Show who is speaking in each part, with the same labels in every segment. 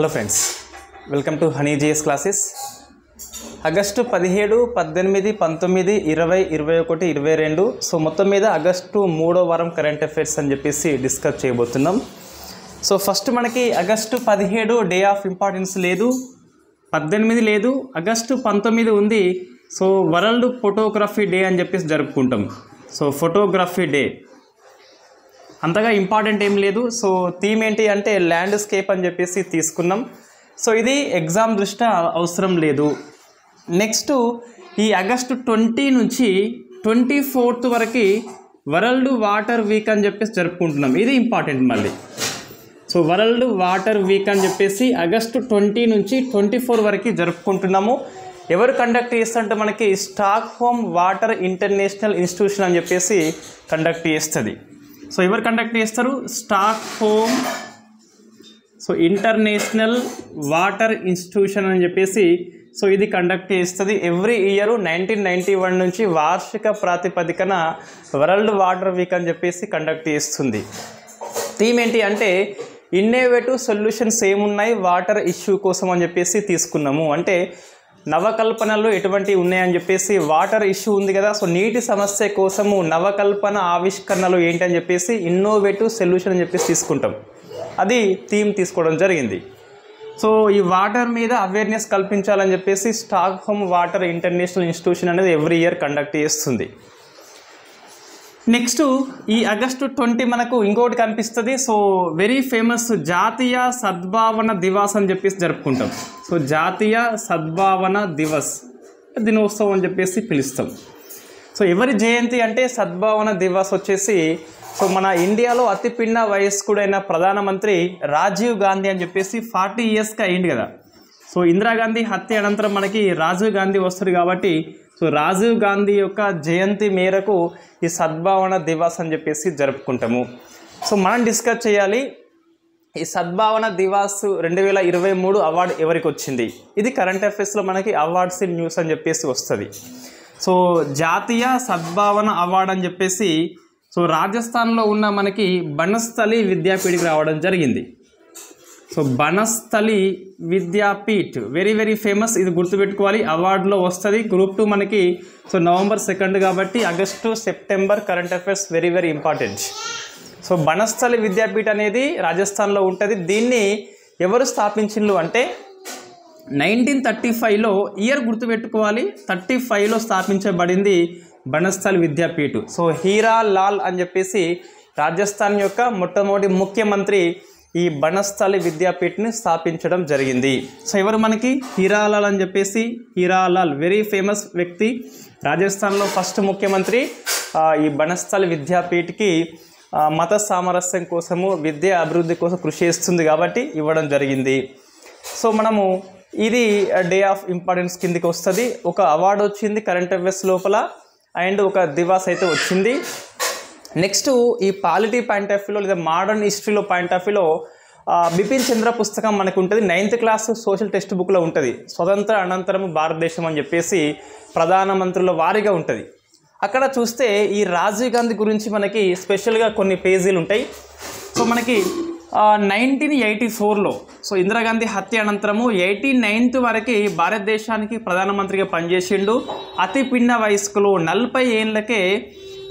Speaker 1: Hello friends welcome to Honey GS classes August పదిహేడు పద్దెనిమిది పంతొమ్మిది ఇరవై ఇరవై ఒకటి ఇరవై రెండు సో మొత్తం మీద ఆగస్టు మూడో వారం కరెంట్ అఫైర్స్ అని చెప్పేసి డిస్కస్ చేయబోతున్నాం సో ఫస్ట్ మనకి ఆగస్టు పదిహేడు డే ఆఫ్ ఇంపార్టెన్స్ లేదు పద్దెనిమిది లేదు ఆగస్టు పంతొమ్మిది ఉంది సో వరల్డ్ ఫోటోగ్రఫీ డే అని చెప్పేసి జరుపుకుంటాం సో ఫోటోగ్రఫీ డే అంతగా ఇంపార్టెంట్ ఏం లేదు సో థీమ్ ఏంటి అంటే ల్యాండ్స్కేప్ అని చెప్పేసి తీసుకున్నాం సో ఇది ఎగ్జామ్ దృష్ట్యా అవసరం లేదు నెక్స్ట్ ఈ ఆగస్టు ట్వంటీ నుంచి ట్వంటీ ఫోర్త్ వరకు వరల్డ్ వాటర్ వీక్ అని చెప్పేసి జరుపుకుంటున్నాం ఇది ఇంపార్టెంట్ మళ్ళీ సో వరల్డ్ వాటర్ వీక్ అని చెప్పేసి ఆగస్టు ట్వంటీ నుంచి ట్వంటీ ఫోర్ వరకు జరుపుకుంటున్నాము ఎవరు కండక్ట్ చేస్తుంటే మనకి Stockholm water international institution అని చెప్పేసి కండక్ట్ చేస్తుంది సో ఎవరు కండక్ట్ చేస్తారు Stockholm so international water institution అని చెప్పేసి సో ఇది కండక్ట్ చేస్తుంది every year nineteen ninety one నుంచి వార్షిక ప్రాతిపదికన వరల్డ్ వాటర్ వీక్ అని చెప్పేసి కండక్ట్ చేస్తుంది థీమ్ ఏంటి అంటే ఇన్నోవేటివ్ సొల్యూషన్స్ ఏమున్నాయి వాటర్ ఇష్యూ కోసం అని చెప్పేసి తీసుకున్నాము అంటే నవకల్పనలు ఎటువంటి ఉన్నాయని చెప్పేసి వాటర్ ఇష్యూ ఉంది కదా సో నీటి సమస్య కోసము నవకల్పన ఆవిష్కరణలు ఏంటని చెప్పేసి ఇన్నోవేటివ్ సొల్యూషన్ అని చెప్పేసి తీసుకుంటాం అది థీమ్ తీసుకోవడం జరిగింది సో ఈ వాటర్ మీద అవేర్నెస్ కల్పించాలని చెప్పేసి Stockholm water international institution అనేది ఎవ్రీ ఇయర్ కండక్ట్ చేస్తుంది నెక్స్ట్ ఈ ఆగస్టు ట్వంటీ మనకు ఇంకోటి కనిపిస్తుంది సో వెరీ ఫేమస్ జాతీయ సద్భావన దివాస్ అని చెప్పేసి జరుపుకుంటాం సో జాతీయ సద్భావన దివస్ దినోత్సవం అని చెప్పేసి పిలుస్తాం సో ఎవరి జయంతి అంటే సద్భావన దివాస్ వచ్చేసి సో మన ఇండియాలో అతిపిన్న వయస్కుడైన ప్రధానమంత్రి రాజీవ్ గాంధీ అని చెప్పేసి ఫార్టీ ఇయర్స్కి అయింది కదా సో ఇందిరాగాంధీ హత్య అనంతరం మనకి రాజీవ్ గాంధీ వస్తారు కాబట్టి సో రాజీవ్ గాంధీ యొక్క జయంతి మేరకు ఈ సద్భావన దివాస్ అని చెప్పేసి జరుపుకుంటాము సో మనం డిస్కస్ చేయాలి ఈ సద్భావన దివాస్ రెండు వేల ఇరవై మూడు అవార్డు ఎవరికి వచ్చింది ఇది కరెంట్ అఫేర్స్లో మనకి అవార్డ్స్ ఇన్ న్యూస్ అని చెప్పేసి వస్తుంది సో జాతీయ సద్భావన అవార్డు అని చెప్పేసి సో రాజస్థాన్లో ఉన్న మనకి బనస్థలి విద్యాపీఠకి రావడం జరిగింది so Banasthali Vidyapith very very famous ఇది గుర్తుపెట్టుకోవాలి అవార్డులో వస్తుంది గ్రూప్ టూ మనకి సో నవంబర్ సెకండ్ కాబట్టి August September current affairs very very important so Banasthali Vidyapith అనేది రాజస్థాన్లో ఉంటుంది దీన్ని ఎవరు స్థాపించిండ్రు అంటే నైన్టీన్ థర్టీ ఫైవ్లో ఇయర్ గుర్తుపెట్టుకోవాలి థర్టీ ఫైవ్లో స్థాపించబడింది బనస్థల్ విద్యాపీఠ్ సో హీరా లాల్ అని చెప్పేసి రాజస్థాన్ యొక్క మొట్టమొదటి ముఖ్యమంత్రి ఈ బనస్థలి విద్యాపీఠ్ని స్థాపించడం జరిగింది సో ఎవరు మనకి హీరాలాల్ అని చెప్పేసి హీరాలాల్ వెరీ ఫేమస్ వ్యక్తి రాజస్థాన్లో ఫస్ట్ ముఖ్యమంత్రి ఈ బనస్థలి విద్యాపీఠ్కి మత సామరస్యం కోసము విద్య అభివృద్ధి కోసం కృషి చేస్తుంది కాబట్టి ఇవ్వడం జరిగింది సో మనము ఇది డే ఆఫ్ ఇంపార్టెన్స్ కిందికి వస్తుంది ఒక అవార్డు వచ్చింది కరెంట్ అఫేర్స్ లోపల అండ్ ఒక దివాస్ అయితే వచ్చింది నెక్స్ట్ ఈ పాలిటీ పాయింట్ ఆఫ్ వ్యూలో లేదా మోడర్న్ హిస్టరీలో పాయింట్ ఆఫ్ వ్యూలో బిపిన్ చంద్ర పుస్తకం మనకు ఉంటుంది నైన్త్ క్లాస్ సోషల్ టెక్స్ట్ బుక్లో ఉంటుంది స్వతంత్ర అనంతరం భారతదేశం అని చెప్పేసి ప్రధానమంత్రుల వారిగా ఉంటుంది అక్కడ చూస్తే ఈ రాజీవ్ గాంధీ గురించి మనకి స్పెషల్గా కొన్ని పేజీలు ఉంటాయి సో మనకి నైన్టీన్ ఎయిటీ ఫోర్లో సో ఇందిరాగాంధీ హత్య అనంతరము ఎయిటీ నైన్త్ వరకు భారతదేశానికి ప్రధానమంత్రిగా పనిచేసిండు అతి పిన్న వయస్కులు నలభై ఏళ్ళకే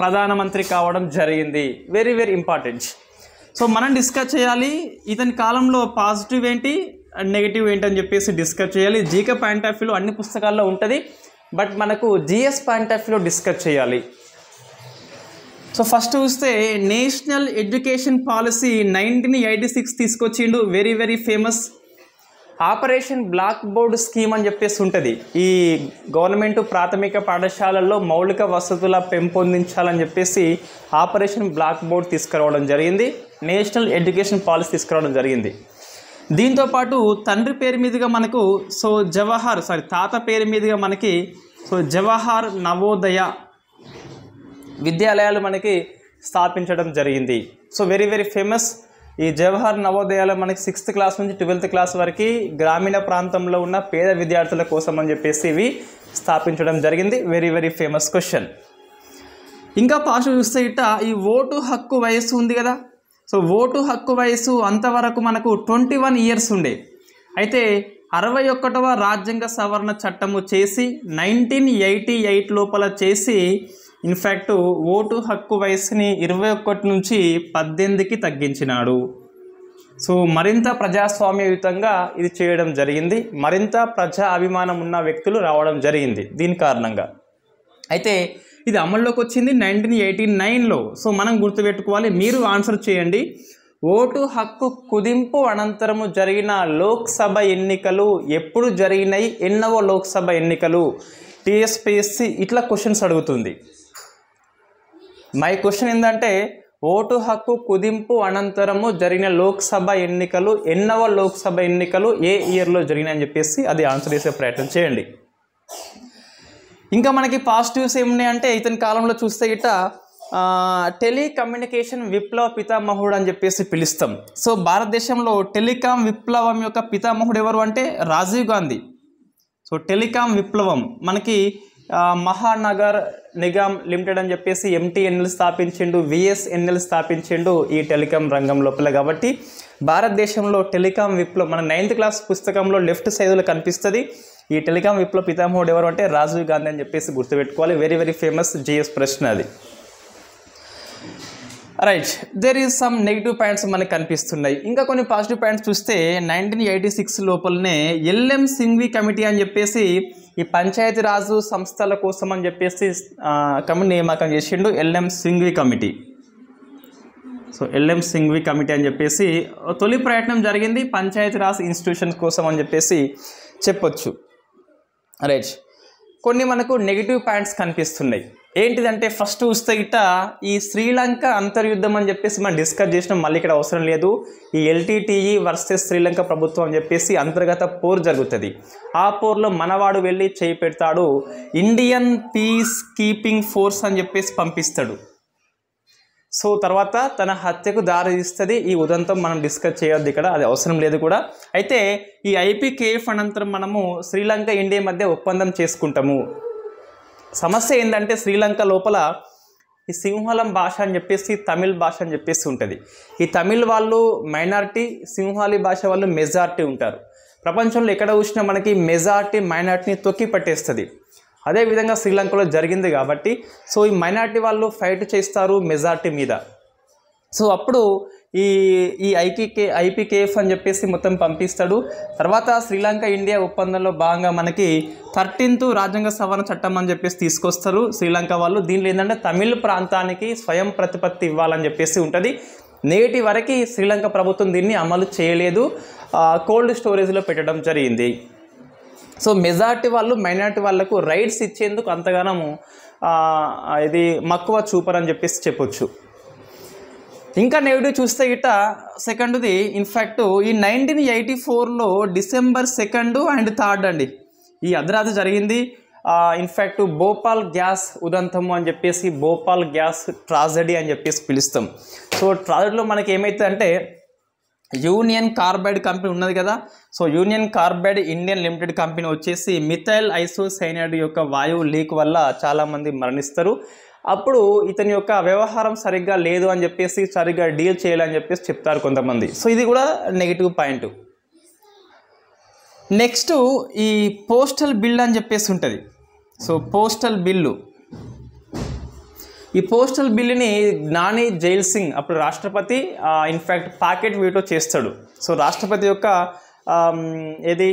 Speaker 1: ప్రధానమంత్రి కావడం జరిగింది వెరీ వెరీ ఇంపార్టెంట్ సో మనం డిస్కస్ చేయాలి ఇతని కాలంలో పాజిటివ్ ఏంటి అండ్ నెగిటివ్ ఏంటి అని చెప్పేసి డిస్కస్ చేయాలి జీకే పాయింట్ ఆఫ్ వ్యూలో అన్ని పుస్తకాల్లో ఉంటుంది బట్ మనకు జిఎస్ పాయింట్ ఆఫ్ వ్యూలో డిస్కస్ చేయాలి సో ఫస్ట్ చూస్తే national education policy nineteen eighty six తీసుకొచ్చిండు very very famous operation blackboard scheme అని చెప్పేసి ఉంటుంది ఈ గవర్నమెంట్ ప్రాథమిక పాఠశాలల్లో మౌలిక వసతుల పెంపొందించాలని చెప్పేసి ఆపరేషన్ బ్లాక్ బోర్డ్ తీసుకురావడం జరిగింది నేషనల్ ఎడ్యుకేషన్ పాలసీ తీసుకురావడం జరిగింది దీంతోపాటు తండ్రి పేరు మీదుగా మనకు సో జవహర్ సారీ తాత పేరు మీదుగా మనకి సో జవహర్ నవోదయ విద్యాలయాలు మనకి స్థాపించడం జరిగింది సో వెరీ వెరీ ఫేమస్ ఈ జవహర్ నవోదయాలో మనకి సిక్స్త్ క్లాస్ నుంచి ట్వెల్త్ క్లాస్ వరకు గ్రామీణ ప్రాంతంలో ఉన్న పేద విద్యార్థుల కోసం అని చెప్పేసి ఇవి స్థాపించడం జరిగింది వెరీ వెరీ ఫేమస్ క్వశ్చన్ ఇంకా పాస్ చూస్తే ఇట ఈ ఓటు హక్కు వయస్సు ఉంది కదా సో ఓటు హక్కు వయసు అంతవరకు మనకు ట్వంటీ వన్ ఇయర్స్ ఉండే అయితే అరవై ఒకటవ రాజ్యాంగ సవరణ చట్టము చేసి నైన్టీన్ ఎయిటీ ఎయిట్ లోపల చేసి ఇన్ఫ్యాక్ట్ ఓటు హక్కు వయసుని ఇరవై ఒకటి నుంచి పద్దెనిమిదికి తగ్గించినాడు సో మరింత ప్రజాస్వామ్యయుతంగా ఇది చేయడం జరిగింది మరింత ప్రజా అభిమానం ఉన్న వ్యక్తులు రావడం జరిగింది దీని కారణంగా అయితే ఇది అమల్లోకి వచ్చింది నైన్టీన్ ఎయిటీ నైన్లో సో మనం గుర్తుపెట్టుకోవాలి మీరు ఆన్సర్ చేయండి ఓటు హక్కు కుదింపు అనంతరము జరిగిన లోక్సభ ఎన్నికలు ఎప్పుడు జరిగినాయి ఎన్నవ లోక్సభ ఎన్నికలు టీఎస్పిఎస్సి ఇట్లా క్వశ్చన్స్ అడుగుతుంది మై క్వశ్చన్ ఏంటంటే ఓటు హక్కు కుదింపు అనంతరము జరిగిన లోక్సభ ఎన్నికలు ఎన్నవ లోక్సభ ఎన్నికలు ఏ ఇయర్లో జరిగినాయని చెప్పేసి అది ఆన్సర్ చేసే ప్రయత్నం చేయండి ఇంకా మనకి పాజిటివ్స్ ఏమున్నాయి అంటే ఇతని కాలంలో చూస్తే ఇట టెలికమ్యూనికేషన్ విప్లవ పితామహుడు అని చెప్పేసి పిలుస్తాం సో భారతదేశంలో టెలికాం విప్లవం యొక్క పితామహుడు ఎవరు అంటే రాజీవ్ గాంధీ సో టెలికాం విప్లవం మనకి మహానగర్ నిగమ్ లిమిటెడ్ అని చెప్పేసి ఎంటీఎన్ఎల్ స్థాపించిండు విఎస్ఎన్ఎల్ స్థాపించిండు ఈ టెలికాం రంగం లోపల కాబట్టి భారతదేశంలో టెలికాం విప్లవం మన నైన్త్ క్లాస్ పుస్తకంలో లెఫ్ట్ సైజులో కనిపిస్తుంది ఈ టెలికాం విప్లవ పితామహుడు ఎవరు అంటే రాజీవ్ గాంధీ అని చెప్పేసి గుర్తుపెట్టుకోవాలి వెరీ వెరీ ఫేమస్ జిఎస్ ప్రశ్న అది right there is some negative points మనకు కనిపిస్తున్నాయి ఇంకా కొన్ని పాజిటివ్ పాయింట్స్ చూస్తే నైన్టీన్ ఎయిటీ సిక్స్ లోపలనే ఎల్ఎం సింగ్వి కమిటీ అని చెప్పేసి ఈ పంచాయతీ రాజు సంస్థల కోసం అని చెప్పేసి కమిటీ నియామకం చేసిండు LM Singhvi committee so LM Singhvi committee అని చెప్పేసి తొలి ప్రయత్నం జరిగింది పంచాయతీ రాజు ఇన్స్టిట్యూషన్ కోసం అని చెప్పేసి చెప్పొచ్చు రైట్ కొన్ని మనకు నెగిటివ్ పాయింట్స్ కనిపిస్తున్నాయి ఏంటిదంటే ఫస్ట్ చూస్తే ఇట ఈ శ్రీలంక అంతర్యుద్ధం అని చెప్పేసి మనం డిస్కస్ చేసినాం మళ్ళీ ఇక్కడ అవసరం లేదు ఈ ఎల్టీటీఈ వర్సెస్ శ్రీలంక ప్రభుత్వం అని చెప్పేసి అంతర్గత పోర్ జరుగుతుంది ఆ పోర్లో మనవాడు వెళ్ళి చేయి పెడతాడు ఇండియన్ పీస్ కీపింగ్ ఫోర్స్ అని చెప్పేసి పంపిస్తాడు సో తర్వాత తన హత్యకు దారి తీస్తుంది ఈ ఉదంతం మనం డిస్కస్ చేయొద్దు ఇక్కడ అది అవసరం లేదు కూడా అయితే ఈ ఐపీకేఎఫ్ అనంతరం మనము శ్రీలంక ఇండియా మధ్య ఒప్పందం చేసుకుంటాము సమస్య ఏంటంటే శ్రీలంక లోపల ఈ సింహళం భాష అని చెప్పేసి తమిళ్ భాష అని చెప్పేసి ఉంటుంది ఈ తమిళ్ వాళ్ళు మైనార్టీ సింహాలి భాష వాళ్ళు మెజార్టీ ఉంటారు ప్రపంచంలో ఎక్కడ చూసినా మనకి మెజార్టీ మైనార్టీని తొక్కి పట్టేస్తుంది అదేవిధంగా శ్రీలంకలో జరిగింది కాబట్టి సో ఈ మైనార్టీ వాళ్ళు ఫైట్ చేస్తారు మెజార్టీ మీద సో అప్పుడు ఈ ఈ ఐపీకే ఐపీకేఎఫ్ అని చెప్పేసి మొత్తం పంపిస్తాడు తర్వాత శ్రీలంక ఇండియా ఒప్పందంలో భాగంగా మనకి థర్టీన్త్ రాజ్యాంగ సవరణ చట్టం అని చెప్పేసి తీసుకొస్తారు శ్రీలంక వాళ్ళు దీనిలో ఏంటంటే తమిళ ప్రాంతానికి స్వయం ప్రతిపత్తి ఇవ్వాలని చెప్పేసి ఉంటుంది నేటి వరకు శ్రీలంక ప్రభుత్వం దీన్ని అమలు చేయలేదు కోల్డ్ స్టోరేజ్లో పెట్టడం జరిగింది సో మెజార్టీ వాళ్ళు మైనార్టీ వాళ్లకు రైట్స్ ఇచ్చేందుకు అంతగానము ఇది మక్కువ చూపరని చెప్పేసి చెప్పొచ్చు ఇంకా నెగిటివ్ చూస్తే ఇట సెకండ్ది ఇన్ఫ్యాక్ట్ ఈ నైన్టీన్ ఎయిటీ ఫోర్లో డిసెంబర్ సెకండ్ అండ్ థర్డ్ అండి ఈ అర్ధరాత్రి జరిగింది ఇన్ఫ్యాక్ట్ భోపాల్ గ్యాస్ ఉదంతము అని చెప్పేసి భోపాల్ గ్యాస్ ట్రాజడీ అని చెప్పేసి పిలుస్తాం సో ట్రాజడీలో మనకి ఏమైతే అంటే యూనియన్ కార్బైడ్ కంపెనీ ఉన్నది కదా so Union Carbide Indian Limited company వచ్చేసి మిథైల్ ఐసోసైనైడ్ యొక్క వాయువు లీక్ వల్ల చాలామంది మరణిస్తారు అప్పుడు ఇతని యొక్క వ్యవహారం సరిగ్గా లేదు అని చెప్పేసి సరిగ్గా డీల్ చేయాలని చెప్పేసి చెప్తారు కొంతమంది సో ఇది కూడా నెగిటివ్ పాయింట్ నెక్స్ట్ ఈ పోస్టల్ బిల్ అని చెప్పేసి ఉంటుంది సో పోస్టల్ బిల్లు ఈ పోస్టల్ బిల్లుని నాని జైల్ సింగ్ అప్పుడు రాష్ట్రపతి ఇన్ఫ్యాక్ట్ పాకెట్ వీటో చేస్తాడు సో రాష్ట్రపతి యొక్క ఏది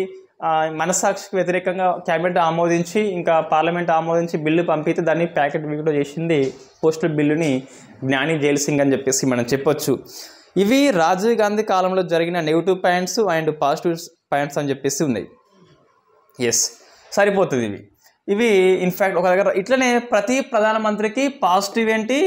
Speaker 1: మనస్సాక్షికి వ్యతిరేకంగా క్యాబినెట్ ఆమోదించి ఇంకా పార్లమెంట్ ఆమోదించి బిల్లు పంపితే దాన్ని ప్యాకెట్ వికెట్ చేసింది పోస్టల్ బిల్లుని జ్ఞాని జైల్ సింగ్ అని చెప్పేసి మనం చెప్పొచ్చు ఇవి రాజీవ్ గాంధీ కాలంలో జరిగిన negative points and positive points అని చెప్పేసి ఉన్నాయి ఎస్ సరిపోతుంది ఇవి ఇవి ఇన్ఫ్యాక్ట్ ఒక దగ్గర ఇట్లనే ప్రతి ప్రధానమంత్రికి పాజిటివ్ ఏంటి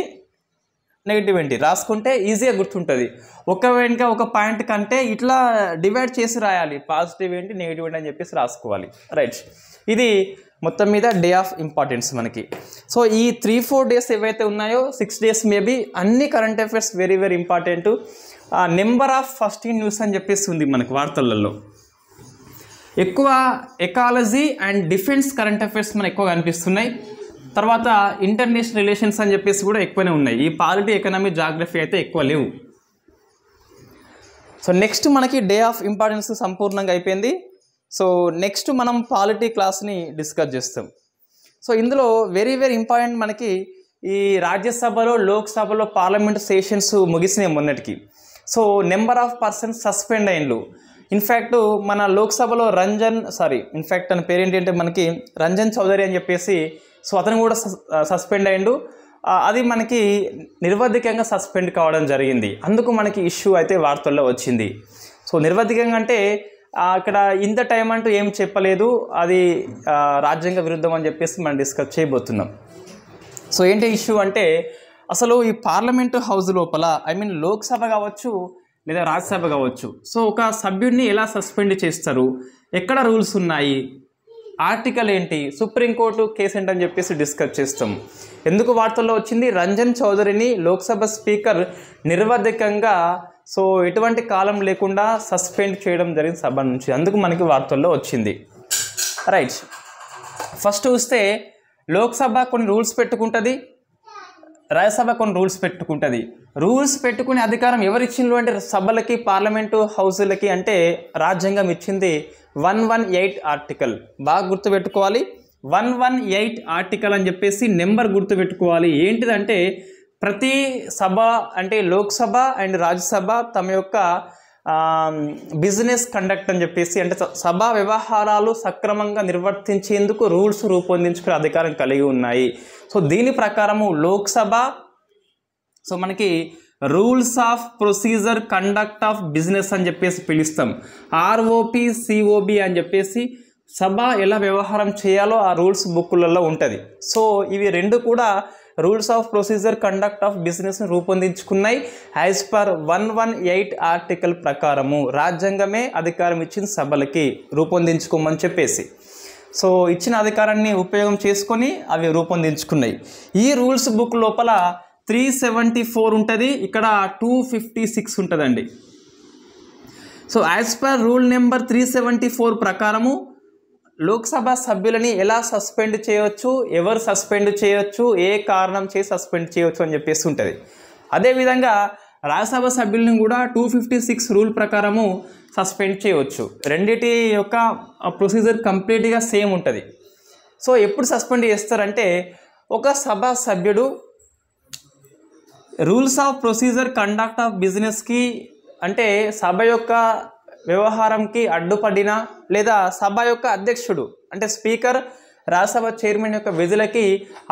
Speaker 1: నెగిటివ్ ఏంటి రాసుకుంటే ఈజీగా గుర్తుంటుంది ఒక వెంటనే ఒక పాయింట్ కంటే ఇట్లా డివైడ్ చేసి రాయాలి పాజిటివ్ ఏంటి నెగిటివ్ ఏంటి అని చెప్పేసి రాసుకోవాలి రైట్ ఇది మొత్తం మీద డే ఆఫ్ ఇంపార్టెన్స్ మనకి సో ఈ త్రీ ఫోర్ డేస్ ఏవైతే ఉన్నాయో సిక్స్ డేస్ మేబీ అన్ని current affairs very very important number of first news అని చెప్పేసి ఉంది మనకు వార్తలలో ఎక్కువ ecology and defence current affairs మనకు ఎక్కువ కనిపిస్తున్నాయి తర్వాత ఇంటర్నేషనల్ రిలేషన్స్ అని చెప్పేసి కూడా ఎక్కువనే ఉన్నాయి ఈ పాలిటీ ఎకనామీ జాగ్రఫీ అయితే ఎక్కువ లేవు సో నెక్స్ట్ మనకి డే ఆఫ్ ఇంపార్టెన్స్ సంపూర్ణంగా అయిపోయింది సో నెక్స్ట్ మనం పాలిటీ క్లాస్ని డిస్కస్ చేస్తాం సో ఇందులో వెరీ వెరీ ఇంపార్టెంట్ మనకి ఈ రాజ్యసభలో లోక్సభలో పార్లమెంట్ సెషన్స్ ముగిసినాయి మొన్నటికి so number of persons suspend అయినలు ఇన్ఫ్యాక్ట్ మన లోక్సభలో రంజన్ సారీ ఇన్ఫ్యాక్ట్ తన పేరేంటి అంటే మనకి రంజన్ చౌదరి అని చెప్పేసి సో అతను కూడా సస్పెండ్ అయిండు అది మనకి నిర్వధికంగా సస్పెండ్ కావడం జరిగింది అందుకు మనకి ఇష్యూ అయితే వార్తల్లో వచ్చింది సో నిర్వధికంగా అంటే అక్కడ ఇంత టైం అంటూ ఏం చెప్పలేదు అది రాజ్యాంగ విరుద్ధం అని చెప్పేసి మనం డిస్కస్ చేయబోతున్నాం సో ఏంటి ఇష్యూ అంటే అసలు ఈ పార్లమెంటు హౌస్ లోపల ఐ మీన్ లోక్సభ కావచ్చు లేదా రాజ్యసభ కావచ్చు సో ఒక సభ్యుడిని ఎలా సస్పెండ్ చేస్తారు ఎక్కడ రూల్స్ ఉన్నాయి ఆర్టికల్ ఏంటి సుప్రీంకోర్టు కేసు ఏంటని చెప్పేసి డిస్కస్ చేస్తాం ఎందుకు వార్తల్లో వచ్చింది రంజన్ చౌదరిని లోక్సభ స్పీకర్ నిర్వధికంగా సో ఎటువంటి కాలం లేకుండా సస్పెండ్ చేయడం జరిగింది సభ నుంచి అందుకు మనకి వార్తల్లో వచ్చింది రైట్ ఫస్ట్ చూస్తే లోక్సభ కొన్ని రూల్స్ పెట్టుకుంటుంది రాజ్యసభ కొన్ని రూల్స్ పెట్టుకుంటుంది రూల్స్ పెట్టుకునే అధికారం ఎవరిచ్చిండ్రు అంటే సభలకి పార్లమెంటు హౌసులకి అంటే రాజ్యాంగం ఇచ్చింది వన్ వన్ ఎయిట్ ఆర్టికల్ బాగా గుర్తుపెట్టుకోవాలి వన్ వన్ ఎయిట్ ఆర్టికల్ అని చెప్పేసి నెంబర్ గుర్తుపెట్టుకోవాలి ఏంటిదంటే ప్రతి సభ అంటే లోక్సభ అండ్ రాజ్యసభ తమ యొక్క బిజినెస్ కండక్ట్ అని చెప్పేసి అంటే సభా వ్యవహారాలు సక్రమంగా నిర్వర్తించేందుకు రూల్స్ రూపొందించుకునే అధికారం కలిగి ఉన్నాయి సో దీని ప్రకారము లోక్సభ సో మనకి rules of procedure conduct of business అని చెప్పేసి పిలుస్తాం ఆర్ఓపి సిఓబి అని చెప్పేసి సభ ఎలా వ్యవహారం చేయాలో ఆ రూల్స్ బుక్లలో ఉంటుంది సో ఇవి రెండు కూడా rules of procedure conduct of బిజినెస్ని రూపొందించుకున్నాయి as per one one eight article ప్రకారము రాజ్యాంగమే అధికారం ఇచ్చిన సభలకి రూపొందించుకోమని చెప్పేసి సో ఇచ్చిన అధికారాన్ని ఉపయోగం చేసుకొని అవి రూపొందించుకున్నాయి ఈ రూల్స్ బుక్ లోపల త్రీ సెవెంటీ ఫోర్ ఉంటుంది ఇక్కడ టూ ఫిఫ్టీ సిక్స్ ఉంటుందండి so as per rule number three seventy four ప్రకారము లోక్సభ సభ్యులని ఎలా సస్పెండ్ చేయవచ్చు ఎవరు సస్పెండ్ చేయవచ్చు ఏ కారణం చేసి సస్పెండ్ చేయవచ్చు అని చెప్పేసి ఉంటుంది అదేవిధంగా రాజ్యసభ సభ్యులను కూడా టూ ఫిఫ్టీ సిక్స్ రూల్ ప్రకారము సస్పెండ్ చేయవచ్చు రెండిటి యొక్క ప్రొసీజర్ కంప్లీట్గా సేమ్ ఉంటుంది సో ఎప్పుడు సస్పెండ్ చేస్తారంటే ఒక సభ సభ్యుడు rules of procedure conduct of బిజినెస్కి అంటే సభ యొక్క వ్యవహారంకి అడ్డుపడిన లేదా సభ యొక్క అధ్యక్షుడు అంటే స్పీకర్ రాజ్యసభ చైర్మన్ యొక్క విధులకి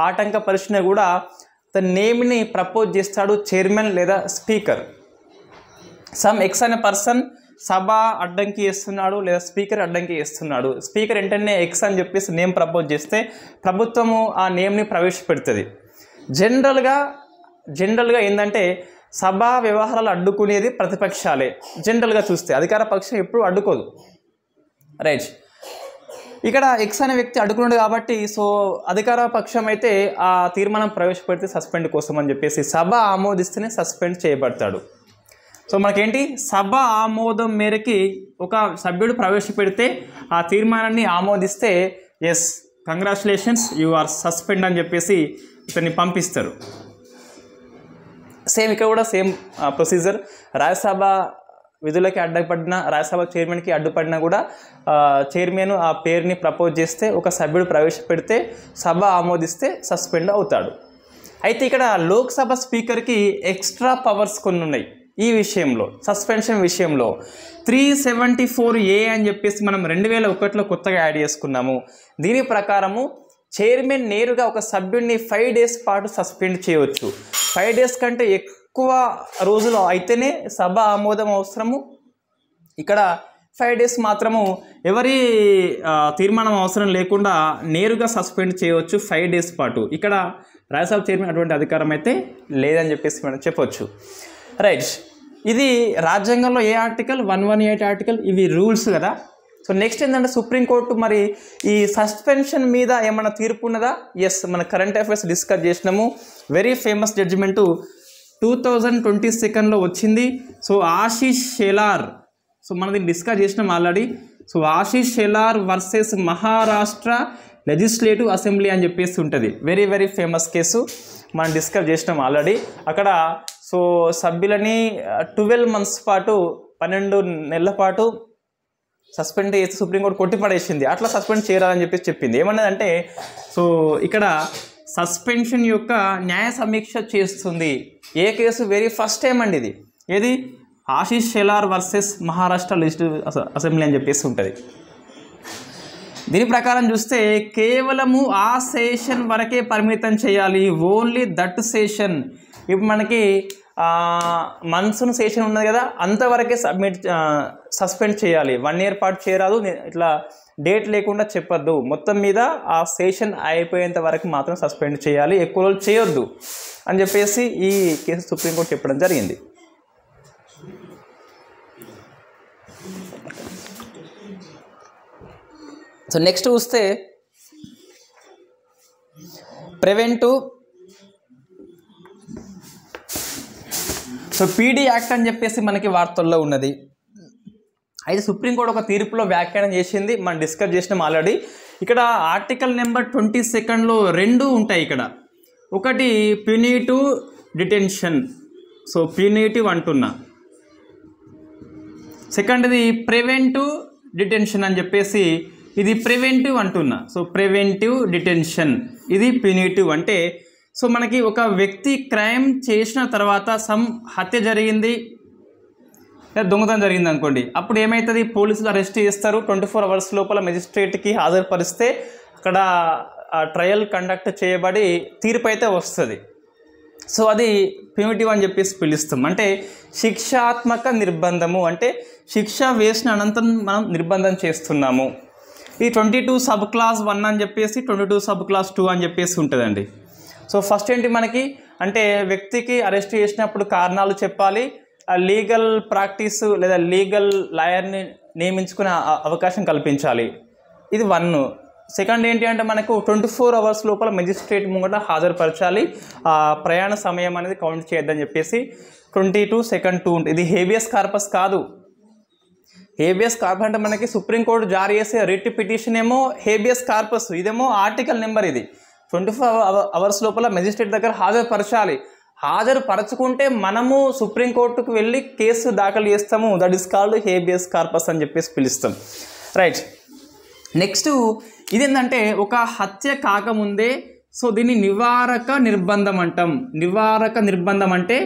Speaker 1: ఆటంక పరిచిన కూడా తన నేమ్ని ప్రపోజ్ చేస్తాడు చైర్మన్ లేదా స్పీకర్ సమ్ ఎక్స్ అనే పర్సన్ సభ అడ్డంకి వేస్తున్నాడు లేదా స్పీకర్ అడ్డంకి వేస్తున్నాడు స్పీకర్ వెంటనే ఎక్స్ అని చెప్పేసి నేమ్ ప్రపోజ్ చేస్తే ప్రభుత్వము ఆ నేమ్ని ప్రవేశపెడుతుంది జనరల్గా జనరల్గా ఏంటంటే సభా వ్యవహారాలు అడ్డుకునేది ప్రతిపక్షాలే జనరల్గా చూస్తే అధికార పక్షం ఎప్పుడు అడ్డుకోదు రైట్ ఇక్కడ ఎక్స్ అనే వ్యక్తి అడ్డుకున్నాడు కాబట్టి సో అధికార పక్షం అయితే ఆ తీర్మానం ప్రవేశపెడితే సస్పెండ్ కోసం అని చెప్పేసి సభ ఆమోదిస్తేనే సస్పెండ్ చేయబడతాడు సో మనకేంటి సభ ఆమోదం మేరకి ఒక సభ్యుడు ప్రవేశపెడితే ఆ తీర్మానాన్ని ఆమోదిస్తే yes congratulations you are suspend అని చెప్పేసి ఇతన్ని పంపిస్తారు సేమ్ ఇక్కడ కూడా సేమ్ ప్రొసీజర్ రాజ్యసభ విధులకి అడ్డపడిన రాజ్యసభ చైర్మన్కి అడ్డుపడినా కూడా చైర్మన్ ఆ పేరుని ప్రపోజ్ చేస్తే ఒక సభ్యుడు ప్రవేశపెడితే సభ ఆమోదిస్తే సస్పెండ్ అవుతాడు అయితే ఇక్కడ లోక్సభ స్పీకర్కి ఎక్స్ట్రా పవర్స్ కొన్ని ఉన్నాయి ఈ విషయంలో సస్పెన్షన్ విషయంలో త్రీ సెవెంటీ ఫోర్ ఏ అని చెప్పేసి మనం రెండు వేల ఒకటిలో కొత్తగా యాడ్ చేసుకున్నాము దీని ప్రకారము చైర్మన్ నేరుగా ఒక సభ్యుడిని ఫైవ్ డేస్ పాటు సస్పెండ్ చేయవచ్చు ఫైవ్ డేస్ కంటే ఎక్కువ రోజులు అయితేనే సభ ఆమోదం అవసరము ఇక్కడ ఫైవ్ డేస్ మాత్రము ఎవరి తీర్మానం అవసరం లేకుండా నేరుగా సస్పెండ్ చేయవచ్చు ఫైవ్ డేస్ పాటు ఇక్కడ రాజ్యసభ చైర్మన్ అటువంటి అధికారం అయితే లేదని చెప్పేసి మనం చెప్పవచ్చు రైట్ ఇది రాజ్యాంగంలో ఏ article one one eight article ఇవి రూల్స్ కదా సో నెక్స్ట్ ఏంటంటే సుప్రీంకోర్టు మరి ఈ సస్పెన్షన్ మీద ఏమైనా తీర్పు ఉన్నదా ఎస్ మన కరెంట్ అఫైర్స్ డిస్కస్ చేసినాము very famous judgement two thousand twenty సెకండ్లో వచ్చింది సో ఆశీష్ షెలార్ సో మనం దీన్ని డిస్కస్ చేసినాం already so Ashish Shelar versus Maharashtra legislative assembly అని చెప్పేసి ఉంటుంది వెరీ వెరీ ఫేమస్ కేసు మనం డిస్కస్ చేసినాం ఆల్రెడీ అక్కడ సో సభ్యులని ట్వెల్వ్ uh, మంత్స్ పాటు పన్నెండు నెలల పాటు సస్పెండ్ చేస్తే సుప్రీంకోర్టు కొట్టిపడేసింది అట్లా సస్పెండ్ చేయాలని చెప్పేసి చెప్పింది ఏమన్నదంటే సో ఇక్కడ సస్పెన్షన్ యొక్క న్యాయ సమీక్ష చేస్తుంది ఏ కేసు వెరీ ఫస్ట్ టైం అండి ఇది ఏది Ashish Shelar versus Maharashtra legislative assembly అని చెప్పేసి ఉంటుంది దీని ప్రకారం చూస్తే కేవలము ఆ సెషన్ వరకే పరిమితం చేయాలి ఓన్లీ దట్ సెషన్ ఇప్పుడు మనకి మన్సూన్ సెషన్ ఉన్నది కదా అంతవరకే సబ్మిట్ సస్పెండ్ చేయాలి వన్ ఇయర్ పాటు చేయరాదు ఇట్లా డేట్ లేకుండా చెప్పద్దు మొత్తం మీద ఆ సెషన్ అయిపోయేంత వరకు మాత్రం సస్పెండ్ చేయాలి ఎక్కువ రోజులు చేయొద్దు అని చెప్పేసి ఈ కేసు సుప్రీంకోర్టు చెప్పడం జరిగింది సో నెక్స్ట్ చూస్తే ప్రివెంటివ్ సో పీడీ యాక్ట్ అని చెప్పేసి మనకి వార్తల్లో ఉన్నది అయితే సుప్రీంకోర్టు ఒక తీర్పులో వ్యాఖ్యానం చేసింది మనం డిస్కస్ చేసినాం ఆల్రెడీ ఇక్కడ ఆర్టికల్ నెంబర్ ట్వంటీ సెకండ్లో రెండు ఉంటాయి ఇక్కడ ఒకటి ప్యూనేటివ్ డిటెన్షన్ సో ప్యూనేటివ్ అంటున్నా సెకండ్ది ప్రివెంటివ్ డిటెన్షన్ అని చెప్పేసి ఇది ప్రివెంటివ్ అంటున్నా సో ప్రివెంటివ్ డిటెన్షన్ ఇది ప్యూనేటివ్ అంటే సో మనకి ఒక వ్యక్తి క్రైమ్ చేసిన తర్వాత సమ్ హత్య జరిగింది లేదా దొంగతనం జరిగింది అనుకోండి అప్పుడు ఏమవుతుంది పోలీసులు అరెస్ట్ చేస్తారు ట్వంటీ ఫోర్ అవర్స్ లోపల మెజిస్ట్రేట్కి హాజరుపరిస్తే అక్కడ ట్రయల్ కండక్ట్ చేయబడి తీర్పు అయితే వస్తుంది సో అది ప్రిమిటివ్ అని చెప్పేసి పిలుస్తాం అంటే శిక్షాత్మక నిర్బంధము అంటే శిక్ష వేసిన అనంతరం మనం నిర్బంధం చేస్తున్నాము ఈ twenty two sub clause one అని చెప్పేసి twenty two sub clause two అని చెప్పేసి ఉంటుందండి సో ఫస్ట్ ఏంటి మనకి అంటే వ్యక్తికి అరెస్ట్ చేసినప్పుడు కారణాలు చెప్పాలి లీగల్ ప్రాక్టీస్ లేదా లీగల్ లాయర్ని నియమించుకునే అవకాశం కల్పించాలి ఇది వన్ సెకండ్ ఏంటి అంటే మనకు ట్వంటీ ఫోర్ అవర్స్ లోపల మెజిస్ట్రేట్ ముంగట హాజరుపరచాలి ప్రయాణ సమయం అనేది కౌంట్ చేయొద్దని చెప్పేసి ట్వంటీ టూ సెకండ్ టూ ఇది హేబియస్ కార్పస్ కాదు హేబియస్ కార్పస్ అంటే మనకి సుప్రీంకోర్టు జారీ చేసే రిట్ పిటిషన్ ఏమో హేబియస్ కార్పస్ ఇదేమో ఆర్టికల్ నెంబర్ ఇది ట్వంటీ ఫోర్ అవర్స్ లోపల మెజిస్ట్రేట్ దగ్గర హాజరుపరచాలి హాజరుపరచుకుంటే మనము సుప్రీంకోర్టుకు వెళ్ళి కేసు దాఖలు చేస్తాము that is called habeas corpus అని చెప్పేసి పిలుస్తాం రైట్ నెక్స్ట్ ఇదేంటంటే ఒక హత్య కాకముందే సో దీన్ని నివారక నిర్బంధం అంటాం నివారక నిర్బంధం అంటే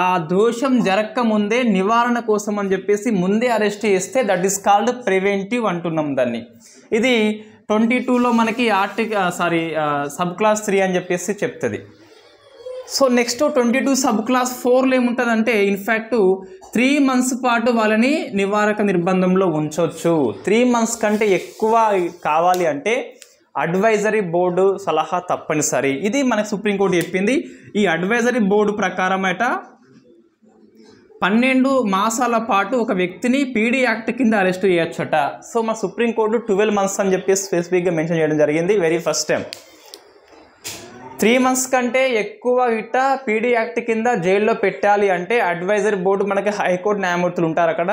Speaker 1: ఆ దోషం జరగకముందే నివారణ కోసం అని చెప్పేసి ముందే అరెస్ట్ చేస్తే దట్ ఈస్ కాల్డ్ ప్రివెంటివ్ అంటున్నాం దాన్ని ఇది ట్వంటీ టూలో మనకి ఆర్టిక సారీ సబ్ క్లాస్ త్రీ అని చెప్పేసి చెప్తుంది so next twenty two sub clause ఫోర్లో ఏముంటుందంటే ఇన్ఫ్యాక్ట్ త్రీ మంత్స్ పాటు వాళ్ళని నివారక నిర్బంధంలో ఉంచవచ్చు త్రీ మంత్స్ కంటే ఎక్కువ కావాలి అంటే అడ్వైజరీ బోర్డు సలహా తప్పనిసరి ఇది మనకు సుప్రీంకోర్టు చెప్పింది ఈ అడ్వైజరీ బోర్డు ప్రకారమట పన్నెండు మాసాల పాటు ఒక వ్యక్తిని పీడీ యాక్ట్ కింద అరెస్ట్ చేయొచ్చట సో మా సుప్రీంకోర్టు ట్వెల్వ్ మంత్స్ అని చెప్పి స్పెసిఫిక్గా మెన్షన్ చేయడం జరిగింది very first time three months కంటే ఎక్కువ ఇట పీడీ యాక్ట్ కింద జైల్లో పెట్టాలి అంటే అడ్వైజరీ బోర్డు మనకి హైకోర్టు న్యాయమూర్తులు ఉంటారు అక్కడ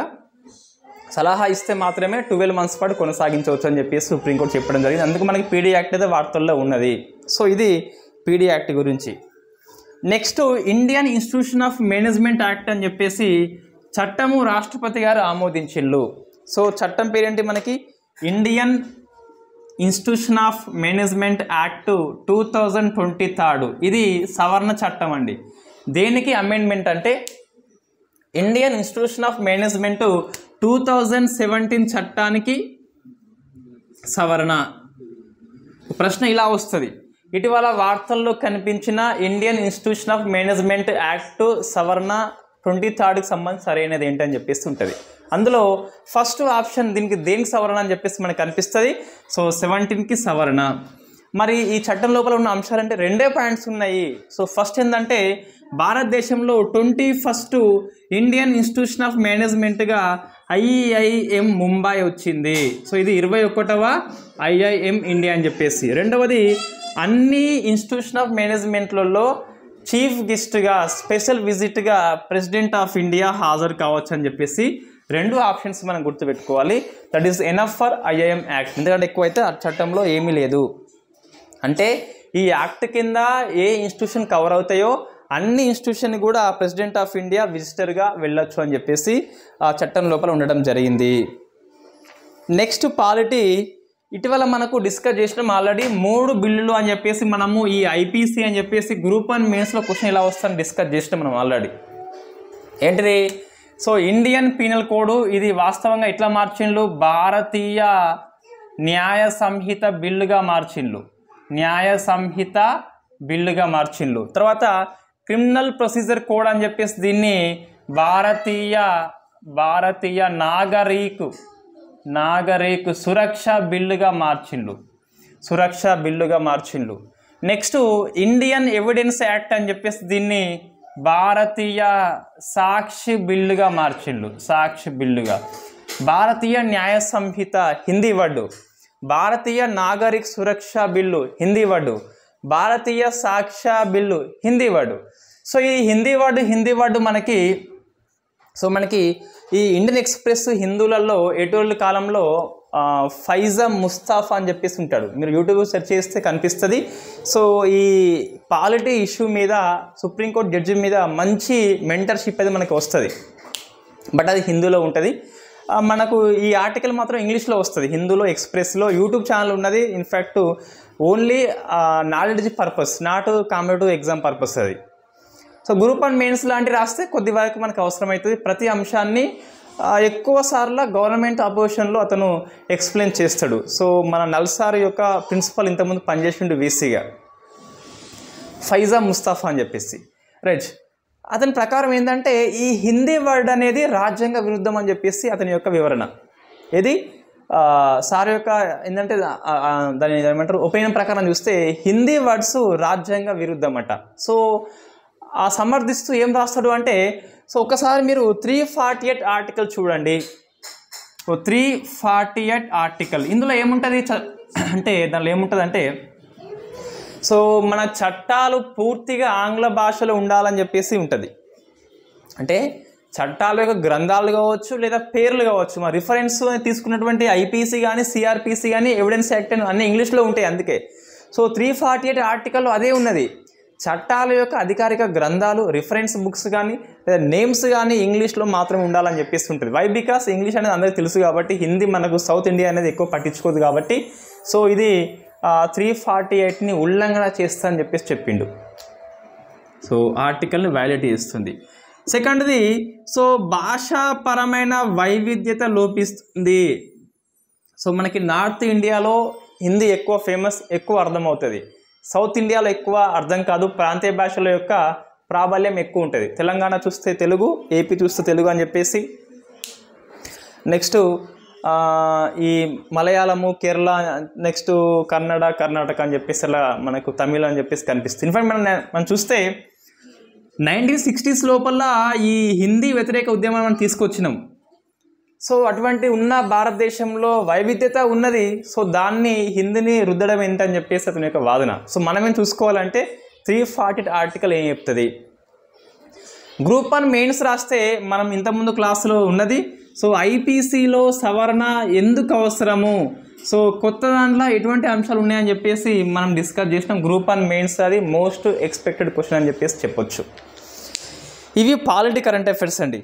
Speaker 1: సలహా ఇస్తే మాత్రమే ట్వెల్వ్ మంత్స్ పాటు కొనసాగించవచ్చు అని చెప్పేసి సుప్రీంకోర్టు చెప్పడం జరిగింది అందుకు మనకి పీడీ యాక్ట్ అయితే వార్తల్లో ఉన్నది సో ఇది పీడీ యాక్ట్ గురించి next Indian institution of management act అని చెప్పేసి చట్టము రాష్ట్రపతి గారు ఆమోదించిల్లు సో చట్టం పేరేంటి మనకి Indian institution of management act two thousand twenty third ఇది సవర్ణ చట్టం అండి దేనికి అమెండ్మెంట్ అంటే Indian institution of management two thousand seventeen చట్టానికి సవరణ ప్రశ్న ఇలా వస్తుంది ఇటీవల వార్తల్లో కనిపించిన Indian institution of management act సవర్ణ ట్వంటీ థర్డ్కి సంబంధించి సరైనది ఏంటని చెప్పేసి ఉంటుంది అందులో ఫస్ట్ ఆప్షన్ దీనికి దేనికి సవరణ అని చెప్పేసి మనకు కనిపిస్తుంది సో సెవెంటీన్కి సవరణ మరి ఈ చట్టం లోపల ఉన్న అంశాలంటే రెండే పాయింట్స్ ఉన్నాయి సో ఫస్ట్ ఏంటంటే భారతదేశంలో twenty first Indian institution of మేనేజ్మెంట్గా ఐఐఎం ముంబై వచ్చింది సో ఇది ఇరవై ఒకటవ ఐఐఎం ఇండియా అని చెప్పేసి రెండవది అన్ని ఇన్స్టిట్యూషన్ ఆఫ్ మేనేజ్మెంట్లలో చీఫ్ గెస్ట్గా స్పెషల్ విజిట్గా ప్రెసిడెంట్ ఆఫ్ ఇండియా హాజరు కావచ్చు అని చెప్పేసి రెండు ఆప్షన్స్ మనం గుర్తుపెట్టుకోవాలి that is enough for IIM act ఎందుకంటే ఎక్కువైతే చట్టంలో ఏమీ లేదు అంటే ఈ యాక్ట్ కింద ఏ ఇన్స్టిట్యూషన్ కవర్ అవుతాయో అన్ని ఇన్స్టిట్యూషన్ కూడా ప్రెసిడెంట్ ఆఫ్ ఇండియా విజిటర్గా వెళ్ళొచ్చు అని చెప్పేసి ఆ చట్టం లోపల ఉండడం జరిగింది నెక్స్ట్ పాలిటీ ఇటీవల మనకు డిస్కస్ చేసినాం ఆల్రెడీ మూడు బిల్లులు అని చెప్పేసి మనము ఈ ఐపీసీ అని చెప్పేసి గ్రూప్ వన్ మేన్స్లో క్వశ్చన్ ఎలా వస్తుందని డిస్కస్ చేసినాం మనం ఆల్రెడీ ఏంటిది సో ఇండియన్ పీనల్ కోడ్ ఇది వాస్తవంగా ఎట్లా మార్చిండ్లు భారతీయ న్యాయ సంహిత బిల్లుగా మార్చిండ్లు న్యాయ సంహిత బిల్లుగా మార్చిండ్లు తర్వాత క్రిమినల్ ప్రొసీజర్ కోడ్ అని చెప్పేసి దీన్ని భారతీయ భారతీయ నాగరీకు నాగరీకు సురక్ష బిల్లుగా మార్చిండు సురక్ష బిల్లుగా మార్చిండు నెక్స్ట్ ఇండియన్ ఎవిడెన్స్ యాక్ట్ అని చెప్పేసి దీన్ని భారతీయ సాక్షి బిల్లుగా మార్చిండు సాక్షి బిల్లుగా భారతీయ న్యాయ సంహిత Hindi word Bharatiya Nagarik Suraksha bill Hindi word Bharatiya Sakshya bill Hindi word so ఈ హిందీ వర్డ్ హిందీ వర్డ్ మనకి సో మనకి ఈ ఇండియన్ ఎక్స్ప్రెస్ హిందువులలో ఎటువంటి కాలంలో ఫైజా ముస్తాఫా అని చెప్పేసి ఉంటాడు మీరు యూట్యూబ్ సెర్చ్ చేస్తే కనిపిస్తుంది సో ఈ పాలిటీ ఇష్యూ మీద సుప్రీంకోర్టు జడ్జి మీద మంచి మెంటర్షిప్ అయితే మనకి వస్తుంది బట్ అది హిందూలో ఉంటుంది మనకు ఈ ఆర్టికల్ మాత్రం ఇంగ్లీష్లో వస్తుంది హిందూలో ఎక్స్ప్రెస్లో యూట్యూబ్ ఛానల్ ఉన్నది in fact only knowledge purpose not competitive exam purpose అది సో గ్రూప్ అండ్ మెయిన్స్ లాంటి రాస్తే కొద్ది వరకు మనకు అవసరమవుతుంది ప్రతి అంశాన్ని ఎక్కువ సార్లు గవర్నమెంట్ అపోజిషన్లో అతను ఎక్స్ప్లెయిన్ చేస్తాడు సో మన నల్సార్ యొక్క ప్రిన్సిపల్ ఇంతకుముందు పనిచేసిండు వీసీగా ఫైజా ముస్తాఫా అని చెప్పేసి రైట్ అతని ప్రకారం ఏంటంటే ఈ హిందీ వర్డ్ అనేది రాజ్యాంగ విరుద్ధం అని చెప్పేసి అతని యొక్క వివరణ ఇది సార్ యొక్క ఏంటంటే దాని ఏమంటారు ఒపీనియన్ ప్రకారం చూస్తే హిందీ వర్డ్స్ రాజ్యాంగ విరుద్ధం అట సో ఆ సమర్థిస్తూ ఏం రాస్తాడు అంటే సో ఒకసారి మీరు త్రీ ఫార్టీ ఎయిట్ ఆర్టికల్ చూడండి త్రీ ఫార్టీ ఎయిట్ ఆర్టికల్ ఇందులో ఏముంటుంది అంటే దానిలో ఏముంటుంది అంటే సో మన చట్టాలు పూర్తిగా ఆంగ్ల భాషలో ఉండాలని చెప్పేసి ఉంటుంది అంటే చట్టాలు యొక్క గ్రంథాలు కావచ్చు లేదా పేర్లు కావచ్చు మా రిఫరెన్స్ తీసుకున్నటువంటి ఐపీసీ కానీ సిఆర్పిసి కానీ ఎవిడెన్స్ యాక్ట్ అన్ని ఇంగ్లీష్లో ఉంటాయి అందుకే సో త్రీ ఫార్టీ ఎయిట్ ఆర్టికల్లో అదే ఉన్నది చట్టాల యొక్క అధికారిక గ్రంథాలు రిఫరెన్స్ బుక్స్ కానీ లేదా నేమ్స్ కానీ ఇంగ్లీష్లో మాత్రమే ఉండాలని చెప్పేసి ఉంటుంది వై బికాస్ ఇంగ్లీష్ అనేది అందరికీ తెలుసు కాబట్టి హిందీ మనకు సౌత్ ఇండియా అనేది ఎక్కువ పట్టించుకోదు కాబట్టి సో ఇది త్రీ ఫార్టీ ఎయిట్ని ఉల్లంఘన చేస్తా అని చెప్పేసి చెప్పిండు సో ఆర్టికల్ని వ్యాలిడ్ చేస్తుంది సెకండ్ది సో భాషాపరమైన వైవిధ్యత లోపిస్తుంది సో మనకి నార్త్ ఇండియాలో హిందీ ఎక్కువ ఫేమస్ ఎక్కువ అర్థమవుతుంది సౌత్ ఇండియాలో ఎక్కువ అర్థం కాదు ప్రాంతీయ భాషల యొక్క ప్రాబల్యం ఎక్కువ ఉంటుంది తెలంగాణ చూస్తే తెలుగు ఏపీ చూస్తే తెలుగు అని చెప్పేసి నెక్స్ట్ ఈ మలయాళము కేరళ నెక్స్ట్ కన్నడ కర్ణాటక అని చెప్పేసి అలా మనకు తమిళ అని చెప్పేసి కనిపిస్తుంది ఇన్ఫాక్ట్ మనం మనం చూస్తే నైన్టీన్ సిక్స్టీస్ లోపల ఈ హిందీ వ్యతిరేక ఉద్యమం మనం తీసుకొచ్చినాం సో అటువంటి ఉన్న భారతదేశంలో వైవిధ్యత ఉన్నది సో దాన్ని హిందీని రుద్దడం ఎంత అని చెప్పేసి అతని యొక్క వాదన సో మనమేం చూసుకోవాలంటే త్రీ ఫార్టీ ఆర్టికల్ ఏం చెప్తుంది గ్రూప్ వన్ మెయిన్స్ రాస్తే మనం ఇంతకుముందు క్లాసులో ఉన్నది సో ఐపీసీలో సవరణ ఎందుకు అవసరము సో కొత్త దాంట్లో ఎటువంటి అంశాలు ఉన్నాయని చెప్పేసి మనం డిస్కస్ చేసినాం గ్రూప్ వన్ మెయిన్స్ అది మోస్ట్ ఎక్స్పెక్టెడ్ క్వశ్చన్ అని చెప్పేసి చెప్పొచ్చు ఇవి పాలిటీ కరెంట్ అఫేర్స్ అండి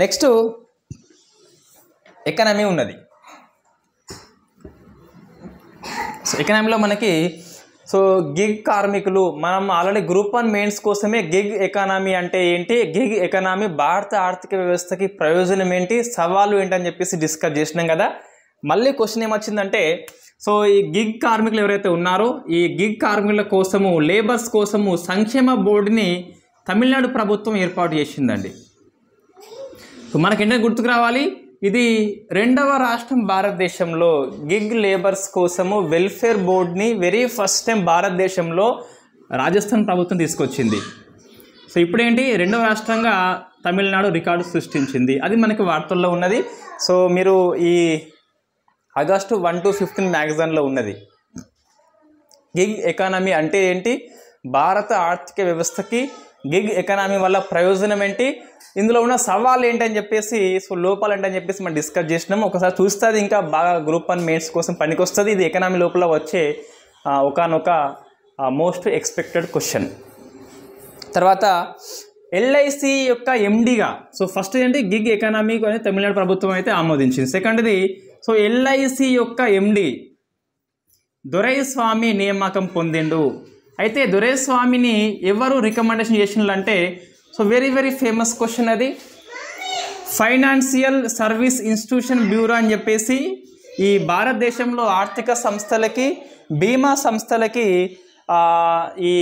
Speaker 1: నెక్స్ట్ ఎకనామీ ఉన్నది సో ఎకనామీలో మనకి సో గిగ్ కార్మికులు మనం ఆల్రెడీ గ్రూప్ వన్ మెయిన్స్ కోసమే గిగ్ ఎకానమీ అంటే ఏంటి గిగ్ ఎకానమీ భారత ఆర్థిక వ్యవస్థకి ప్రయోజనం ఏంటి సవాళ్ళు ఏంటని చెప్పేసి డిస్కస్ చేసినాం కదా మళ్ళీ క్వశ్చన్ ఏమొచ్చిందంటే సో ఈ గిగ్ కార్మికులు ఎవరైతే ఉన్నారో ఈ గిగ్ కార్మికుల కోసము లేబర్స్ కోసము సంక్షేమ బోర్డుని తమిళనాడు ప్రభుత్వం ఏర్పాటు చేసిందండి సో మనకి ఎన్నో గుర్తుకు రావాలి ఇది రెండవ రాష్ట్రం భారతదేశంలో గిగ్ లేబర్స్ కోసము వెల్ఫేర్ బోర్డ్ని వెరీ ఫస్ట్ టైం భారతదేశంలో రాజస్థాన్ ప్రభుత్వం తీసుకొచ్చింది సో ఇప్పుడేంటి రెండవ రాష్ట్రంగా తమిళనాడు రికార్డు సృష్టించింది అది మనకి వార్తల్లో ఉన్నది సో మీరు ఈ ఆగస్టు వన్ టు ఫిఫ్టీన్ మ్యాగజైన్లో ఉన్నది గిగ్ ఎకానమీ అంటే ఏంటి భారత ఆర్థిక వ్యవస్థకి గిగ్ ఎకనామీ వల్ల ప్రయోజనం ఏంటి ఇందులో ఉన్న సవాళ్ళు ఏంటని చెప్పేసి సో లోపాలు ఏంటని చెప్పేసి మనం డిస్కస్ చేసినాం ఒకసారి అది ఇంకా బాగా గ్రూప్ వన్ మెయిన్స్ కోసం పనికొస్తుంది ఇది ఎకనామీ లోపల వచ్చే ఒకనొక మోస్ట్ ఎక్స్పెక్టెడ్ క్వశ్చన్ తర్వాత ఎల్ఐసి యొక్క ఎండిగా సో ఫస్ట్ ఏంటి గిగ్ ఎకనామీ అనేది తమిళనాడు ప్రభుత్వం అయితే ఆమోదించింది సెకండ్ది సో ఎల్ఐసి యొక్క ఎండి దొరైస్వామి నియామకం పొందిండు అయితే దొరేస్వామిని ఎవరు రికమెండేషన్ చేసినారు అంటే so very very famous question అది ఫైనాన్షియల్ సర్వీస్ ఇన్స్టిట్యూషన్ బ్యూరో అని చెప్పేసి ఈ భారతదేశంలో ఆర్థిక సంస్థలకి బీమా సంస్థలకి ఈ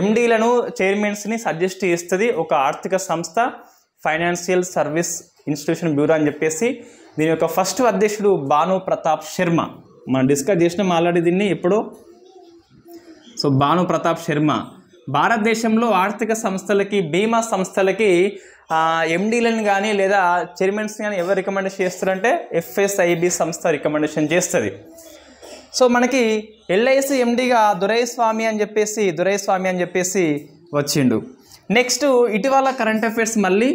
Speaker 1: ఎండీలను చైర్మన్స్ని సజెస్ట్ చేస్తుంది ఒక ఆర్థిక సంస్థ ఫైనాన్షియల్ సర్వీస్ ఇన్స్టిట్యూషన్ బ్యూరో అని చెప్పేసి దీని యొక్క ఫస్ట్ అధ్యక్షుడు భాను ప్రతాప్ శర్మ మనం డిస్కస్ చేసినాం ఆల్రెడీ దీన్ని ఎప్పుడో సో భాను ప్రతాప్ శర్మ భారతదేశంలో ఆర్థిక సంస్థలకి బీమా సంస్థలకి ఎండీలను కానీ లేదా చైర్మన్స్ కానీ ఎవరు రికమెండేషన్ చేస్తారంటే ఎఫ్ఎస్ఐబి సంస్థ రికమెండేషన్ చేస్తుంది సో మనకి ఎల్ఐసి ఎండీగా దొరైస్వామి అని చెప్పేసి దొరైస్వామి అని చెప్పేసి వచ్చిండు నెక్స్ట్ ఇటీవల కరెంట్ అఫైర్స్ మళ్ళీ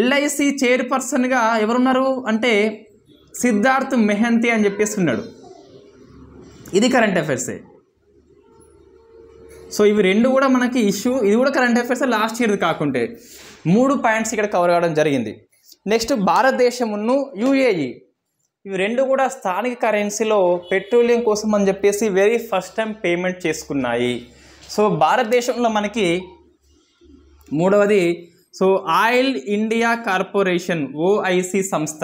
Speaker 1: ఎల్ఐసి చైర్పర్సన్గా ఎవరున్నారు అంటే సిద్ధార్థ్ మెహంతి అని చెప్పేసి ఉన్నాడు ఇది కరెంట్ అఫైర్సే సో ఇవి రెండు కూడా మనకి ఇష్యూ ఇది కూడా కరెంట్ అఫేర్స్ లాస్ట్ ఇయర్ది కాకుంటే మూడు పాయింట్స్ ఇక్కడ కవర్ కావడం జరిగింది నెక్స్ట్ భారతదేశమును యూఏఈ e. ఇవి రెండు కూడా స్థానిక కరెన్సీలో పెట్రోలియం కోసం అని చెప్పేసి వెరీ ఫస్ట్ టైం పేమెంట్ చేసుకున్నాయి సో భారతదేశంలో మనకి మూడవది so oil India corporation OIC సంస్థ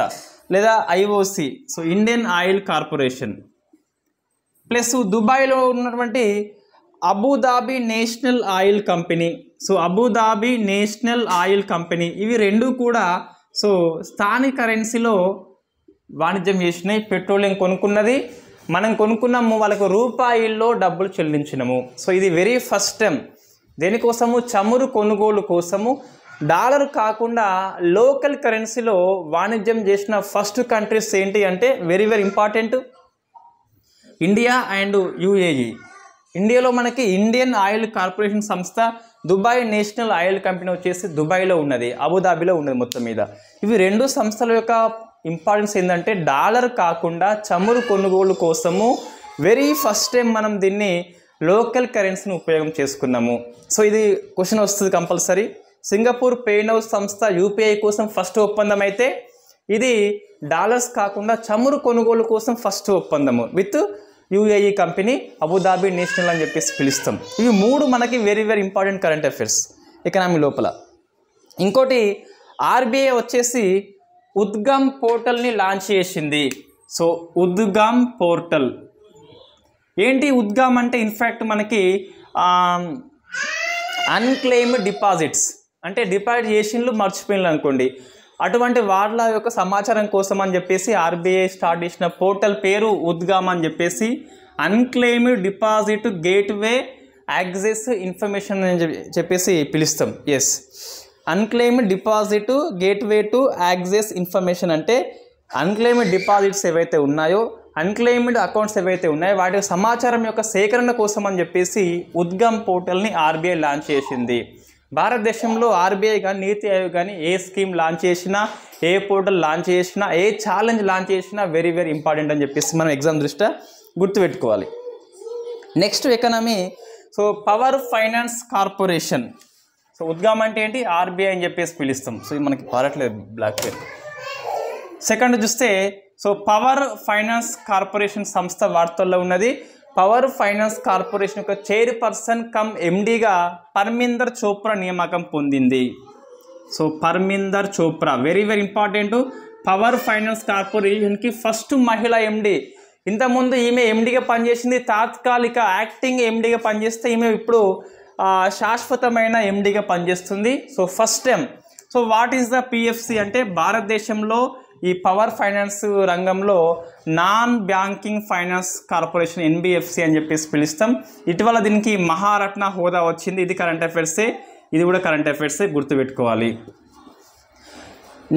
Speaker 1: లేదా IOC so Indian oil corporation plus దుబాయ్లో ఉన్నటువంటి Abu Dhabi national oil company so Abu Dhabi national oil company ఇవి రెండు కూడా సో స్థానిక కరెన్సీలో వాణిజ్యం చేసినాయి పెట్రోలియం కొనుక్కున్నది మనం కొనుక్కున్నాము వాళ్ళకు రూపాయల్లో డబ్బులు చెల్లించినము సో ఇది వెరీ ఫస్ట్ టైం దేనికోసము చమురు కొనుగోలు కోసము డాలర్ కాకుండా లోకల్ కరెన్సీలో వాణిజ్యం చేసిన ఫస్ట్ కంట్రీస్ ఏంటి అంటే very very important India and UAE ఇండియాలో మనకి ఇండియన్ ఆయిల్ కార్పొరేషన్ సంస్థ దుబాయ్ నేషనల్ ఆయిల్ కంపెనీ వచ్చేసి దుబాయ్లో ఉన్నది అబుదాబిలో ఉన్నది మొత్తం మీద ఇవి రెండు సంస్థల యొక్క ఇంపార్టెన్స్ ఏంటంటే డాలర్ కాకుండా చమురు కొనుగోలు కోసము వెరీ ఫస్ట్ టైం మనం దీన్ని లోకల్ కరెన్సీని ఉపయోగం చేసుకున్నాము సో ఇది క్వశ్చన్ వస్తుంది కంపల్సరీ సింగపూర్ పేన్ హౌస్ సంస్థ యూపీఐ కోసం ఫస్ట్ ఒప్పందం అయితే ఇది డాలర్స్ కాకుండా చమురు కొనుగోలు కోసం ఫస్ట్ ఒప్పందము with UAE company Abu Dhabi national అని చెప్పేసి పిలుస్తాం ఇవి మూడు మనకి very very important current affairs economy లోపల ఇంకోటి ఆర్బీఐ వచ్చేసి ఉద్గమ్ పోర్టల్ని లాంచ్ చేసింది సో ఉద్గమ్ పోర్టల్ ఏంటి ఉద్గమ్ అంటే ఇన్ఫ్యాక్ట్ మనకి అన్క్లెయిమ్డ్ డిపాజిట్స్ అంటే డిపాజిట్ చేసినలు మర్చిపోయినారు అనుకోండి అటువంటి వాళ్ళ యొక్క సమాచారం కోసం అని చెప్పేసి ఆర్బీఐ స్టార్ట్ చేసిన పోర్టల్ పేరు ఉద్గామ్ అని చెప్పేసి unclaimed deposit gateway access information అని చెప్పేసి పిలుస్తాం yes unclaim deposit gateway to access information అంటే అన్క్లెయిమ్డ్ డిపాజిట్స్ ఏవైతే ఉన్నాయో అన్క్లెయిమ్డ్ అకౌంట్స్ ఏవైతే ఉన్నాయో వాటి సమాచారం యొక్క సేకరణ కోసం అని చెప్పేసి ఉద్గమ్ పోర్టల్ని ఆర్బీఐ లాంచ్ చేసింది భారతదేశంలో ఆర్బీఐ కానీ నీతి ఆయోగ్ కానీ ఏ స్కీమ్ లాంచ్ చేసినా ఏ పోర్టల్ లాంచ్ చేసినా ఏ ఛాలెంజ్ లాంచ్ చేసినా వెరీ వెరీ ఇంపార్టెంట్ అని చెప్పేసి మనం ఎగ్జామ్ దృష్ట్యా గుర్తుపెట్టుకోవాలి next economy so power finance corporation so Udgam అంటే ఏంటి ఆర్బీఐ అని చెప్పేసి పిలుస్తాం సో ఇది మనకి పారట్లేదు బ్లాక్ పేర్ సెకండ్ చూస్తే సో పవర్ ఫైనాన్స్ కార్పొరేషన్ సంస్థ వార్తల్లో ఉన్నది పవర్ ఫైనాన్స్ కార్పొరేషన్ యొక్క chairperson cum MD Parminder Chopra నియామకం పొందింది so Parminder Chopra very very important power finance కార్పొరేషన్కి ఫస్ట్ మహిళ ఎండీ ఇంతకుముందు ఈమె ఎండీగా పనిచేసింది తాత్కాలిక యాక్టింగ్ ఎండీగా పనిచేస్తే ఈమె ఇప్పుడు శాశ్వతమైన ఎండీగా పనిచేస్తుంది so first time so what is the PFC అంటే భారతదేశంలో ఈ పవర్ ఫైనాన్స్ రంగంలో non banking finance corporation NBFC అని చెప్పేసి పిలుస్తాం ఇటీవల దీనికి మహారత్న హోదా వచ్చింది ఇది కరెంట్ అఫైర్సే ఇది కూడా కరెంట్ అఫైర్సే గుర్తుపెట్టుకోవాలి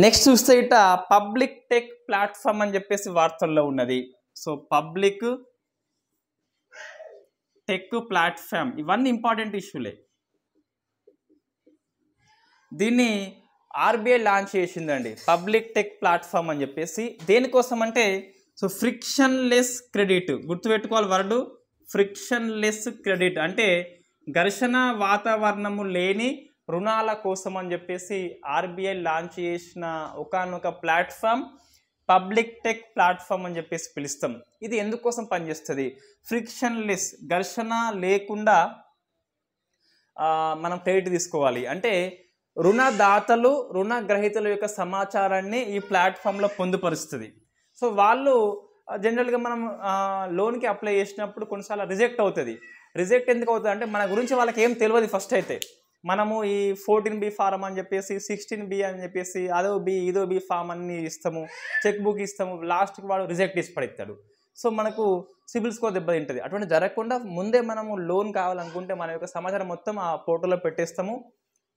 Speaker 1: నెక్స్ట్ చూస్తే ఇట పబ్లిక్ టెక్ ప్లాట్ఫామ్ అని చెప్పేసి వార్తల్లో ఉన్నది సో పబ్లిక్ టెక్ ప్లాట్ఫామ్ ఇవన్నీ ఇంపార్టెంట్ ఇష్యూలే దీన్ని ఆర్బీఐ లాంచ్ చేసిందండి పబ్లిక్ టెక్ ప్లాట్ఫామ్ అని చెప్పేసి దేనికోసం అంటే సో ఫ్రిక్షన్ లెస్ క్రెడిట్ గుర్తుపెట్టుకోవాలి వర్డు ఫ్రిక్షన్ లెస్ క్రెడిట్ అంటే ఘర్షణ వాతావరణము లేని రుణాల కోసం అని చెప్పేసి ఆర్బీఐ లాంచ్ చేసిన ఒకనొక ప్లాట్ఫామ్ పబ్లిక్ టెక్ ప్లాట్ఫామ్ అని చెప్పేసి పిలుస్తాం ఇది ఎందుకోసం పనిచేస్తుంది ఫ్రిక్షన్ లెస్ ఘర్షణ లేకుండా మనం క్రెడిట్ తీసుకోవాలి అంటే రుణదాతలు రుణగ్రహీతల యొక్క సమాచారాన్ని ఈ ప్లాట్ఫామ్లో పొందుపరుస్తుంది సో వాళ్ళు జనరల్గా మనం లోన్కి అప్లై చేసినప్పుడు కొన్నిసార్లు రిజెక్ట్ అవుతుంది రిజెక్ట్ ఎందుకు అవుతుంది అంటే మన గురించి వాళ్ళకి ఏం తెలియదు ఫస్ట్ అయితే మనము ఈ ఫోర్టీన్ బి ఫారం అని చెప్పేసి సిక్స్టీన్ బి అని చెప్పేసి అదో బి ఇదో బి ఫామ్ అన్ని ఇస్తాము చెక్ బుక్ ఇస్తాము లాస్ట్కి వాడు రిజెక్ట్ చేసి పడేస్తాడు సో మనకు సిబిల్ స్కోర్ దెబ్బతింటుంది అటువంటి జరగకుండా ముందే మనము లోన్ కావాలనుకుంటే మన యొక్క సమాచారం మొత్తం ఆ పోర్టల్లో పెట్టేస్తాము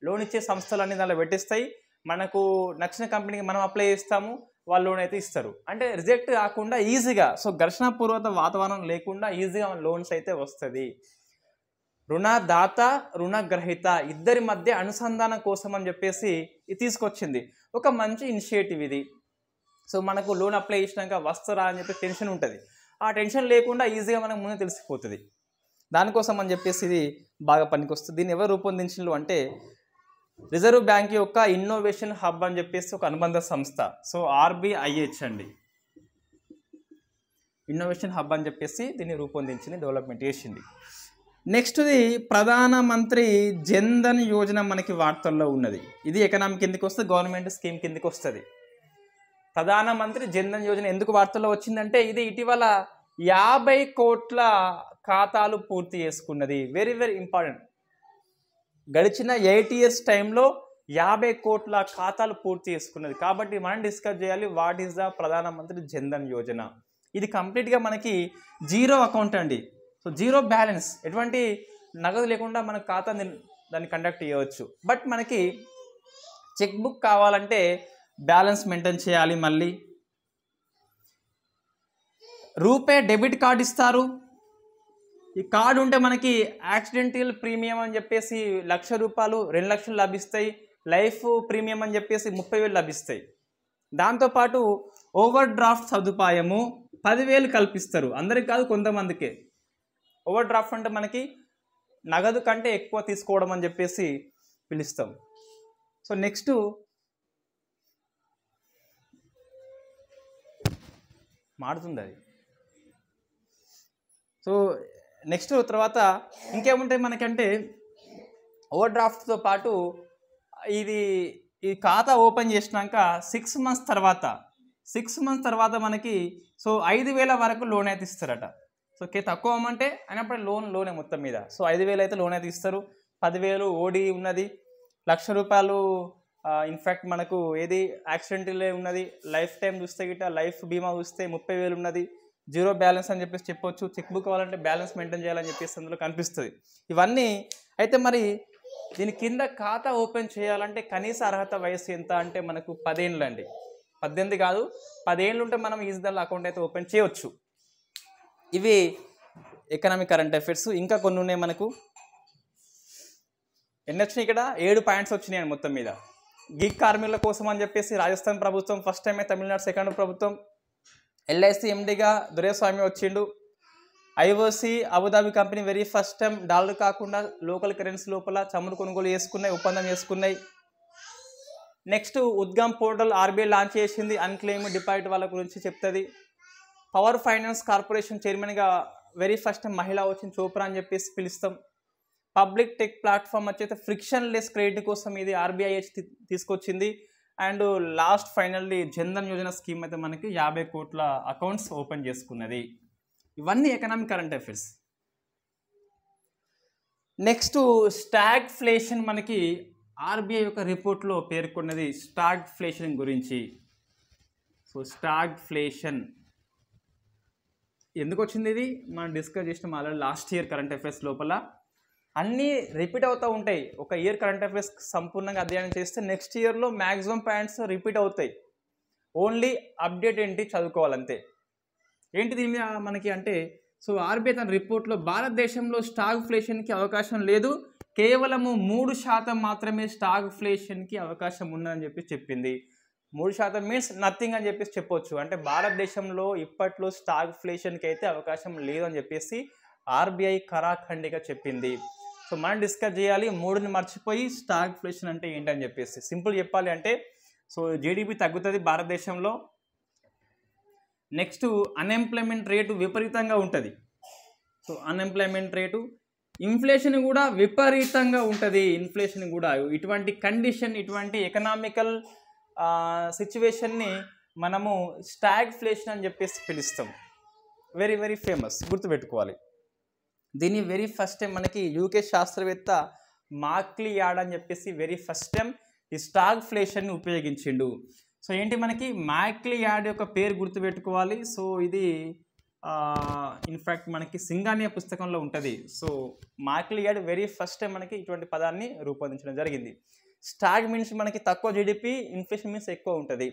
Speaker 1: లోన్ ఇచ్చే సంస్థలు అన్ని దానిలో పెట్టిస్తాయి మనకు నచ్చిన కంపెనీకి మనం అప్లై చేస్తాము వాళ్ళు లోన్ అయితే ఇస్తారు అంటే రిజెక్ట్ కాకుండా ఈజీగా సో ఘర్షణ పూర్వత వాతావరణం లేకుండా ఈజీగా మన లోన్స్ అయితే వస్తుంది రుణదాత రుణగ్రహీత ఇద్దరి మధ్య అనుసంధానం కోసం అని చెప్పేసి ఇది తీసుకొచ్చింది ఒక మంచి ఇనిషియేటివ్ ఇది సో మనకు లోన్ అప్లై చేసినాక వస్తారా అని చెప్పి టెన్షన్ ఉంటుంది ఆ టెన్షన్ లేకుండా ఈజీగా మనకు ముందే తెలిసిపోతుంది దానికోసం అని చెప్పేసి ఇది బాగా పనికొస్తుంది దీన్ని ఎవరు రూపొందించు అంటే రిజర్వ్ బ్యాంక్ యొక్క ఇన్నోవేషన్ హబ్ అని చెప్పేసి ఒక అనుబంధ సంస్థ సో ఆర్బీఐహెచ్ అండి ఇన్నోవేషన్ హబ్ అని చెప్పేసి దీన్ని రూపొందించింది డెవలప్మెంట్ చేసింది నెక్స్ట్ది ప్రధానమంత్రి జన్ధన్ యోజన మనకి వార్తల్లో ఉన్నది ఇది ఎకనామిక్ కిందకి వస్తే గవర్నమెంట్ స్కీమ్ కిందకి వస్తుంది ప్రధానమంత్రి జన్ధన్ యోజన ఎందుకు వార్తల్లో వచ్చిందంటే ఇది ఇటీవల యాభై కోట్ల ఖాతాలు పూర్తి చేసుకున్నది వెరీ వెరీ ఇంపార్టెంట్ గడిచిన ఎయిట్ ఇయర్స్ టైంలో యాభై కోట్ల ఖాతాలు పూర్తి చేసుకున్నది కాబట్టి మనం డిస్కస్ చేయాలి వాట్ ఈస్ ద ప్రధానమంత్రి జన్ధన్ యోజన ఇది కంప్లీట్గా మనకి జీరో అకౌంట్ అండి సో జీరో బ్యాలెన్స్ ఎటువంటి నగదు లేకుండా మన ఖాతా దాన్ని కండక్ట్ చేయవచ్చు బట్ మనకి చెక్ బుక్ కావాలంటే బ్యాలెన్స్ మెయింటైన్ చేయాలి మళ్ళీ రూపే డెబిట్ కార్డ్ ఇస్తారు ఈ కార్డు ఉంటే మనకి యాక్సిడెంటల్ ప్రీమియం అని చెప్పేసి లక్ష రూపాయలు రెండు లక్షలు లభిస్తాయి లైఫ్ ప్రీమియం అని చెప్పేసి ముప్పై వేలు లభిస్తాయి దాంతోపాటు ఓవర్ డ్రాఫ్ట్ సదుపాయము పదివేలు కల్పిస్తారు అందరికి కాదు కొంతమందికే ఓవర్ డ్రాఫ్ట్ అంటే మనకి నగదు కంటే ఎక్కువ తీసుకోవడం అని చెప్పేసి పిలుస్తాం సో నెక్స్ట్ మారుతుంది అది సో నెక్స్ట్ తర్వాత ఇంకేముంటాయి మనకంటే ఓవర్ డ్రాఫ్ట్తో పాటు ఇది ఈ ఖాతా ఓపెన్ చేసినాక సిక్స్ మంత్స్ తర్వాత సిక్స్ మంత్స్ తర్వాత మనకి సో ఐదు వేల వరకు లోన్ అయితే ఇస్తారట సో కే తక్కువ అమ్మంటే అయినప్పుడు లోన్ లోనే మొత్తం మీద సో ఐదు వేలు అయితే లోన్ అయితే ఇస్తారు పదివేలు ఓడి ఉన్నది లక్ష రూపాయలు ఇన్ఫ్యాక్ట్ మనకు ఏది యాక్సిడెంటలే ఉన్నది లైఫ్ టైం చూస్తే గిట్ట లైఫ్ బీమా చూస్తే ముప్పై వేలు ఉన్నది జీరో బ్యాలెన్స్ అని చెప్పేసి చెప్పొచ్చు చెక్ బుక్ కావాలంటే బ్యాలెన్స్ మెయింటైన్ చేయాలని చెప్పేసి అందులో కనిపిస్తుంది ఇవన్నీ అయితే మరి దీని కింద ఖాతా ఓపెన్ చేయాలంటే కనీస అర్హత వయసు ఎంత అంటే మనకు పదేళ్ళు అండి పద్దెనిమిది కాదు పదేళ్ళు ఉంటే మనం ఈజీదల్ అకౌంట్ అయితే ఓపెన్ చేయవచ్చు ఇవి ఎకనామిక్ కరెంట్ అఫేర్స్ ఇంకా కొన్ని ఉన్నాయి మనకు ఎన్ని వచ్చినాయి ఇక్కడ ఏడు పాయింట్స్ వచ్చినాయి మొత్తం మీద గిగ్ కార్మికుల కోసం అని చెప్పేసి రాజస్థాన్ ప్రభుత్వం ఫస్ట్ టైమే తమిళనాడు సెకండ్ ప్రభుత్వం ఎల్ఐసి ఎండిగా దురేస్వామి వచ్చిండు IOC Abu Dhabi company very first time dollar కాకుండా లోకల్ కరెన్సీ లోపల చమురు కొనుగోలు చేసుకున్నాయి ఒప్పందం చేసుకున్నాయి next Udgam portal RBI launch చేసింది అన్క్లెయిమ్ డిపాజిట్ వాళ్ళ గురించి చెప్తుంది పవర్ ఫైనాన్స్ కార్పొరేషన్ చైర్మన్గా వెరీ ఫస్ట్ టైం మహిళ వచ్చింది చోప్రా అని చెప్పేసి పిలుస్తాం పబ్లిక్ టెక్ ప్లాట్ఫామ్ వచ్చి ఫ్రిక్షన్ లెస్ క్రెడిట్ కోసం ఇది ఆర్బీఐ తీసుకొచ్చింది and last finally Jan Dhan Yojana scheme అయితే మనకి యాభై కోట్ల అకౌంట్స్ ఓపెన్ చేసుకున్నది ఇవన్నీ ఎకనామిక్ కరెంట్ అఫేర్స్ నెక్స్ట్ ఫ్లేషన్ మనకి ఆర్బీఐ యొక్క రిపోర్ట్లో పేర్కొన్నది ఫ్లేషన్ గురించి సో ఫ్లేషన్ ఎందుకు వచ్చింది ఇది మనం డిస్కస్ చేసినాం already last year current affairs లోపల అన్నీ రిపీట్ అవుతూ ఉంటాయి ఒక ఇయర్ కరెంట్ అఫేర్స్ సంపూర్ణంగా అధ్యయనం చేస్తే నెక్స్ట్ ఇయర్లో మ్యాక్సిమం పాయింట్స్ రిపీట్ అవుతాయి ఓన్లీ అప్డేట్ ఏంటి చదువుకోవాలంతే ఏంటి దీని మీద మనకి అంటే సో ఆర్బీఐ తన రిపోర్ట్లో భారతదేశంలో స్టాక్ ఫ్లేషన్కి అవకాశం లేదు కేవలము మూడు శాతం మాత్రమే స్టాక్ ఫ్లేషన్కి అవకాశం ఉందని చెప్పి చెప్పింది మూడు శాతం మీన్స్ నథింగ్ అని చెప్పేసి చెప్పొచ్చు అంటే భారతదేశంలో ఇప్పట్లో స్టాక్ ఫ్లేషన్కి అయితే అవకాశం లేదని చెప్పేసి ఆర్బీఐ కరాఖండిగా చెప్పింది సో మనం డిస్కస్ చేయాలి మూడుని మర్చిపోయి స్టాక్ ఫ్లేషన్ అంటే ఏంటని చెప్పేసి సింపుల్ చెప్పాలి అంటే సో జీడిపి తగ్గుతుంది భారతదేశంలో నెక్స్ట్ అన్ఎంప్లాయ్మెంట్ రేటు విపరీతంగా ఉంటుంది సో అన్ఎంప్లాయ్మెంట్ రేటు ఇన్ఫ్లేషన్ కూడా విపరీతంగా ఉంటుంది ఇన్ఫ్లేషన్ కూడా ఇటువంటి కండిషన్ ఇటువంటి ఎకనామికల్ సిచ్యువేషన్ని మనము ఫ్లేషన్ అని చెప్పేసి పిలుస్తాం వెరీ వెరీ ఫేమస్ గుర్తుపెట్టుకోవాలి దీని వెరీ ఫస్ట్ టైం మనకి యూకే శాస్త్రవేత్త మార్క్లీ యాడ్ అని చెప్పేసి వెరీ ఫస్ట్ టైం ఈ స్టాక్ ఫ్లేషన్ని ఉపయోగించిండు సో ఏంటి మనకి మార్క్లీ యాడ్ యొక్క పేరు గుర్తుపెట్టుకోవాలి సో ఇది ఇన్ఫ్యాక్ట్ మనకి సింగానియా పుస్తకంలో ఉంటుంది so Macleod very first time మనకి ఇటువంటి పదాన్ని రూపొందించడం జరిగింది స్టాగ్ మీన్స్ మనకి తక్కువ జీడిపి ఇన్ఫ్లేషన్ మీన్స్ ఎక్కువ ఉంటుంది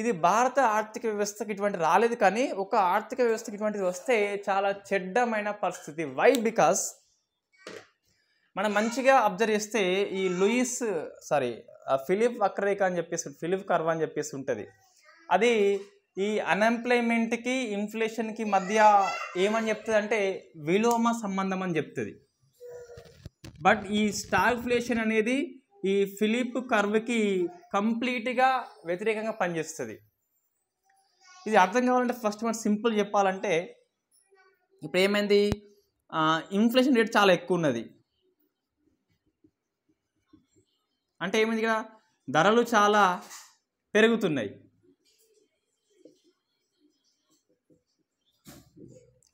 Speaker 1: ఇది భారత ఆర్థిక వ్యవస్థకి ఇటువంటి రాలేదు కానీ ఒక ఆర్థిక వ్యవస్థకి ఇటువంటిది వస్తే చాలా చెడ్డమైన పరిస్థితి వై బికాస్ మనం మంచిగా అబ్జర్వ్ చేస్తే ఈ లూయిస్ సారీ ఫిలిప్ అక్రేక్ అని చెప్పేసి ఫిలిప్ కర్వ్ అని చెప్పేసి ఉంటుంది అది ఈ అన్ఎంప్లాయ్మెంట్కి ఇన్ఫ్లేషన్కి మధ్య ఏమని చెప్తుంది అంటే విలోమ సంబంధం అని చెప్తుంది బట్ ఈ స్టాగ్ఫ్లేషన్ అనేది ఈ ఫిలిప్ కర్వ్కి కంప్లీట్గా వ్యతిరేకంగా పనిచేస్తుంది ఇది అర్థం కావాలంటే ఫస్ట్ మనం సింపుల్ చెప్పాలంటే ఇప్పుడు ఏమైంది ఇన్ఫ్లేషన్ రేట్ చాలా ఎక్కువ ఉన్నది అంటే ఏమైంది ఇక్కడ ధరలు చాలా పెరుగుతున్నాయి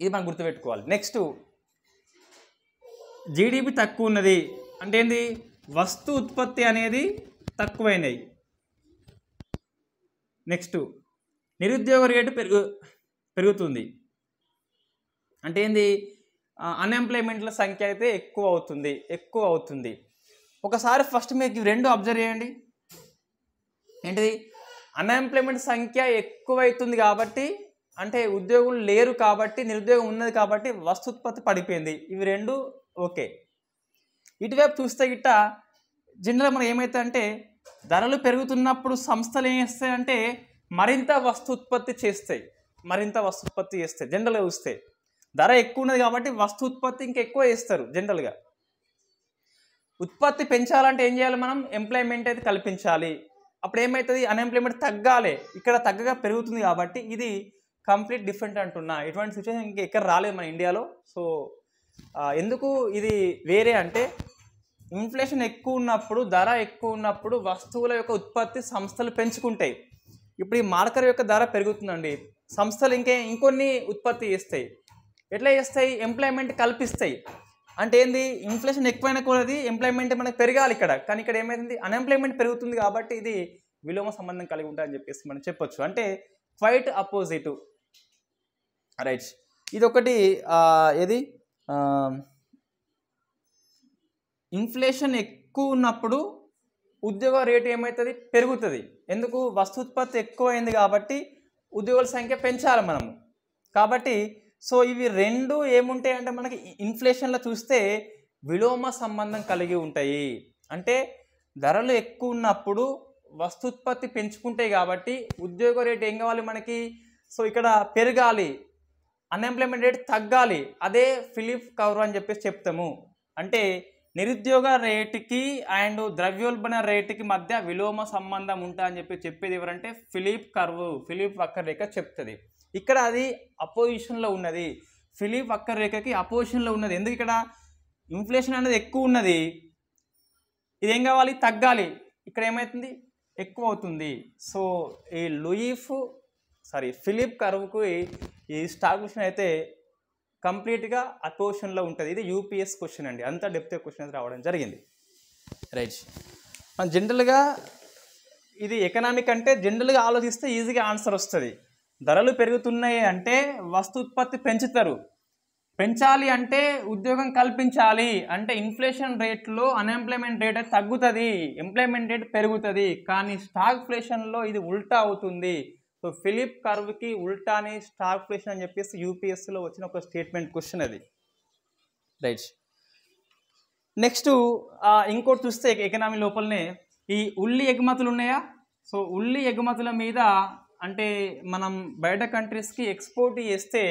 Speaker 1: ఇది మనం గుర్తుపెట్టుకోవాలి నెక్స్ట్ జీడిపి తక్కువ ఉన్నది అంటే ఏంది వస్తు ఉత్పత్తి అనేది తక్కువైనాయి నెక్స్ట్ నిరుద్యోగ రేటు పెరుగు పెరుగుతుంది అంటే ఏంది అన్ఎంప్లాయ్మెంట్ల సంఖ్య అయితే ఎక్కువ అవుతుంది ఎక్కువ అవుతుంది ఒకసారి ఫస్ట్ మీకు రెండు అబ్జర్వ్ చేయండి ఏంటిది అన్ఎంప్లాయ్మెంట్ సంఖ్య ఎక్కువైతుంది కాబట్టి అంటే ఉద్యోగులు లేరు కాబట్టి నిరుద్యోగం ఉన్నది కాబట్టి వస్తుత్పత్తి పడిపోయింది ఇవి రెండు ఓకే ఇటువైపు చూస్తే గిట్ట జనరల్ మనం ఏమైతే అంటే ధరలు పెరుగుతున్నప్పుడు సంస్థలు ఏం చేస్తాయంటే మరింత వస్తు ఉత్పత్తి చేస్తాయి మరింత ఉత్పత్తి చేస్తాయి జనరల్గా చూస్తే ధర ఎక్కువ ఉన్నది కాబట్టి వస్తు ఉత్పత్తి ఇంకా ఎక్కువ చేస్తారు జనరల్గా ఉత్పత్తి పెంచాలంటే ఏం చేయాలి మనం ఎంప్లాయ్మెంట్ అయితే కల్పించాలి అప్పుడు ఏమవుతుంది అన్ఎంప్లాయ్మెంట్ తగ్గాలి ఇక్కడ తగ్గగా పెరుగుతుంది కాబట్టి ఇది కంప్లీట్ డిఫరెంట్ అంటున్నా ఇటువంటి సిచ్యువేషన్ ఇంకా ఎక్కడ రాలేదు మన ఇండియాలో సో ఎందుకు ఇది వేరే అంటే ఇన్ఫ్లేషన్ ఎక్కువ ఉన్నప్పుడు ధర ఎక్కువ ఉన్నప్పుడు వస్తువుల యొక్క ఉత్పత్తి సంస్థలు పెంచుకుంటాయి ఇప్పుడు ఈ మార్కర్ యొక్క ధర పెరుగుతుందండి సంస్థలు ఇంకే ఇంకొన్ని ఉత్పత్తి చేస్తాయి ఎట్లా చేస్తాయి ఎంప్లాయ్మెంట్ కల్పిస్తాయి అంటే ఏంది ఇన్ఫ్లేషన్ ఎక్కువైనా కూడా ఎంప్లాయ్మెంట్ మనకు పెరగాలి ఇక్కడ కానీ ఇక్కడ ఏమైంది అన్ఎంప్లాయ్మెంట్ పెరుగుతుంది కాబట్టి ఇది విలోమ సంబంధం కలిగి ఉంటాయని చెప్పేసి మనం చెప్పొచ్చు అంటే క్వైట్ అపోజిట్ రైట్ ఇది ఒకటి ఏది ఇన్ఫ్లేషన్ ఎక్కువ ఉన్నప్పుడు ఉద్యోగ రేటు ఏమవుతుంది పెరుగుతుంది ఎందుకు ఎక్కువ ఎక్కువైంది కాబట్టి ఉద్యోగుల సంఖ్య పెంచాలి మనము కాబట్టి సో ఇవి రెండు ఏముంటాయి అంటే మనకి ఇన్ఫ్లేషన్లో చూస్తే విలోమ సంబంధం కలిగి ఉంటాయి అంటే ధరలు ఎక్కువ ఉన్నప్పుడు వస్తుత్పత్తి పెంచుకుంటాయి కాబట్టి ఉద్యోగ రేటు ఏం కావాలి మనకి సో ఇక్కడ పెరగాలి అన్ఎంప్లాయ్మెంట్ రేట్ తగ్గాలి అదే ఫిలిప్ కవర్ అని చెప్పేసి చెప్తాము అంటే నిరుద్యోగ రేటుకి అండ్ ద్రవ్యోల్బణ రేటుకి మధ్య విలోమ సంబంధం ఉంటా అని చెప్పి చెప్పేది ఎవరంటే ఫిలిప్ కర్వ్ ఫిలిప్ రేఖ చెప్తుంది ఇక్కడ అది అపోజిషన్లో ఉన్నది ఫిలిప్ రేఖకి అపోజిషన్లో ఉన్నది ఎందుకు ఇక్కడ ఇన్ఫ్లేషన్ అనేది ఎక్కువ ఉన్నది ఇది ఏం కావాలి తగ్గాలి ఇక్కడ ఏమవుతుంది ఎక్కువ అవుతుంది సో ఈ లూయిఫ్ సారీ ఫిలిప్ కరువుకు ఈ స్టాక్ క్వశ్చన్ అయితే కంప్లీట్గా అపోషన్లో ఉంటుంది ఇది యూపీఎస్ క్వశ్చన్ అండి అంతా డెప్త్ క్వశ్చన్ రావడం జరిగింది రైట్ మనం జనరల్గా ఇది ఎకనామిక్ అంటే జనరల్గా ఆలోచిస్తే ఈజీగా ఆన్సర్ వస్తుంది ధరలు పెరుగుతున్నాయి అంటే వస్తు ఉత్పత్తి పెంచుతారు పెంచాలి అంటే ఉద్యోగం కల్పించాలి అంటే ఇన్ఫ్లేషన్ రేట్లో అన్ఎంప్లాయ్మెంట్ రేట్ తగ్గుతుంది ఎంప్లాయ్మెంట్ రేట్ పెరుగుతుంది కానీ ఫ్లేషన్లో ఇది ఉల్టా అవుతుంది సో ఫిలిప్ కర్వ్కి ఉల్టాని స్టార్ ఫ్లేషన్ అని చెప్పేసి యూపీఎస్సీలో వచ్చిన ఒక స్టేట్మెంట్ క్వశ్చన్ అది రైట్ నెక్స్ట్ ఇంకోటి చూస్తే ఎకనామీ లోపలనే ఈ ఉల్లి ఎగుమతులు ఉన్నాయా సో ఉల్లి ఎగుమతుల మీద అంటే మనం బయట కంట్రీస్కి ఎక్స్పోర్ట్ చేస్తే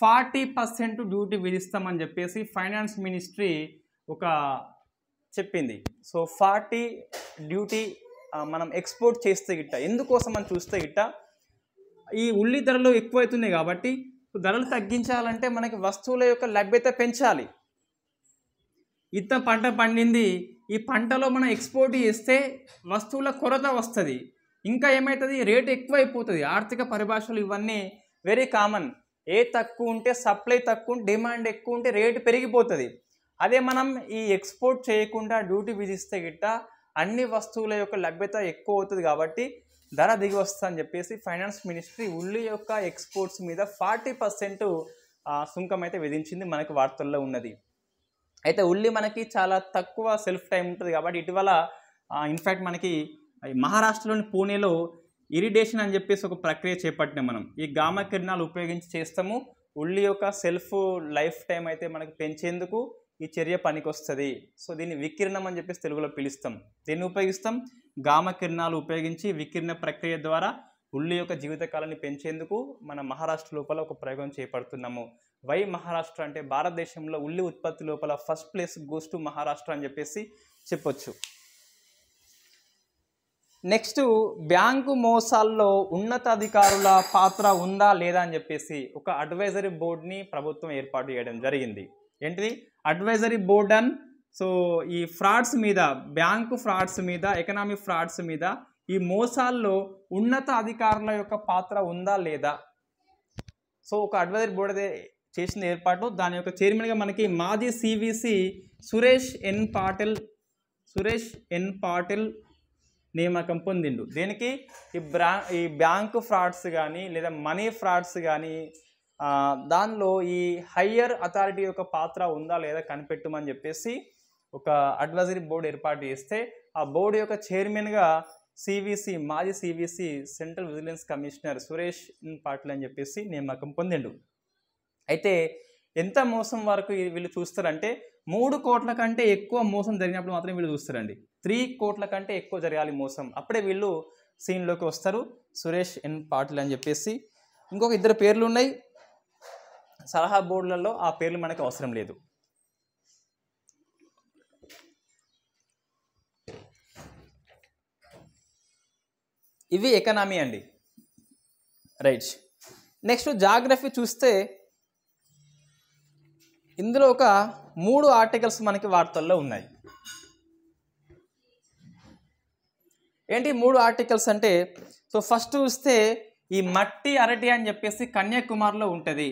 Speaker 1: ఫార్టీ పర్సెంట్ డ్యూటీ విధిస్తామని చెప్పేసి ఫైనాన్స్ మినిస్ట్రీ ఒక చెప్పింది సో ఫార్టీ డ్యూటీ మనం ఎక్స్పోర్ట్ చేస్తే గిట్ట ఎందుకోసం అని చూస్తే గిట్ట ఈ ఉల్లి ధరలు ఎక్కువైతున్నాయి కాబట్టి ధరలు తగ్గించాలంటే మనకి వస్తువుల యొక్క లభ్యత పెంచాలి ఇంత పంట పండింది ఈ పంటలో మనం ఎక్స్పోర్ట్ చేస్తే వస్తువుల కొరత వస్తుంది ఇంకా ఏమవుతుంది రేటు ఎక్కువైపోతుంది ఆర్థిక పరిభాషలు ఇవన్నీ వెరీ కామన్ ఏ తక్కువ ఉంటే సప్లై తక్కువ డిమాండ్ ఎక్కువ ఉంటే రేటు పెరిగిపోతుంది అదే మనం ఈ ఎక్స్పోర్ట్ చేయకుండా డ్యూటీ విధిస్తే గిట్ట అన్ని వస్తువుల యొక్క లభ్యత ఎక్కువ అవుతుంది కాబట్టి ధర దిగి వస్తుందని చెప్పేసి ఫైనాన్స్ మినిస్ట్రీ ఉల్లి యొక్క ఎక్స్పోర్ట్స్ మీద ఫార్టీ పర్సెంట్ సుంకం అయితే విధించింది మనకి వార్తల్లో ఉన్నది అయితే ఉల్లి మనకి చాలా తక్కువ సెల్ఫ్ టైం ఉంటుంది కాబట్టి ఇటీవల ఇన్ఫ్యాక్ట్ మనకి మహారాష్ట్రలోని పూణేలో ఇరిడేషన్ అని చెప్పేసి ఒక ప్రక్రియ చేపట్టినాం మనం ఈ గామ కిరణాలు ఉపయోగించి చేస్తాము ఉల్లి యొక్క సెల్ఫ్ లైఫ్ టైం అయితే మనకు పెంచేందుకు ఈ చర్య పనికొస్తుంది సో దీన్ని వికిరణం అని చెప్పేసి తెలుగులో పిలుస్తాం దీన్ని ఉపయోగిస్తాం గామ కిరణాలు ఉపయోగించి వికిరణ ప్రక్రియ ద్వారా ఉల్లి యొక్క జీవితకాలాన్ని పెంచేందుకు మన మహారాష్ట్ర లోపల ఒక ప్రయోగం చేపడుతున్నాము వై మహారాష్ట్ర అంటే భారతదేశంలో ఉల్లి ఉత్పత్తి లోపల first place goes to Maharashtra అని చెప్పేసి చెప్పొచ్చు నెక్స్ట్ బ్యాంకు మోసాల్లో ఉన్నతాధికారుల పాత్ర ఉందా లేదా అని చెప్పేసి ఒక అడ్వైజరీ బోర్డుని ప్రభుత్వం ఏర్పాటు చేయడం జరిగింది ఏంటిది అడ్వైజరీ బోర్డ్ అండ్ సో ఈ ఫ్రాడ్స్ మీద బ్యాంకు ఫ్రాడ్స్ మీద ఎకనామిక్ ఫ్రాడ్స్ మీద ఈ మోసాల్లో ఉన్నత అధికారుల యొక్క పాత్ర ఉందా లేదా సో ఒక అడ్వైజర్ బోర్డు చేసిన ఏర్పాటు దాని యొక్క చైర్మన్గా మనకి మాజీ CVC Suresh N Patil Suresh N Patil నియామకం పొందిండు దేనికి ఈ బ్రా ఈ బ్యాంకు ఫ్రాడ్స్ కానీ లేదా మనీ ఫ్రాడ్స్ కానీ దానిలో ఈ హయ్యర్ అథారిటీ యొక్క పాత్ర ఉందా లేదా కనిపెట్టమని చెప్పేసి ఒక అడ్వైజరీ బోర్డు ఏర్పాటు చేస్తే ఆ బోర్డు యొక్క చైర్మన్గా సివిసి మాజీ CVC central vigilance commissioner Suresh Patil అని చెప్పేసి నియామకం పొందిండు అయితే ఎంత మోసం వరకు వీళ్ళు చూస్తారంటే మూడు కోట్ల కంటే ఎక్కువ మోసం జరిగినప్పుడు మాత్రమే వీళ్ళు చూస్తారండి త్రీ కోట్ల కంటే ఎక్కువ జరగాలి మోసం అప్పుడే వీళ్ళు సీన్లోకి వస్తారు సురేష్ ఎన్ పాటిల్ అని చెప్పేసి ఇంకొక ఇద్దరు పేర్లు ఉన్నాయి సలహా బోర్డులలో ఆ పేర్లు మనకు అవసరం లేదు ఇవి ఎకనామీ అండి రైట్ నెక్స్ట్ జాగ్రఫీ చూస్తే ఇందులో ఒక మూడు ఆర్టికల్స్ మనకి వార్తల్లో ఉన్నాయి ఏంటి మూడు ఆర్టికల్స్ అంటే సో ఫస్ట్ చూస్తే ఈ మట్టి అరటి అని చెప్పేసి కన్యాకుమారిలో ఉంటుంది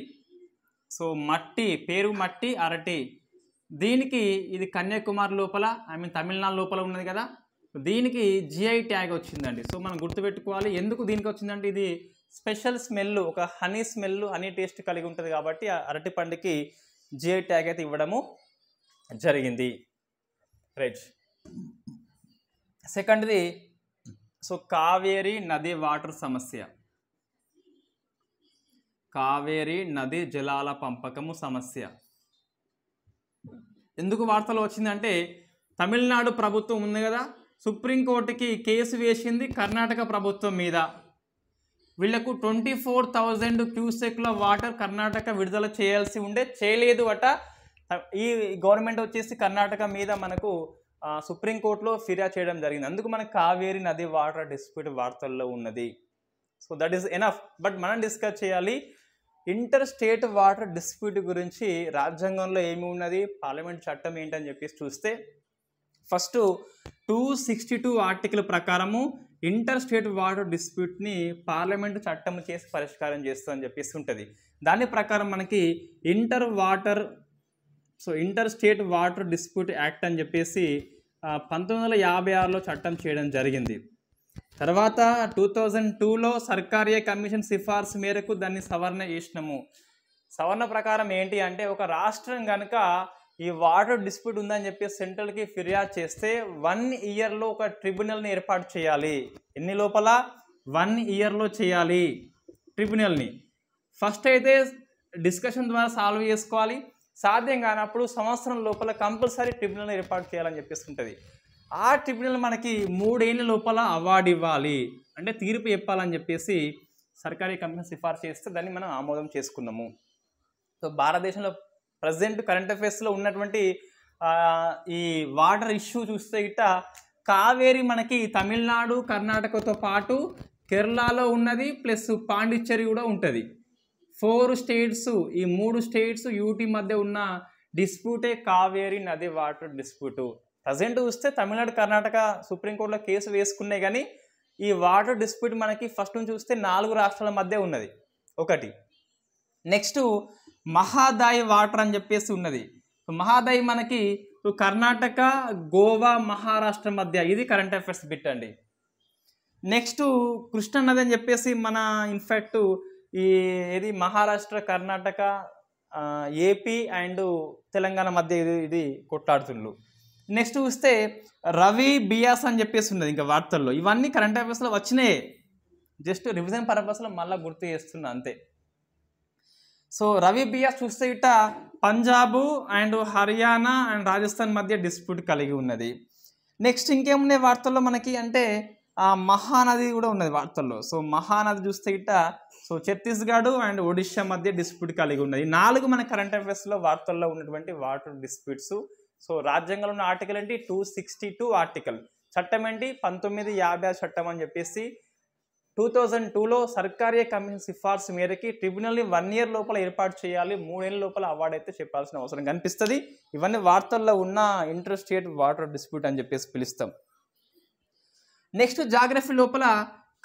Speaker 1: సో మట్టి పేరు మట్టి అరటి దీనికి ఇది కన్యాకుమారి లోపల ఐ మీన్ తమిళనాడు లోపల ఉన్నది కదా దీనికి జిఐ ట్యాగ్ వచ్చిందండి సో మనం గుర్తుపెట్టుకోవాలి ఎందుకు దీనికి వచ్చిందంటే ఇది స్పెషల్ స్మెల్ ఒక హనీ స్మెల్ హనీ టేస్ట్ కలిగి ఉంటుంది కాబట్టి అరటి పండుకి జిఐ ట్యాగ్ అయితే ఇవ్వడము జరిగింది రైట్ సెకండ్ది సో కావేరి నది వాటర్ సమస్య కావేరి నది జలాల పంపకము సమస్య ఎందుకు వార్తలు వచ్చిందంటే తమిళనాడు ప్రభుత్వం ఉంది కదా సుప్రీంకోర్టుకి కేసు వేసింది కర్ణాటక ప్రభుత్వం మీద వీళ్లకు ట్వంటీ ఫోర్ థౌజండ్ క్యూసెక్ల వాటర్ కర్ణాటక విడుదల చేయాల్సి ఉండే చేయలేదు అట ఈ గవర్నమెంట్ వచ్చేసి కర్ణాటక మీద మనకు సుప్రీంకోర్టులో ఫిర్యాదు చేయడం జరిగింది అందుకు మనకు కావేరి నది వాటర్ డిస్ప్యూట్ వార్తల్లో ఉన్నది so that is enough but మనం డిస్కస్ చేయాలి ఇంటర్ స్టేట్ వాటర్ డిస్ప్యూట్ గురించి రాజ్యాంగంలో ఏమి ఉన్నది పార్లమెంట్ చట్టం ఏంటని చెప్పేసి చూస్తే first two sixty two article ప్రకారము ఇంటర్ స్టేట్ వాటర్ డిస్ప్యూట్ని పార్లమెంటు చట్టం చేసి పరిష్కారం చేస్తుందని చెప్పేసి ఉంటుంది దాని ప్రకారం మనకి inter water so inter state water dispute act అని చెప్పేసి పంతొమ్మిది వందల యాభై ఆరులో చట్టం చేయడం జరిగింది తర్వాత టూ థౌజండ్ టూలో సర్కారీ కమిషన్ సిఫార్సు మేరకు దాన్ని సవరణ చేసినాము సవరణ ప్రకారం ఏంటి అంటే ఒక రాష్ట్రం కనుక ఈ వాటర్ డిస్ప్యూట్ ఉందని చెప్పి సెంట్రల్కి ఫిర్యాదు చేస్తే వన్ ఇయర్లో ఒక ట్రిబ్యునల్ని ఏర్పాటు చేయాలి ఎన్ని లోపల వన్ ఇయర్లో చేయాలి ట్రిబ్యునల్ని ఫస్ట్ అయితే డిస్కషన్ ద్వారా సాల్వ్ చేసుకోవాలి సాధ్యం కానప్పుడు సంవత్సరం లోపల కంపల్సరీ ట్రిబ్యునల్ ఏర్పాటు చేయాలని చెప్పేసి ఉంటుంది ఆ ట్రిబ్యునల్ మనకి మూడేళ్ళ లోపల అవార్డు ఇవ్వాలి అంటే తీర్పు చెప్పాలని చెప్పేసి సర్కారీ కంపెనీ సిఫార్సు చేస్తే దాన్ని మనం ఆమోదం చేసుకున్నాము సో భారతదేశంలో ప్రజెంట్ కరెంట్ అఫేర్స్లో ఉన్నటువంటి ఈ వాటర్ ఇష్యూ చూస్తే ఇట కావేరి మనకి తమిళనాడు కర్ణాటకతో పాటు కేరళలో ఉన్నది ప్లస్ పాండిచ్చేరి కూడా ఉంటుంది ఫోర్ స్టేట్స్ ఈ మూడు స్టేట్స్ యూటీ మధ్య ఉన్న డిస్ప్యూటే కావేరి నది వాటర్ డిస్ప్యూటు ప్రజెంట్ చూస్తే తమిళనాడు కర్ణాటక సుప్రీంకోర్టులో కేసు వేసుకున్నాయి కానీ ఈ వాటర్ డిస్ప్యూట్ మనకి ఫస్ట్ నుంచి చూస్తే నాలుగు రాష్ట్రాల మధ్య ఉన్నది ఒకటి నెక్స్ట్ మహాదాయి వాటర్ అని చెప్పేసి ఉన్నది మహాదాయి మనకి కర్ణాటక గోవా మహారాష్ట్ర మధ్య ఇది కరెంట్ అఫైర్స్ బిట్ అండి నెక్స్ట్ కృష్ణానది అని చెప్పేసి మన ఇన్ఫ్యాక్ట్ ఈ ఇది మహారాష్ట్ర కర్ణాటక ఏపీ అండ్ తెలంగాణ మధ్య ఇది ఇది కొట్లాడుతుండ్రు నెక్స్ట్ చూస్తే రవి బియాస్ అని చెప్పేసి ఉన్నది ఇంకా వార్తల్లో ఇవన్నీ కరెంట్ అఫేర్స్లో వచ్చినాయే జస్ట్ రివిజన్ పర్పస్లో మళ్ళీ గుర్తు చేస్తున్నా అంతే సో రవి బియాస్ చూస్తే ఇట పంజాబు అండ్ హర్యానా అండ్ రాజస్థాన్ మధ్య డిస్ప్యూట్ కలిగి ఉన్నది నెక్స్ట్ ఇంకేమున్నాయి వార్తల్లో మనకి అంటే మహానది కూడా ఉన్నది వార్తల్లో సో మహానది చూస్తే ఇట సో ఛత్తీస్గఢ్ అండ్ ఒడిషా మధ్య డిస్ప్యూట్ కలిగి ఉన్నది నాలుగు మన కరెంట్ అఫేర్స్లో వార్తల్లో ఉన్నటువంటి వాటర్ డిస్ప్యూట్స్ సో రాజ్యాంగంలో ఉన్న ఆర్టికల్ ఏంటి టూ సిక్స్టీ టూ ఆర్టికల్ చట్టం ఏంటి పంతొమ్మిది యాభై చట్టం అని చెప్పేసి టూ థౌజండ్ టూలో సర్కారీ కమిషన్ సిఫార్సు మేరకి ట్రిబ్యునల్ని వన్ ఇయర్ లోపల ఏర్పాటు చేయాలి మూడేళ్ళ లోపల అవార్డు అయితే చెప్పాల్సిన అవసరం కనిపిస్తుంది ఇవన్నీ వార్తల్లో ఉన్న ఇంటర్స్టేట్ వాటర్ డిస్ప్యూట్ అని చెప్పేసి పిలుస్తాం నెక్స్ట్ జాగ్రఫీ లోపల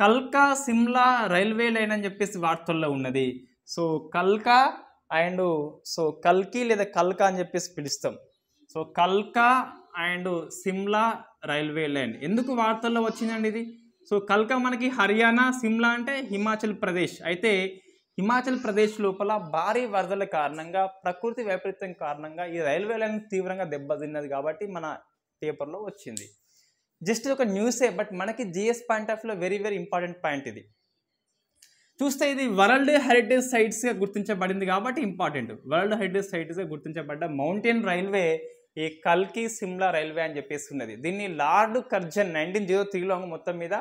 Speaker 1: కల్కా సిమ్లా రైల్వే లైన్ అని చెప్పేసి వార్తల్లో ఉన్నది సో కల్కా అండ్ సో కల్కి లేదా కల్కా అని చెప్పేసి పిలుస్తాం సో కల్కా అండ్ సిమ్లా రైల్వే లైన్ ఎందుకు వార్తల్లో వచ్చిందండి ఇది సో కల్కా మనకి హర్యానా సిమ్లా అంటే హిమాచల్ ప్రదేశ్ అయితే హిమాచల్ ప్రదేశ్ లోపల భారీ వరదల కారణంగా ప్రకృతి వైపరీత్యం కారణంగా ఈ రైల్వే లైన్ తీవ్రంగా దెబ్బతిన్నది కాబట్టి మన పేపర్లో వచ్చింది జస్ట్ ఒక న్యూసే బట్ మనకి GS point of very very important point ఇది చూస్తే ఇది వరల్డ్ హెరిటేజ్ సైట్స్గా గుర్తించబడింది కాబట్టి ఇంపార్టెంట్ వరల్డ్ హెరిటేజ్ సైట్స్గా గుర్తించబడ్డ మౌంటైన్ రైల్వే ఈ కల్కి సిమ్లా రైల్వే అని చెప్పేసి ఉన్నది దీన్ని లార్డ్ కర్జన్ నైన్టీన్ జీరో త్రీలో మొత్తం మీద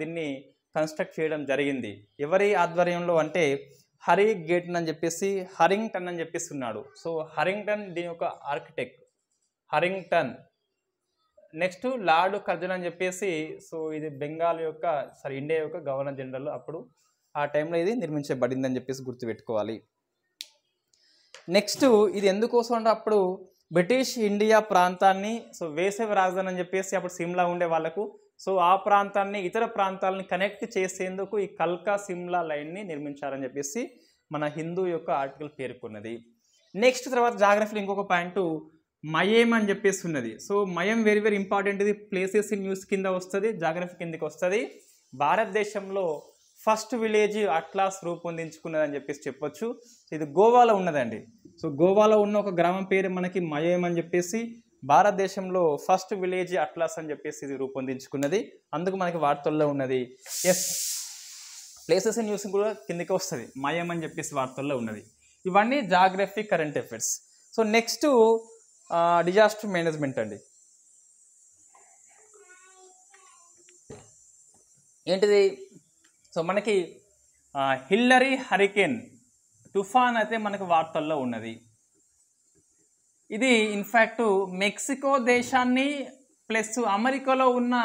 Speaker 1: దీన్ని కన్స్ట్రక్ట్ చేయడం జరిగింది ఎవరి ఆధ్వర్యంలో అంటే హరి గేట్న్ అని చెప్పేసి హరింగ్టన్ అని చెప్పేసి ఉన్నాడు సో హరింగ్టన్ దీని యొక్క architect Harrington next lord Curzon అని చెప్పేసి సో ఇది బెంగాల్ యొక్క సారీ ఇండియా యొక్క గవర్నర్ జనరల్ అప్పుడు ఆ టైంలో ఇది నిర్మించబడింది అని చెప్పేసి గుర్తుపెట్టుకోవాలి నెక్స్ట్ ఇది ఎందుకోసం అంటే అప్పుడు బ్రిటిష్ ఇండియా ప్రాంతాన్ని సో వేసవి రాజధాని అని చెప్పేసి అప్పుడు సిమ్లా ఉండే వాళ్ళకు సో ఆ ప్రాంతాన్ని ఇతర ప్రాంతాలని కనెక్ట్ చేసేందుకు ఈ కల్కా సిమ్లా లైన్ని నిర్మించారని చెప్పేసి మన హిందూ యొక్క ఆర్టికల్ పేర్కొన్నది నెక్స్ట్ తర్వాత జాగ్రఫీలో ఇంకొక పాయింట్ మయం అని చెప్పేసి ఉన్నది సో మయం వెరీ వెరీ ఇంపార్టెంట్ ఇది ప్లేసెస్ న్యూస్ కింద వస్తుంది జాగ్రఫీ కిందకి వస్తుంది భారతదేశంలో ఫస్ట్ విలేజ్ అట్లాస్ రూపొందించుకున్నది అని చెప్పేసి చెప్పొచ్చు ఇది గోవాలో ఉన్నదండి సో గోవాలో ఉన్న ఒక గ్రామం పేరు మనకి మయం అని చెప్పేసి భారతదేశంలో ఫస్ట్ విలేజ్ అట్లాస్ అని చెప్పేసి ఇది రూపొందించుకున్నది అందుకు మనకి వార్తల్లో ఉన్నది ఎస్ ప్లేసెస్ న్యూస్ కూడా కిందకి వస్తుంది మయం అని చెప్పేసి వార్తల్లో ఉన్నది ఇవన్నీ geography current affairs so next disaster management అండి ఏంటిది సో మనకి హిల్లరీ హరికేన్ తుఫాన్ అయితే మనకు వార్తల్లో ఉన్నది ఇది ఇన్ఫ్యాక్ట్ మెక్సికో దేశాన్ని ప్లస్ అమెరికాలో ఉన్న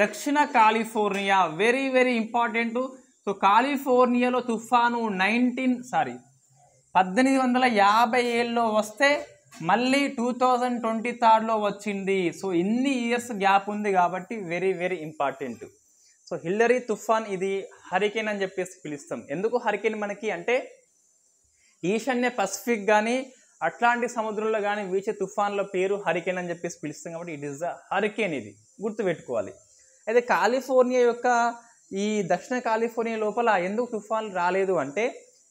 Speaker 1: దక్షిణ California very very important so కాలిఫోర్నియాలో తుఫాను నైన్టీన్ సారీ పద్దెనిమిది వందల యాభై ఏళ్ళలో వస్తే మళ్ళీ టూ థౌజండ్ ట్వంటీ థర్డ్లో వచ్చింది సో ఇన్ని ఇయర్స్ గ్యాప్ ఉంది కాబట్టి very very important so Hillary తుఫాన్ ఇది హరికేన్ అని చెప్పేసి పిలుస్తాం ఎందుకు హరికేన్ మనకి అంటే ఈశాన్య పసిఫిక్ కానీ అట్లాంటి సముద్రంలో కానీ వీచే తుఫాన్ల పేరు హరికేన్ అని చెప్పేసి పిలుస్తాం కాబట్టి ఇట్ ఈస్ ద హరికేన్ ఇది గుర్తుపెట్టుకోవాలి అయితే కాలిఫోర్నియా యొక్క ఈ దక్షిణ కాలిఫోర్నియా లోపల ఎందుకు తుఫాన్ రాలేదు అంటే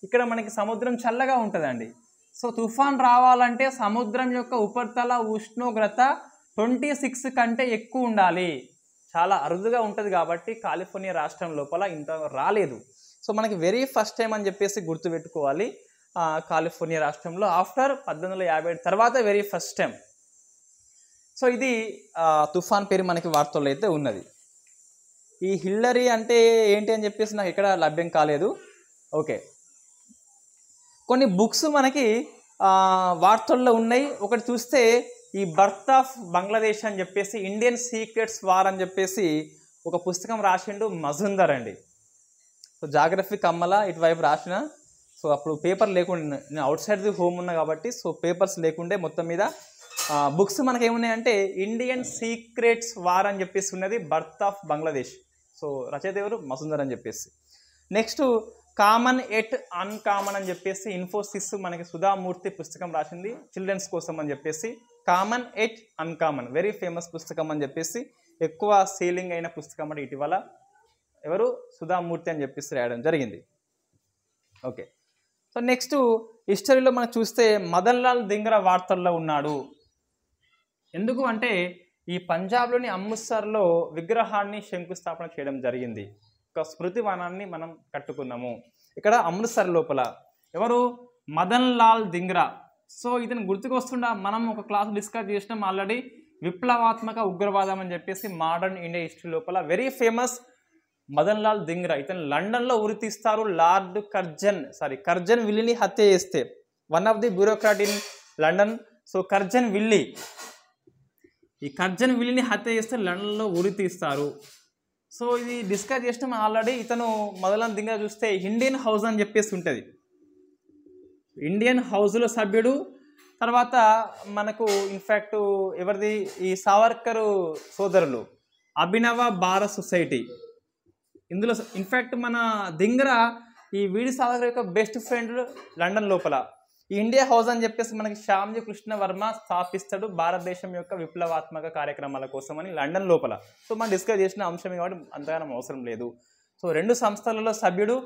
Speaker 1: ఇక్కడ మనకి సముద్రం చల్లగా ఉంటుందండి సో తుఫాన్ రావాలంటే సముద్రం యొక్క ఉపరితల ఉష్ణోగ్రత ట్వంటీ సిక్స్ కంటే ఎక్కువ ఉండాలి చాలా అరుదుగా ఉంటుంది కాబట్టి కాలిఫోర్నియా రాష్ట్రం లోపల ఇంత రాలేదు సో మనకి వెరీ ఫస్ట్ టైం అని చెప్పేసి గుర్తుపెట్టుకోవాలి కాలిఫోర్నియా రాష్ట్రంలో ఆఫ్టర్ పద్దెనిమిది వందల యాభై ఏడు తర్వాత వెరీ ఫస్ట్ టైం సో ఇది తుఫాన్ పేరు మనకి వార్తల్లో అయితే ఉన్నది ఈ హిల్లరీ అంటే ఏంటి అని చెప్పేసి నాకు ఇక్కడ లభ్యం కాలేదు ఓకే కొన్ని బుక్స్ మనకి వార్తల్లో ఉన్నాయి ఒకటి చూస్తే ఈ బర్త్ ఆఫ్ బంగ్లాదేశ్ అని చెప్పేసి ఇండియన్ సీక్రెట్స్ వార్ అని చెప్పేసి ఒక పుస్తకం రాసిండు మజుందర్ అండి సో జాగ్రఫీ కమ్మల ఇటువైపు రాసిన సో అప్పుడు పేపర్ లేకుండా నేను అవుట్ సైడ్ ది హోమ్ ఉన్నా కాబట్టి సో పేపర్స్ లేకుండే మొత్తం మీద బుక్స్ మనకి ఏమున్నాయంటే ఇండియన్ సీక్రెట్స్ వార్ అని చెప్పేసి ఉన్నది బర్త్ ఆఫ్ బంగ్లాదేశ్ సో రచయిత ఎవరు మసుందర్ అని చెప్పేసి నెక్స్ట్ కామన్ ఎట్ అన్కామన్ అని చెప్పేసి ఇన్ఫోసిస్ మనకి సుధామూర్తి పుస్తకం రాసింది చిల్డ్రన్స్ కోసం అని చెప్పేసి common at uncommon very famous పుస్తకం అని చెప్పేసి ఎక్కువ సేలింగ్ అయిన పుస్తకం అంటే ఇటీవల ఎవరు సుధామూర్తి అని చెప్పేసి రాయడం జరిగింది ఓకే సో నెక్స్ట్ హిస్టరీలో మనం చూస్తే మదన్ లాల్ దింగర వార్తల్లో ఉన్నాడు ఎందుకు అంటే ఈ పంజాబ్లోని అమృత్సర్లో విగ్రహాన్ని శంకుస్థాపన చేయడం జరిగింది ఒక స్మృతి వనాన్ని మనం కట్టుకున్నాము ఇక్కడ అమృత్సర్ లోపల ఎవరు మదన్ లాల్ దింగ్రా సో ఇతను గుర్తుకొస్తుండ మనం ఒక క్లాస్ డిస్కస్ చేసినాం ఆల్రెడీ విప్లవాత్మక ఉగ్రవాదం అని చెప్పేసి మోడర్న్ ఇండియా హిస్టరీ లోపల వెరీ ఫేమస్ మదన్ లాల్ దింగ్రా ఇతను లండన్లో ఉరి తీస్తారు లార్డ్ కర్జన్ సారీ కర్జన్ విల్లిని హత్య చేస్తే one of the bureaucrat in London so Curzon Wyllie ఈ కర్జన్ విల్లిని హత్య చేస్తే లండన్లో ఉరి తీస్తారు సో ఇది డిస్కస్ చేసిన ఆల్రెడీ ఇతను మొదలం దింగ్రా చూస్తే ఇండియన్ హౌస్ అని చెప్పేసి ఉంటుంది ఇండియన్ హౌస్లో సభ్యుడు తర్వాత మనకు ఇన్ఫ్యాక్ట్ ఎవరిది ఈ సావర్కరు సోదరులు అభినవ భారత్ సొసైటీ ఇందులో ఇన్ఫ్యాక్ట్ మన దింగర ఈ వీడి సాగర్ యొక్క బెస్ట్ ఫ్రెండ్ లండన్ లోపల ఇండియా హౌస్ అని చెప్పేసి మనకి శ్యామ్జీ కృష్ణ వర్మ స్థాపిస్తాడు భారతదేశం యొక్క విప్లవాత్మక కార్యక్రమాల కోసం అని లండన్ లోపల సో మనం డిస్కస్ చేసిన అంశం కాబట్టి అంతగానం అవసరం లేదు సో రెండు సంస్థలలో సభ్యుడు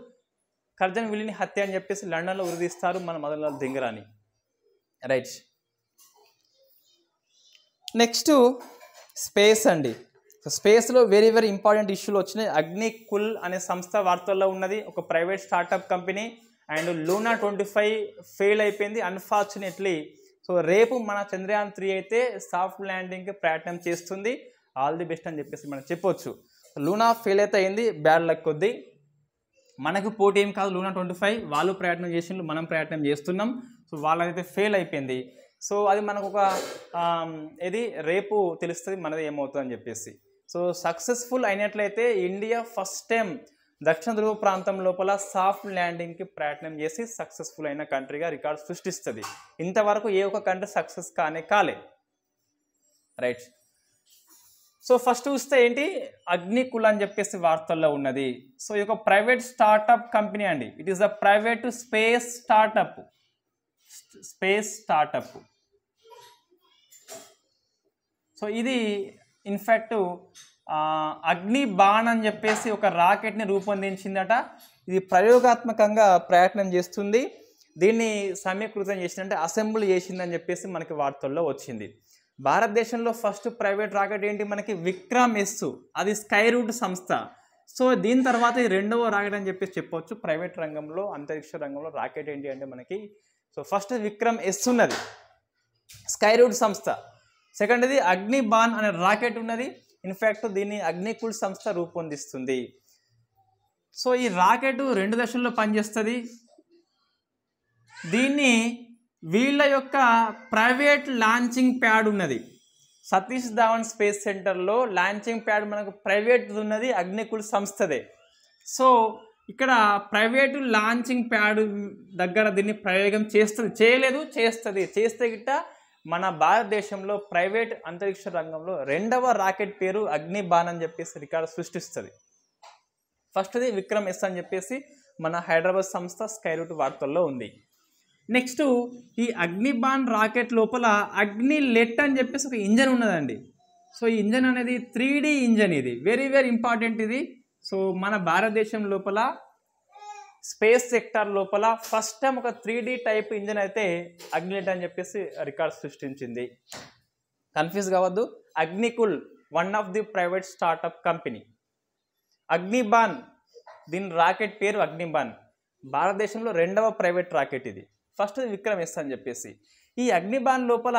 Speaker 1: కర్జన్ విలిని హత్య అని చెప్పేసి లండన్లో ఉరిదీస్తారు మన మదన్లాల్ దింగరాని రైట్ నెక్స్ట్ స్పేస్ అండి సో స్పేస్లో వెరీ వెరీ ఇంపార్టెంట్ ఇష్యూలు వచ్చినాయి అగ్ని కుల్ అనే సంస్థ వార్తల్లో ఉన్నది ఒక private startup company and Luna twenty five fail అయిపోయింది అన్ఫార్చునేట్లీ సో రేపు మన చంద్రయాన్ త్రీ అయితే సాఫ్ట్ ల్యాండింగ్కి ప్రయత్నం చేస్తుంది ఆల్ ది బెస్ట్ అని చెప్పేసి మనం చెప్పొచ్చు లూనా ఫెయిల్ అయితే అయింది బ్యాడ్ లక్ కొద్ది మనకు పోటీ ఏం కాదు లూనా ట్వంటీ ఫైవ్ వాళ్ళు ప్రయత్నం చేసిండ్రు మనం ప్రయత్నం చేస్తున్నాం సో వాళ్ళైతే ఫెయిల్ అయిపోయింది సో అది మనకు ఒక ఇది రేపు తెలుస్తుంది మనది ఏమవుతుంది అని చెప్పేసి సో సక్సెస్ఫుల్ అయినట్లయితే ఇండియా ఫస్ట్ టైం దక్షిణ ధృవ ప్రాంతం లోపల సాఫ్ట్ ల్యాండింగ్కి ప్రయత్నం చేసి సక్సెస్ఫుల్ అయిన కంట్రీగా రికార్డ్ సృష్టిస్తుంది ఇంతవరకు ఏ ఒక్క కంట్రీ సక్సెస్ కానే కాలే రైట్ సో ఫస్ట్ చూస్తే ఏంటి అగ్నికుల్ అని చెప్పేసి వార్తల్లో ఉన్నది సో ఈ యొక్క ప్రైవేట్ స్టార్టప్ కంపెనీ అండి it is the private space startup space startup so ఇది ఇన్ఫ్యాక్ట్ అగ్ని బాణ్ అని చెప్పేసి ఒక రాకెట్ని రూపొందించిందట ఇది ప్రయోగాత్మకంగా ప్రయత్నం చేస్తుంది దీన్ని సమీకృతం చేసిందంటే అసెంబ్లీ చేసిందని చెప్పేసి మనకి వార్తల్లో వచ్చింది భారతదేశంలో ఫస్ట్ ప్రైవేట్ రాకెట్ ఏంటి మనకి విక్రమ్ ఎస్ అది స్కై రూట్ సంస్థ సో దీని తర్వాత ఈ రెండవ రాకెట్ అని చెప్పేసి చెప్పవచ్చు ప్రైవేట్ రంగంలో అంతరిక్ష రంగంలో రాకెట్ ఏంటి అంటే మనకి సో ఫస్ట్ విక్రమ్ ఎస్ ఉన్నది స్కై రూట్ సంస్థ సెకండ్ ఇది అగ్ని బాన్ అనే రాకెట్ ఉన్నది ఇన్ఫ్యాక్ట్ దీన్ని అగ్నికుల్ సంస్థ రూపొందిస్తుంది సో ఈ రాకెట్ రెండు దశల్లో పనిచేస్తుంది దీన్ని వీళ్ళ యొక్క ప్రైవేట్ లాంచింగ్ ప్యాడ్ ఉన్నది సతీష్ ధావన్ స్పేస్ సెంటర్లో లాంచింగ్ ప్యాడ్ మనకు ప్రైవేట్ ఉన్నది అగ్నికుల్ సంస్థదే సో ఇక్కడ ప్రైవేటు లాంచింగ్ ప్యాడ్ దగ్గర దీన్ని ప్రయోగం చేస్తుంది చేయలేదు చేస్తుంది చేస్తే గిట్ట మన భారతదేశంలో ప్రైవేట్ అంతరిక్ష రంగంలో రెండవ రాకెట్ పేరు అగ్నిబాన్ అని చెప్పేసి రికార్డు సృష్టిస్తుంది ఫస్ట్ది విక్రమ్ ఎస్ అని చెప్పేసి మన హైదరాబాద్ సంస్థ స్కై రూట్ వార్తల్లో ఉంది నెక్స్ట్ ఈ అగ్నిబాన్ రాకెట్ లోపల అగ్ని లెట్ అని చెప్పేసి ఒక ఇంజన్ ఉన్నదండి సో ఈ ఇంజన్ అనేది త్రీ ఇంజన్ ఇది వెరీ వెరీ ఇంపార్టెంట్ ఇది సో మన భారతదేశం లోపల స్పేస్ సెక్టార్ లోపల ఫస్ట్ టైం ఒక త్రీ టైప్ ఇంజిన్ అయితే అగ్నిట్ అని చెప్పేసి రికార్డ్ సృష్టించింది కన్ఫ్యూజ్ కావద్దు Agnikul one of the private startup company Agnibaan దీని రాకెట్ పేరు అగ్నిబాన్ భారతదేశంలో రెండవ ప్రైవేట్ రాకెట్ ఇది ఫస్ట్ విక్రమ్ ఎస్ అని చెప్పేసి ఈ అగ్నిబాన్ లోపల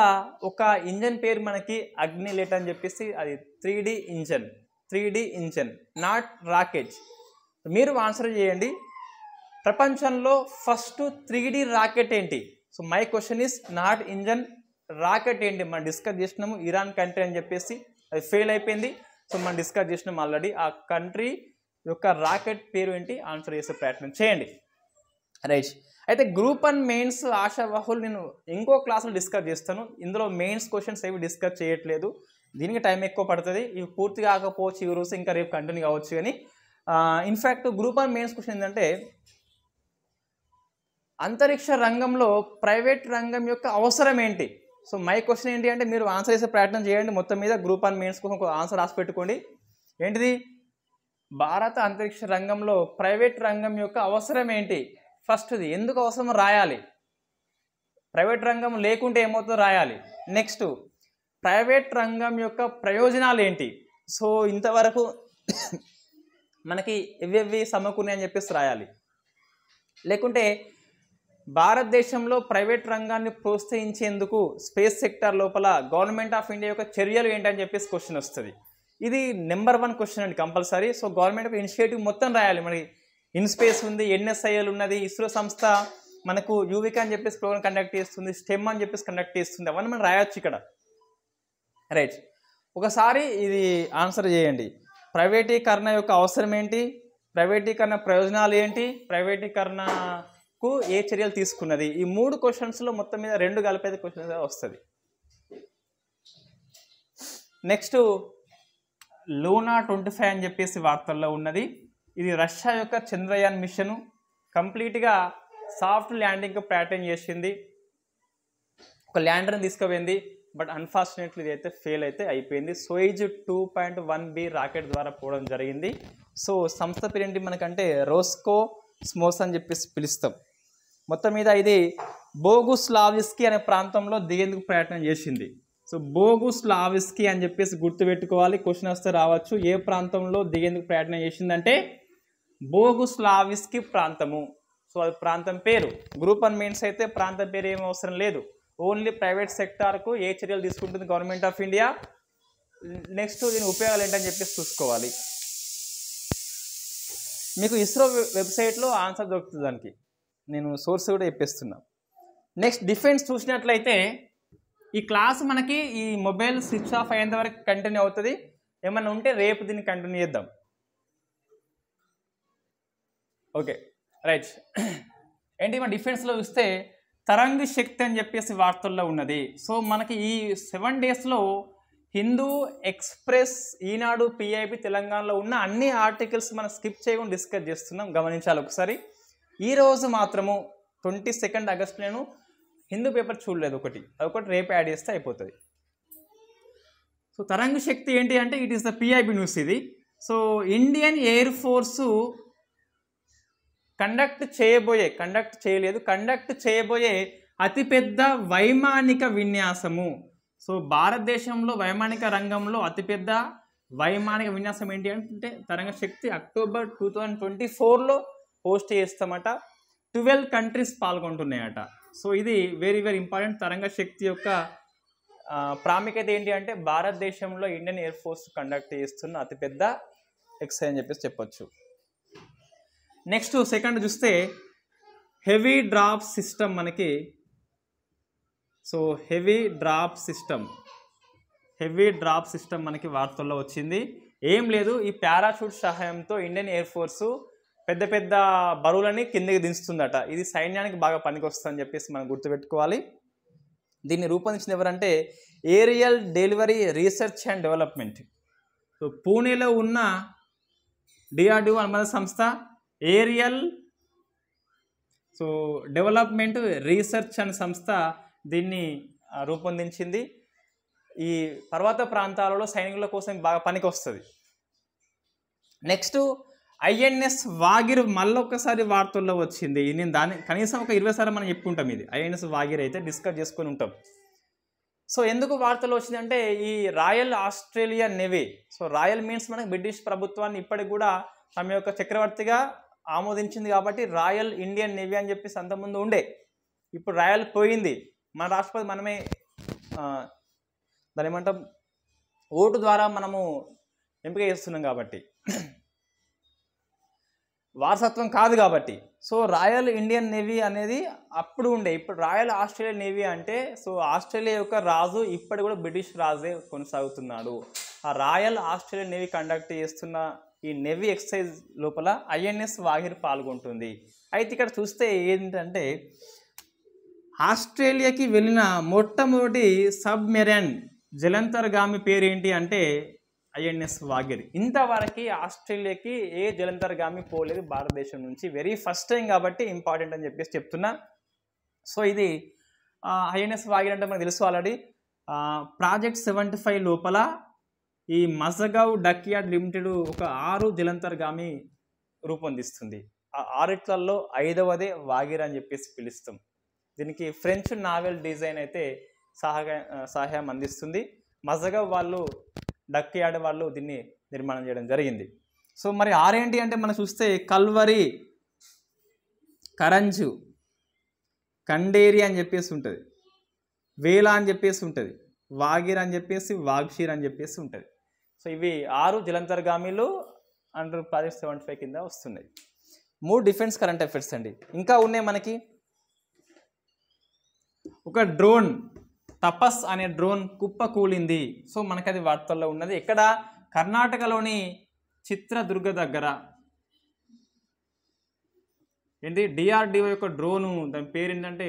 Speaker 1: ఒక ఇంజన్ పేరు మనకి అగ్నిలేట్ అని చెప్పేసి అది three engine three engine not rocket మీరు ఆన్సర్ చేయండి ప్రపంచంలో ఫస్ట్ త్రీ రాకెట్ ఏంటి so my question is not engine rocket ఏంటి మనం డిస్కస్ చేసినాము ఇరాన్ కంట్రీ అని చెప్పేసి అది ఫెయిల్ అయిపోయింది సో మనం డిస్కస్ చేసినాం ఆల్రెడీ ఆ కంట్రీ యొక్క రాకెట్ పేరు ఏంటి ఆన్సర్ చేసే ప్రయత్నం చేయండి రైట్ అయితే గ్రూప్ అండ్ మెయిన్స్ ఆశావాహుల్ నేను ఇంకో క్లాసులో డిస్కస్ చేస్తాను ఇందులో మెయిన్స్ క్వశ్చన్స్ ఏవి డిస్కస్ చేయట్లేదు దీనికి టైం ఎక్కువ పడుతుంది ఇవి పూర్తి కాకపోవచ్చు ఈ రోజు ఇంకా రేపు కంటిన్యూ కావచ్చు కానీ in fact group and mains question ఏంటంటే అంతరిక్ష రంగంలో ప్రైవేట్ రంగం యొక్క అవసరం ఏంటి సో మై క్వశ్చన్ ఏంటి అంటే మీరు ఆన్సర్ చేసే ప్రయత్నం చేయండి మొత్తం మీద గ్రూప్ అండ్ మెయిన్స్ కోసం ఆన్సర్ రాసి పెట్టుకోండి ఏంటిది భారత అంతరిక్ష రంగంలో ప్రైవేట్ రంగం యొక్క అవసరం ఏంటి ఫస్ట్ది ఎందుకు అవసరం రాయాలి ప్రైవేట్ రంగం లేకుంటే ఏమవుతుందో రాయాలి నెక్స్ట్ ప్రైవేట్ రంగం యొక్క ప్రయోజనాలు ఏంటి సో ఇంతవరకు మనకి ఎవ్వెవి సమకూర్ని అని చెప్పేసి రాయాలి లేకుంటే భారతదేశంలో ప్రైవేట్ రంగాన్ని ప్రోత్సహించేందుకు స్పేస్ సెక్టర్ లోపల గవర్నమెంట్ ఆఫ్ ఇండియా యొక్క చర్యలు ఏంటని చెప్పేసి క్వశ్చన్ వస్తుంది ఇది నెంబర్ వన్ క్వశ్చన్ అండి compulsory so government of initiative మొత్తం రాయాలి ఇన్ ఇన్స్పేస్ ఉంది ఎన్ఎస్ఐఎల్ ఉన్నది ఇస్రో సంస్థ మనకు యూవిక అని చెప్పేసి ప్రోగ్రామ్ కండక్ట్ చేస్తుంది స్టెమ్ అని చెప్పేసి కండక్ట్ చేస్తుంది అవన్నీ మనం రాయొచ్చు ఇక్కడ రైట్ ఒకసారి ఇది ఆన్సర్ చేయండి ప్రైవేటీకరణ యొక్క అవసరం ఏంటి ప్రైవేటీకరణ ప్రయోజనాలు ఏంటి ప్రైవేటీకరణ కు ఏ చర్యలు తీసుకున్నది ఈ మూడు క్వశ్చన్స్లో మొత్తం మీద రెండు కలిపేది క్వశ్చన్స్ వస్తుంది నెక్స్ట్ లూనా ట్వంటీ ఫైవ్ అని చెప్పేసి వార్తల్లో ఉన్నది ఇది రష్యా యొక్క చంద్రయాన్ మిషన్ కంప్లీట్గా సాఫ్ట్ ల్యాండింగ్ ప్యాటర్న్ చేసింది ఒక ల్యాండర్ని తీసుకుపోయింది బట్ అన్ఫార్చునేట్లీ అయితే ఫెయిల్ అయితే అయిపోయింది Soyuz two point one B rocket ద్వారా పోవడం జరిగింది సో సంస్థ పేరేంటి మనకంటే రోస్కో స్మోస్ అని చెప్పేసి పిలుస్తాం మొత్తం మీద ఇది బోగుస్లావిస్కీ అనే ప్రాంతంలో దిగేందుకు ప్రయత్నం చేసింది సో బోగుస్లావిస్కీ అని చెప్పేసి గుర్తుపెట్టుకోవాలి క్వశ్చన్ వస్తే రావచ్చు ఏ ప్రాంతంలో దిగేందుకు ప్రయత్నం చేసిందంటే బోగుస్లావిస్కీ ప్రాంతము సో అది ప్రాంతం పేరు గ్రూప్ అండ్ మెయిన్స్ అయితే ప్రాంతం పేరు ఏమీ అవసరం లేదు ఓన్లీ ప్రైవేట్ సెక్టార్కు ఏ చర్యలు తీసుకుంటుంది గవర్నమెంట్ ఆఫ్ ఇండియా నెక్స్ట్ దీని ఉపయోగాలు ఏంటని చెప్పేసి చూసుకోవాలి మీకు ఇస్రో వెబ్సైట్లో ఆన్సర్ దొరుకుతుంది దానికి నేను సోర్స్ కూడా చెప్పేస్తున్నా నెక్స్ట్ డిఫెన్స్ చూసినట్లయితే ఈ క్లాస్ మనకి ఈ మొబైల్ స్విచ్ ఆఫ్ అయ్యేంత వరకు కంటిన్యూ అవుతుంది ఏమన్నా ఉంటే రేపు దీన్ని కంటిన్యూ చేద్దాం ఓకే రైట్ ఏంటి మన డిఫెన్స్లో చూస్తే తరంగ శక్తి అని చెప్పేసి వార్తల్లో ఉన్నది సో మనకి ఈ సెవెన్ డేస్లో హిందూ ఎక్స్ప్రెస్ ఈనాడు పిఐపి తెలంగాణలో ఉన్న అన్ని ఆర్టికల్స్ మనం స్కిప్ చేయకుండా డిస్కస్ చేస్తున్నాం గమనించాలి ఒకసారి ఈరోజు మాత్రము ట్వంటీ సెకండ్ ఆగస్ట్ నేను హిందూ పేపర్ చూడలేదు ఒకటి అది ఒకటి రేపు యాడ్ చేస్తే అయిపోతుంది సో తరంగ శక్తి ఏంటి అంటే it is the PIB news ఇది so Indian air force conduct చేయబోయే కండక్ట్ చేయలేదు కండక్ట్ చేయబోయే అతిపెద్ద వైమానిక విన్యాసము సో భారతదేశంలో వైమానిక రంగంలో అతిపెద్ద వైమానిక విన్యాసం ఏంటి అంటే Tarang Shakti October two thousand twenty ఫోర్లో హోస్ట్ చేస్తామట ట్వెల్వ్ కంట్రీస్ పాల్గొంటున్నాయట సో ఇది very very important Tarang Shakti యొక్క ప్రాముఖ్యత ఏంటి అంటే భారతదేశంలో ఇండియన్ ఎయిర్ ఫోర్స్ కండక్ట్ చేస్తున్న అతిపెద్ద ఎక్సైజ్ అని చెప్పేసి చెప్పొచ్చు నెక్స్ట్ సెకండ్ చూస్తే హెవీ డ్రాప్ సిస్టమ్ మనకి so heavy drop system heavy drop system మనకి వార్తల్లో వచ్చింది ఏం లేదు ఈ పారాషూట్ సహాయంతో ఇండియన్ ఎయిర్ ఫోర్సు పెద్ద పెద్ద బరువులని కిందకి దించుతుందట ఇది సైన్యానికి బాగా పనికొస్తుందని చెప్పేసి మనం గుర్తుపెట్టుకోవాలి దీన్ని రూపొందించిన ఎవరంటే aerial delivery research and development so పూణేలో ఉన్న డిఆర్డిఓ అనుమతి సంస్థ ఏరియల్ సో డెవలప్మెంట్ రీసెర్చ్ అనే సంస్థ దీన్ని రూపొందించింది ఈ పర్వత ప్రాంతాలలో సైనికుల కోసం బాగా పనికి వస్తుంది నెక్స్ట్ ఐఎన్ఎస్ వాగిర్ ఒకసారి వార్తల్లో వచ్చింది నేను దాని కనీసం ఒక ఇరవై సార్లు మనం చెప్పుకుంటాం ఇది ఐఎన్ఎస్ వాగిర్ అయితే డిస్కస్ చేసుకొని ఉంటాం సో ఎందుకు వార్తలు వచ్చిందంటే ఈ royal Australia navy so royal means మనకి బ్రిటిష్ ప్రభుత్వాన్ని ఇప్పటికి కూడా తమ యొక్క చక్రవర్తిగా ఆమోదించింది కాబట్టి రాయల్ ఇండియన్ నేవీ అని చెప్పేసి అంతకుముందు ఉండే ఇప్పుడు రాయల్ పోయింది మన రాష్ట్రపతి మనమే దాని ఏమంటాం ఓటు ద్వారా మనము ఎంపిక చేస్తున్నాం కాబట్టి వారసత్వం కాదు కాబట్టి సో రాయల్ ఇండియన్ నేవీ అనేది అప్పుడు ఉండే ఇప్పుడు రాయల్ ఆస్ట్రేలియన్ నేవీ అంటే సో ఆస్ట్రేలియా యొక్క రాజు ఇప్పటి కూడా బ్రిటిష్ రాజే కొనసాగుతున్నాడు ఆ రాయల్ ఆస్ట్రేలియన్ నేవీ కండక్ట్ చేస్తున్న ఈ నేవీ ఎక్సర్సైజ్ లోపల ఐఎన్ఎస్ వాహిర్ పాల్గొంటుంది అయితే ఇక్కడ చూస్తే ఏంటంటే ఆస్ట్రేలియాకి వెళ్ళిన మొట్టమొదటి సబ్మెరన్ జలంతర్గామి పేరేంటి అంటే ఐఎన్ఎస్ వాగిర్ ఇంతవరకు ఆస్ట్రేలియాకి ఏ జలంతర్గామి పోలేదు భారతదేశం నుంచి వెరీ ఫస్ట్ టైం కాబట్టి ఇంపార్టెంట్ అని చెప్పేసి చెప్తున్నా సో ఇది ఐఎన్ఎస్ వాగిర్ అంటే మనకు తెలుసు ఆల్రెడీ ప్రాజెక్ట్ సెవెంటీ ఫైవ్ లోపల ఈ మజగావ్ డక్యార్డ్ లిమిటెడ్ ఒక ఆరు జలంతర్గామి రూపొందిస్తుంది ఆ ఆరిట్లలో ఐదవదే వాగిరి అని చెప్పేసి పిలుస్తాం దీనికి ఫ్రెంచ్ నావెల్ డిజైన్ అయితే సహాయ సహాయం అందిస్తుంది మజగా వాళ్ళు డక్ యార్డ్ వాళ్ళు దీన్ని నిర్మాణం చేయడం జరిగింది సో మరి ఆరేంటి అంటే మనం చూస్తే కల్వరి కరంజు కండేరి అని చెప్పేసి ఉంటుంది వేల అని చెప్పేసి ఉంటుంది వాగిర్ అని చెప్పేసి వాగ్షీర్ అని చెప్పేసి ఉంటుంది సో ఇవి ఆరు జలంతర్గామీలు అండర్ ప్రాజెక్ట్ సెవెంటీ ఫైవ్ కింద వస్తున్నాయి మూడు డిఫెన్స్ కరెంట్ ఎఫెక్ట్స్ అండి ఇంకా ఉన్నాయి మనకి ఒక డ్రోన్ తపస్ అనే డ్రోన్ కుప్ప కూలింది సో మనకి అది వార్తల్లో ఉన్నది ఇక్కడ కర్ణాటకలోని చిత్రదుర్గ దగ్గర ఏంటి డిఆర్డిఓ యొక్క డ్రోను దాని పేరు ఏంటంటే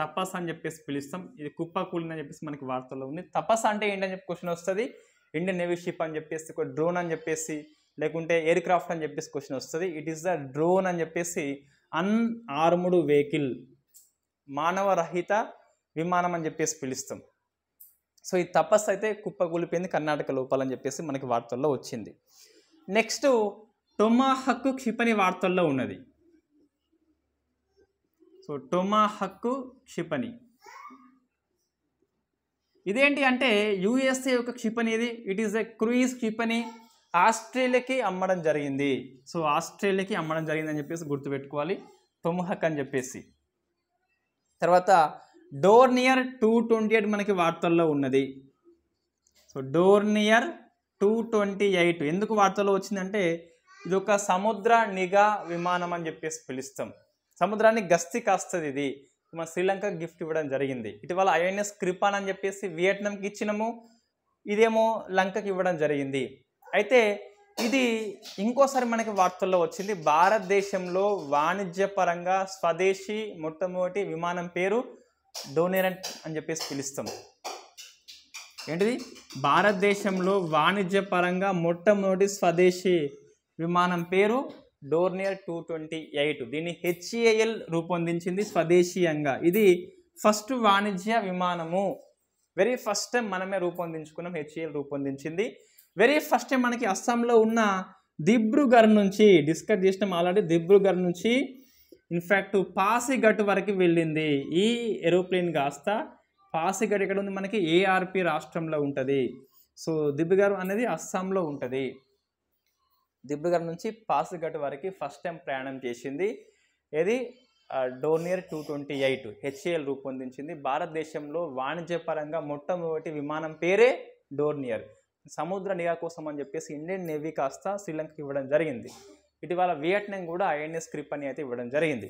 Speaker 1: తపస్ అని చెప్పేసి పిలుస్తాం ఇది కుప్ప అని చెప్పేసి మనకి వార్తల్లో ఉంది తపస్ అంటే ఏంటని చెప్పి క్వశ్చన్ వస్తుంది ఇండియన్ నేవీ షిప్ అని చెప్పేసి ఒక డ్రోన్ అని చెప్పేసి లేకుంటే ఎయిర్ క్రాఫ్ట్ అని చెప్పేసి క్వశ్చన్ వస్తుంది ఇట్ ఈస్ ద డ్రోన్ అని చెప్పేసి అన్ ఆర్ముడ్ వెహికల్ మానవరహిత విమానం అని చెప్పేసి పిలుస్తాం సో ఈ తపస్సు అయితే కుప్పగూలిపోయింది కర్ణాటక లోపాలని చెప్పేసి మనకి వార్తల్లో వచ్చింది నెక్స్ట్ టొమా హక్కు క్షిపణి వార్తల్లో ఉన్నది సో టొమా హక్కు క్షిపణి ఇదేంటి అంటే యుఎస్ఏ యొక్క క్షిపణి ఇది ఇట్ ఈస్ ఎ క్రూయిజ్ క్షిపణి ఆస్ట్రేలియాకి అమ్మడం జరిగింది సో ఆస్ట్రేలియాకి అమ్మడం జరిగిందని చెప్పేసి గుర్తుపెట్టుకోవాలి టొమా హక్ అని చెప్పేసి తర్వాత Dornier two twenty eight మనకి వార్తల్లో ఉన్నది so Dornier two twenty eight ఎందుకు వార్తల్లో వచ్చిందంటే ఇది ఒక సముద్ర నిఘా విమానం అని చెప్పేసి పిలుస్తాం సముద్రాన్ని గస్తీ కాస్తుంది ఇది మన శ్రీలంక గిఫ్ట్ ఇవ్వడం జరిగింది ఇటీవల ఐఎన్ఎస్ కృపాన్ అని చెప్పేసి వియట్నాంకి ఇచ్చినము ఇదేమో లంకకి ఇవ్వడం జరిగింది అయితే ఇది ఇంకోసారి మనకి వార్తల్లో వచ్చింది భారతదేశంలో వాణిజ్యపరంగా స్వదేశీ మొట్టమొదటి విమానం పేరు డోనేరెంట్ అని చెప్పేసి పిలుస్తాం ఏంటిది భారతదేశంలో వాణిజ్యపరంగా మొట్టమొదటి స్వదేశీ విమానం పేరు డోర్నియర్ టూ ట్వంటీ ఎయిట్ దీన్ని హెచ్ఏఎల్ రూపొందించింది స్వదేశీయంగా ఇది ఫస్ట్ వాణిజ్య విమానము వెరీ ఫస్ట్ టైం మనమే రూపొందించుకున్నాం హెచ్ఏఎల్ రూపొందించింది వెరీ ఫస్ట్ టైం మనకి అస్సాంలో ఉన్న దిబ్రుగర్ నుంచి డిస్కస్ చేసినాం ఆల్రెడీ దిబ్రుగర్ నుంచి ఇన్ఫ్యాక్ట్ పాసిఘట్ వరకు వెళ్ళింది ఈ ఏరోప్లేన్ కాస్త పాసిఘట్ ఎక్కడ ఉంది మనకి ఏఆర్పి రాష్ట్రంలో ఉంటుంది సో దిబ్బగర్ అనేది అస్సాంలో ఉంటుంది దిబ్బగర్ నుంచి పాసిఘట్ వరకు ఫస్ట్ టైం ప్రయాణం చేసింది ఇది Dornier two twenty eight HAL రూపొందించింది భారతదేశంలో వాణిజ్యపరంగా మొట్టమొదటి విమానం పేరే డోర్నియర్ సముద్ర నిఘా కోసం అని చెప్పేసి ఇండియన్ నేవీ కాస్త శ్రీలంకకి ఇవ్వడం జరిగింది ఇటీవల వియట్నాం కూడా ఐఎన్ఎస్ క్రిప్ అని అయితే ఇవ్వడం జరిగింది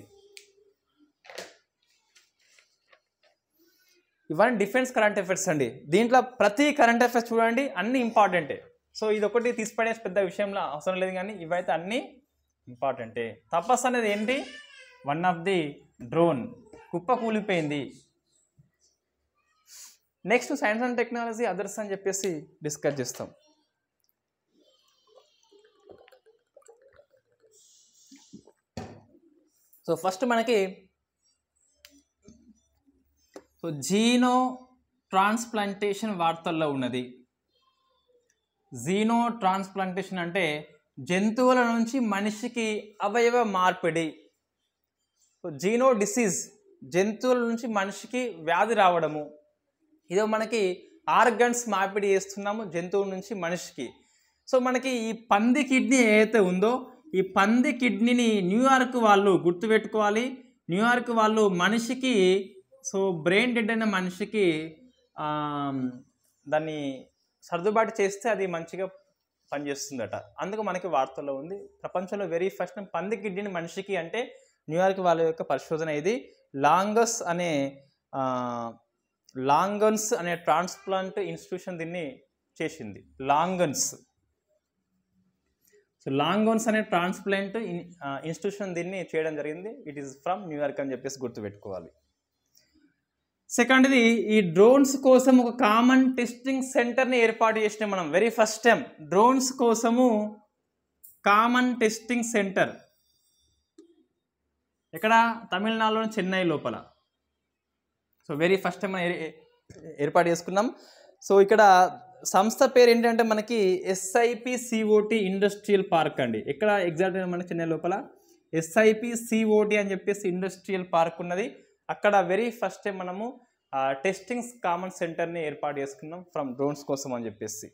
Speaker 1: ఇవన్నీ డిఫెన్స్ కరెంట్ అఫేర్స్ అండి దీంట్లో ప్రతి కరెంట్ అఫేర్స్ చూడండి అన్నీ ఇంపార్టెంటే సో ఇది ఒకటి తీసుకునే పెద్ద విషయంలో అవసరం లేదు కానీ ఇవైతే అన్నీ ఇంపార్టెంటే తపస్సు అనేది ఏంటి వన్ ఆఫ్ ది డ్రోన్ కుప్ప కూలిపోయింది next science and technology others అని చెప్పేసి డిస్కస్ చేస్తాం సో ఫస్ట్ మనకి సో జీనో ట్రాన్స్ప్లాంటేషన్ వార్తల్లో ఉన్నది జీనో ట్రాన్స్ప్లాంటేషన్ అంటే జంతువుల నుంచి మనిషికి అవయవ మార్పిడి జీనో డిసీజ్ జంతువుల నుంచి మనిషికి వ్యాధి రావడము ఇదో మనకి ఆర్గన్స్ మార్పిడి చేస్తున్నాము జంతువుల నుంచి మనిషికి సో మనకి ఈ పంది కిడ్నీ ఏదైతే ఉందో ఈ పంది కిడ్నీని న్యూయార్క్ వాళ్ళు గుర్తుపెట్టుకోవాలి న్యూయార్క్ వాళ్ళు మనిషికి సో బ్రెయిన్ డెడ్ అయిన మనిషికి దాన్ని సర్దుబాటు చేస్తే అది మంచిగా పనిచేస్తుందట అందుకు మనకి వార్తల్లో ఉంది ప్రపంచంలో వెరీ ఫస్ట్ పంది కిడ్నీని మనిషికి అంటే న్యూయార్క్ వాళ్ళ యొక్క పరిశోధన ఇది లాంగస్ అనే లాంగన్స్ అనే ట్రాన్స్ప్లాంట్ ఇన్స్టిట్యూషన్ దీన్ని చేసింది లాంగన్స్ సో లాంగోన్స్ అనే ట్రాన్స్ప్లాంట్ ఇన్స్టిట్యూషన్ uh, దీన్ని చేయడం జరిగింది ఇట్ ఈస్ ఫ్రమ్ న్యూయార్క్ అని చెప్పేసి గుర్తుపెట్టుకోవాలి సెకండ్ది ఈ డ్రోన్స్ కోసం ఒక కామన్ టెస్టింగ్ సెంటర్ని ఏర్పాటు చేసిన మనం వెరీ ఫస్ట్ టైం డ్రోన్స్ కోసము కామన్ టెస్టింగ్ సెంటర్ ఎక్కడ తమిళనాడులోని చెన్నై లోపల సో వెరీ ఫస్ట్ టైం మనం ఏర్పాటు చేసుకున్నాం సో ఇక్కడ సంస్థ పేరు ఏంటంటే మనకి ఎస్ఐపి సిఓటి ఇండస్ట్రియల్ పార్క్ అండి ఇక్కడ ఎగ్జాక్ట్ మన చెన్నై లోపల ఎస్ఐపి సిఓటి అని చెప్పేసి ఇండస్ట్రియల్ పార్క్ ఉన్నది అక్కడ వెరీ ఫస్ట్ మనము టెస్టింగ్స్ కామన్ సెంటర్ని ఏర్పాటు చేసుకున్నాం ఫ్రమ్ డ్రోన్స్ కోసం అని చెప్పేసి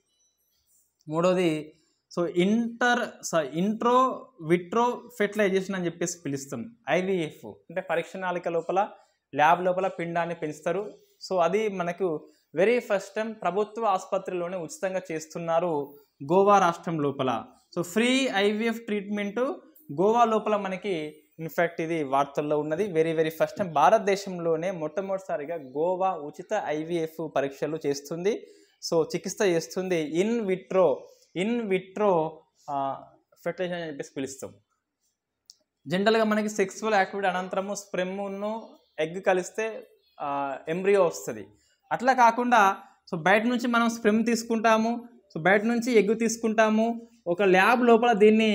Speaker 1: మూడోది so inter intro vitro fertilisation అని చెప్పేసి పిలుస్తాం ఐవీఎఫ్ అంటే పరీక్ష నాలిక లోపల ల్యాబ్ లోపల పిండాన్ని పెంచుతారు సో అది మనకు వెరీ ఫస్ట్ టైం ప్రభుత్వ ఆసుపత్రిలోనే ఉచితంగా చేస్తున్నారు గోవా రాష్ట్రం లోపల so free IVF treatment Goa లోపల మనకి ఇన్ఫ్యాక్ట్ ఇది వార్తల్లో ఉన్నది వెరీ వెరీ ఫస్ట్ టైం భారతదేశంలోనే మొట్టమొదటిసారిగా గోవా ఉచిత ఐవీఎఫ్ పరీక్షలు చేస్తుంది సో చికిత్స చేస్తుంది in vitro in vitro fertilisation అని చెప్పేసి పిలుస్తాం జనరల్గా మనకి సెక్స్వల్ యాక్టివిటీ అనంతరము స్ప్రెమ్ను ఎగ్ కలిస్తే ఎంబ్రియో వస్తుంది అట్లా కాకుండా సో బయట నుంచి మనం స్ప్రిమ్ తీసుకుంటాము సో బయట నుంచి ఎగ్గు తీసుకుంటాము ఒక ల్యాబ్ లోపల దీన్ని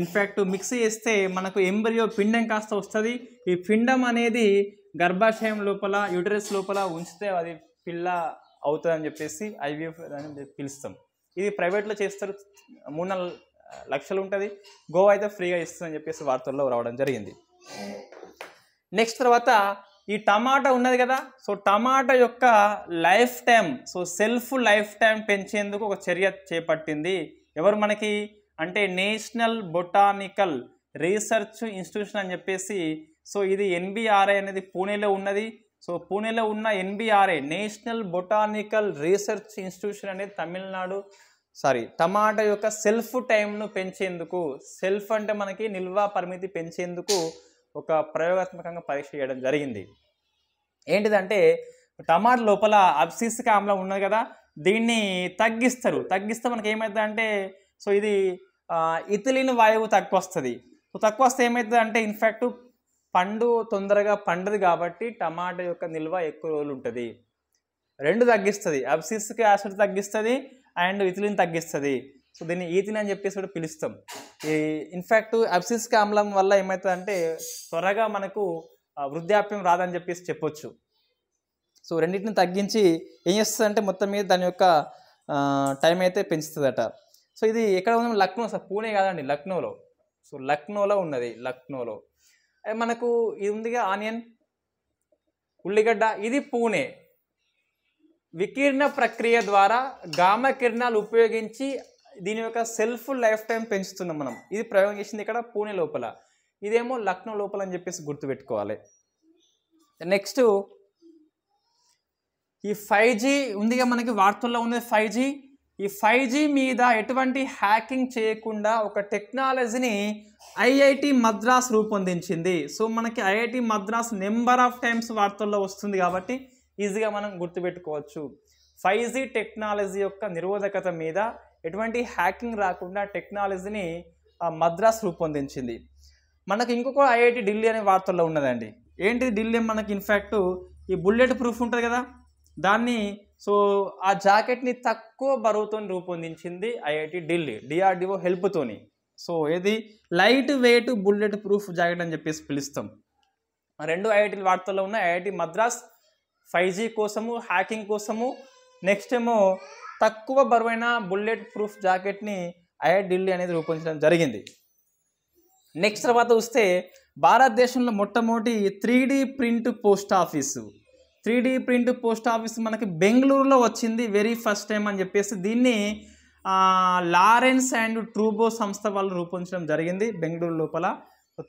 Speaker 1: ఇన్ఫ్యాక్ట్ మిక్స్ చేస్తే మనకు ఎంబరియో పిండం కాస్త వస్తుంది ఈ పిండం అనేది గర్భాశయం లోపల యూటరస్ లోపల ఉంచితే అది పిల్ల అవుతుందని చెప్పేసి ఐవీఎఫ్ అని పిలుస్తాం ఇది ప్రైవేట్లో చేస్తారు మూడు నాలుగు లక్షలు ఉంటుంది గోవా అయితే ఫ్రీగా ఇస్తుందని చెప్పేసి వార్తల్లో రావడం జరిగింది నెక్స్ట్ తర్వాత ఈ టమాటా ఉన్నది కదా సో టమాటా యొక్క life time so self life time పెంచేందుకు ఒక చర్య చేపట్టింది ఎవరు మనకి అంటే నేషనల్ బొటానికల్ రీసెర్చ్ ఇన్స్టిట్యూషన్ అని చెప్పేసి సో ఇది ఎన్బిఆర్ఐ అనేది పూణేలో ఉన్నది సో పూణేలో ఉన్న NBRI national botanical research institution అనేది తమిళనాడు సారీ టమాటా యొక్క సెల్ఫ్ టైంను పెంచేందుకు సెల్ఫ్ అంటే మనకి నిల్వ పరిమితి పెంచేందుకు ఒక ప్రయోగాత్మకంగా పరీక్ష చేయడం జరిగింది ఏంటిదంటే టమాట లోపల అబ్సిస్క ఆమ్లం ఉన్నది కదా దీన్ని తగ్గిస్తారు తగ్గిస్తే మనకి ఏమవుతుంది అంటే సో ఇది ఇథిలిన్ వాయువు తక్కువ వస్తుంది సో తక్కువ వస్తే ఏమవుతుంది అంటే ఇన్ఫ్యాక్ట్ పండు తొందరగా పండదు కాబట్టి టమాటా యొక్క నిల్వ ఎక్కువ రోజులు ఉంటుంది రెండు తగ్గిస్తుంది అబ్సిస్కి యాసిడ్ తగ్గిస్తుంది అండ్ ఇథిలిన్ తగ్గిస్తుంది సో దీన్ని ఈథిలిన్ అని చెప్పేసి కూడా పిలుస్తాం ఈ ఇన్ఫ్యాక్ట్ అబ్సిస్క్ ఆమ్లం వల్ల ఏమవుతుందంటే త్వరగా మనకు వృద్ధాప్యం రాదని చెప్పేసి చెప్పొచ్చు సో రెండింటిని తగ్గించి ఏం చేస్తుంది అంటే మొత్తం మీద దాని యొక్క టైం అయితే పెంచుతుందట సో ఇది ఎక్కడ ఉంది లక్నో సార్ పూణే కాదండి లక్నోలో సో లక్నోలో ఉన్నది లక్నోలో మనకు ఇది ఉందిగా ఆనియన్ ఉల్లిగడ్డ ఇది పూణే వికీర్ణ ప్రక్రియ ద్వారా గామ కిరణాలు ఉపయోగించి దీని యొక్క సెల్ఫ్ లైఫ్ టైం పెంచుతున్నాం మనం ఇది ప్రయోగం చేసింది ఇక్కడ పూణే లోపల ఇదేమో లక్నో లోపల అని చెప్పేసి గుర్తుపెట్టుకోవాలి నెక్స్ట్ ఈ ఫైవ్ జీ ఉందిగా మనకి వార్తల్లో ఉంది ఫైవ్ జీ ఈ ఫైవ్ జీ మీద ఎటువంటి హ్యాకింగ్ చేయకుండా ఒక టెక్నాలజీని ఐఐటి మద్రాస్ రూపొందించింది సో మనకి IIT Madras number of times వార్తల్లో వస్తుంది కాబట్టి ఈజీగా మనం గుర్తుపెట్టుకోవచ్చు ఫైవ్ జీ టెక్నాలజీ యొక్క నిరోధకత మీద ఎటువంటి హ్యాకింగ్ రాకుండా టెక్నాలజీని మద్రాస్ రూపొందించింది మనకు ఇంకొక ఐఐటి ఢిల్లీ అనే వార్తల్లో ఉన్నదండి ఏంటి ఢిల్లీ మనకి ఇన్ఫ్యాక్ట్ ఈ బుల్లెట్ ప్రూఫ్ ఉంటుంది కదా దాన్ని సో ఆ జాకెట్ని తక్కువ బరువుతో రూపొందించింది ఐఐటి ఢిల్లీ డిఆర్డిఓ హెల్ప్తోని సో ఏది light weight bullet proof jacket అని చెప్పేసి పిలుస్తాం రెండు ఐఐటి వార్తల్లో ఉన్న ఐఐటి మద్రాస్ ఫైవ్ జీ కోసము హ్యాకింగ్ కోసము నెక్స్ట్ ఏమో తక్కువ బరువైన బుల్లెట్ ప్రూఫ్ జాకెట్ని ఐఐట్ ఢిల్లీ అనేది రూపొందించడం జరిగింది నెక్స్ట్ తర్వాత వస్తే భారతదేశంలో మొట్టమొదటి three print post office three D print post office మనకి బెంగళూరులో వచ్చింది వెరీ ఫస్ట్ టైం అని చెప్పేసి దీన్ని లారెన్స్ అండ్ ట్రూబో సంస్థ వాళ్ళు రూపొందించడం జరిగింది బెంగళూరు లోపల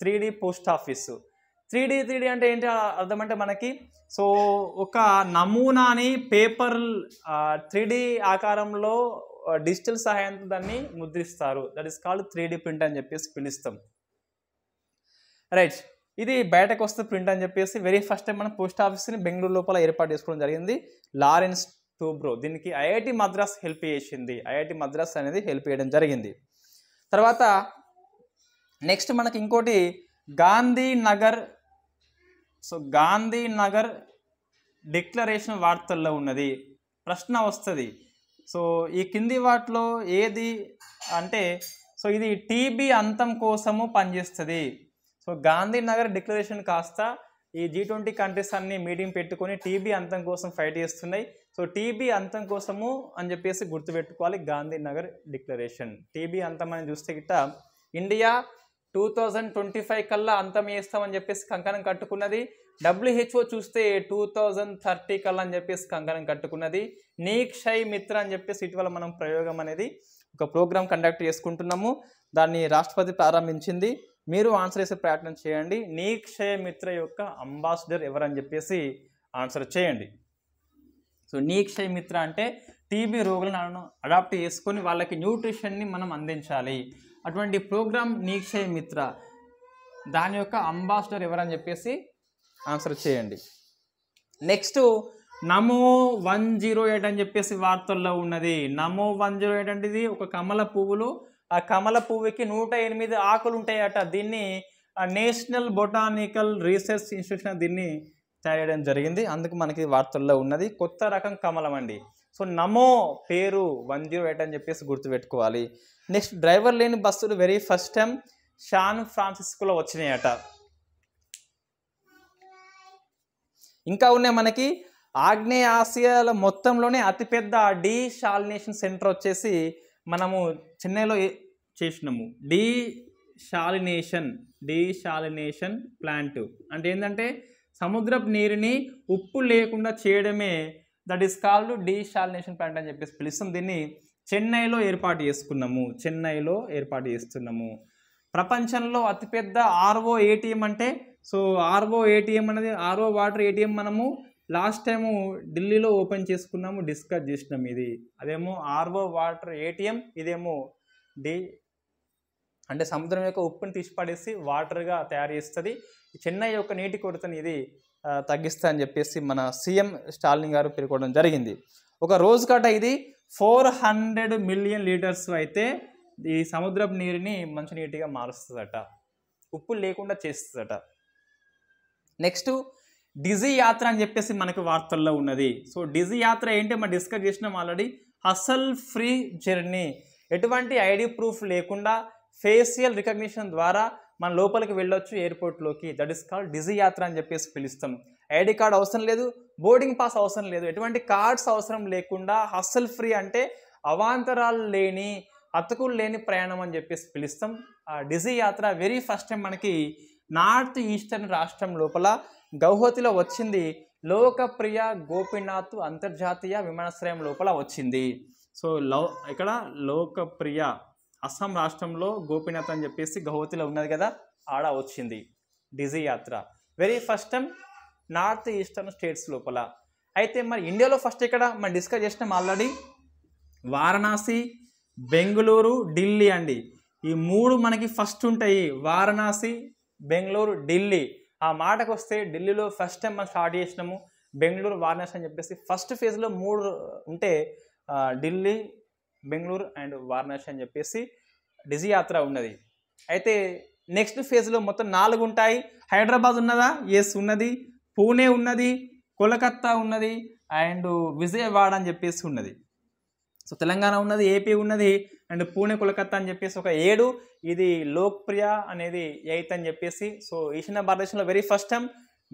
Speaker 1: three post office three D three D అంటే ఏంటి అర్థం అంటే మనకి సో ఒక నమూనాని పేపర్ త్రీ డీ ఆకారంలో డిజిటల్ సహాయంతో దాన్ని ముద్రిస్తారు that is called three D print అని చెప్పేసి పిలుస్తాం రైట్ ఇది బయటకు వస్తే ప్రింట్ అని చెప్పేసి వెరీ ఫస్ట్ టైం మనం పోస్ట్ ఆఫీస్ని బెంగళూరు లోపల ఏర్పాటు చేసుకోవడం జరిగింది లారెన్స్ టూబ్రో దీనికి ఐఐటి మద్రాస్ హెల్ప్ చేసింది ఐఐటి మద్రాస్ అనేది హెల్ప్ చేయడం జరిగింది తర్వాత నెక్స్ట్ మనకి ఇంకోటి గాంధీ నగర్ సో గాంధీనగర్ డిక్లరేషన్ వార్తల్లో ఉన్నది ప్రశ్న వస్తుంది సో ఈ కింది వాటిలో ఏది అంటే సో ఇది టీబీ అంతం కోసము పనిచేస్తుంది సో గాంధీనగర్ డిక్లరేషన్ కాస్త ఈ జీ ట్వంటీ కంట్రీస్ అన్ని మీటింగ్ పెట్టుకొని టీబీ అంతం కోసం ఫైట్ చేస్తున్నాయి సో టీబీ అంతం కోసము అని చెప్పేసి గుర్తుపెట్టుకోవాలి గాంధీనగర్ డిక్లరేషన్ టీబీ అంతం అని చూస్తే గిట్ట India two thousand twenty five కల్లా అంతం వేస్తామని చెప్పేసి కంకణం కట్టుకున్నది డబ్ల్యూహెచ్ఓ చూస్తే టూ థౌజండ్ థర్టీ కల్లా అని చెప్పేసి కంకణం కట్టుకున్నది నీక్ షై మిత్ర అని చెప్పేసి ఇటీవల మనం ప్రయోగం అనేది ఒక ప్రోగ్రాం కండక్ట్ చేసుకుంటున్నాము దాన్ని రాష్ట్రపతి ప్రారంభించింది మీరు ఆన్సర్ చేసే ప్రయత్నం చేయండి నీక్ మిత్ర యొక్క అంబాసిడర్ ఎవరని చెప్పేసి ఆన్సర్ చేయండి సో నీక్ షై మిత్ర అంటే టీబీ రోగులను అడాప్ట్ చేసుకొని వాళ్ళకి న్యూట్రిషన్ని మనం అందించాలి అటువంటి ప్రోగ్రామ్ నీక్షయ్ మిత్ర దాని యొక్క అంబాసిడర్ ఎవరని చెప్పేసి ఆన్సర్ చేయండి నెక్స్ట్ నమో వన్ జీరో ఎయిట్ అని చెప్పేసి వార్తల్లో ఉన్నది నమో వన్ జీరో ఎయిట్ అంటే ఇది ఒక కమల పువ్వులు ఆ కమల పువ్వుకి నూట ఎనిమిది ఆకులు ఉంటాయట దీన్ని నేషనల్ బొటానికల్ రీసెర్చ్ ఇన్స్టిట్యూషన్ దీన్ని తయారు చేయడం జరిగింది అందుకు మనకి వార్తల్లో ఉన్నది కొత్త రకం కమలం అండి సో నమో పేరు వన్ జీరో ఎయిట్ అని చెప్పేసి గుర్తుపెట్టుకోవాలి నెక్స్ట్ డ్రైవర్ లేని బస్సులు వెరీ ఫస్ట్ టైం షాన్ ఫ్రాన్సిస్కోలో వచ్చినాయట ఇంకా ఉన్నాయి మనకి ఆగ్నేయ ఆసియాల మొత్తంలోనే అతిపెద్ద డీ షాలినేషన్ సెంటర్ వచ్చేసి మనము చెన్నైలో చేసినాము desalination desalination plant అంటే ఏంటంటే సముద్రపు నీరుని ఉప్పు లేకుండా చేయడమే that is called desalination plant అని చెప్పేసి పిలుస్తాం దీన్ని చెన్నైలో ఏర్పాటు చేసుకున్నాము చెన్నైలో ఏర్పాటు చేస్తున్నాము ప్రపంచంలో అతిపెద్ద ఆర్ఓ ఏటీఎం అంటే సో ఆర్ఓ ఏటీఎం అనేది ఆర్ఓ వాటర్ ఏటీఎం మనము లాస్ట్ టైము ఢిల్లీలో ఓపెన్ చేసుకున్నాము డిస్కస్ చేసినాం ఇది అదేమో ఆర్ఓ వాటర్ ఏటీఎం ఇదేమో డి అంటే సముద్రం యొక్క ఉప్పుని తీసి పడేసి వాటర్గా తయారు చేస్తుంది చెన్నై యొక్క నీటి కొరతని ఇది తగ్గిస్తా అని చెప్పేసి మన సీఎం స్టాలిన్ గారు పేర్కొనడం జరిగింది ఒక రోజు కట ఇది ఫోర్ హండ్రెడ్ మిలియన్ లీటర్స్ అయితే ఈ సముద్రపు నీరుని మంచినీటిగా మారుస్తుందట ఉప్పు లేకుండా చేస్తుందట నెక్స్ట్ డిజీ యాత్ర అని చెప్పేసి మనకి వార్తల్లో ఉన్నది సో డిజీ యాత్ర ఏంటి మనం డిస్కస్ చేసినాం ఆల్రెడీ హసల్ ఫ్రీ జర్నీ ఎటువంటి ఐడి ప్రూఫ్ లేకుండా ఫేషియల్ రికగ్నిషన్ ద్వారా మన లోపలికి వెళ్ళొచ్చు ఎయిర్పోర్ట్లోకి that is called Digi Yatra అని చెప్పేసి పిలుస్తాం ఐడి కార్డ్ అవసరం లేదు బోర్డింగ్ పాస్ అవసరం లేదు ఎటువంటి కార్డ్స్ అవసరం లేకుండా హస్సల్ ఫ్రీ అంటే అవాంతరాలు లేని అతుకులు లేని ప్రయాణం అని చెప్పేసి పిలుస్తాం ఆ Digi Yatra very first time మనకి నార్త్ ఈస్టర్న్ రాష్ట్రం లోపల గౌహతిలో వచ్చింది లోకప్రియ గోపీనాథ్ అంతర్జాతీయ విమానాశ్రయం లోపల వచ్చింది సో లవ్ ఇక్కడ లోకప్రియ అస్సాం రాష్ట్రంలో గోపీనాథ్ అని చెప్పేసి గౌహతిలో ఉన్నది కదా ఆడ వచ్చింది Digi Yatra very first time north eastern states లోపల అయితే మరి ఇండియాలో ఫస్ట్ ఇక్కడ మనం డిస్కస్ చేసినాం ఆల్రెడీ వారణాసి బెంగళూరు ఢిల్లీ అండి ఈ మూడు మనకి ఫస్ట్ ఉంటాయి వారణాసి బెంగళూరు ఢిల్లీ ఆ మాటకు వస్తే ఢిల్లీలో ఫస్ట్ టైం మనం స్టార్ట్ చేసినాము బెంగళూరు వారణాసి అని చెప్పేసి ఫస్ట్ ఫేజ్లో మూడు ఉంటే ఢిల్లీ బెంగళూరు అండ్ వారణాసి అని చెప్పేసి డిజీ యాత్ర ఉన్నది అయితే నెక్స్ట్ ఫేజ్లో మొత్తం నాలుగు ఉంటాయి హైదరాబాద్ ఉన్నదా ఎస్ ఉన్నది పూణే ఉన్నది కోలకత్తా ఉన్నది అండ్ విజయవాడ అని చెప్పేసి ఉన్నది సో తెలంగాణ ఉన్నది ఏపీ ఉన్నది అండ్ పూణే కోలకత్తా అని చెప్పేసి ఒక ఏడు ఇది లోక్ప్రియ అనేది ఎయిత్ అని చెప్పేసి సో ఈశాన్య భారతదేశంలో వెరీ ఫస్ట్ టైం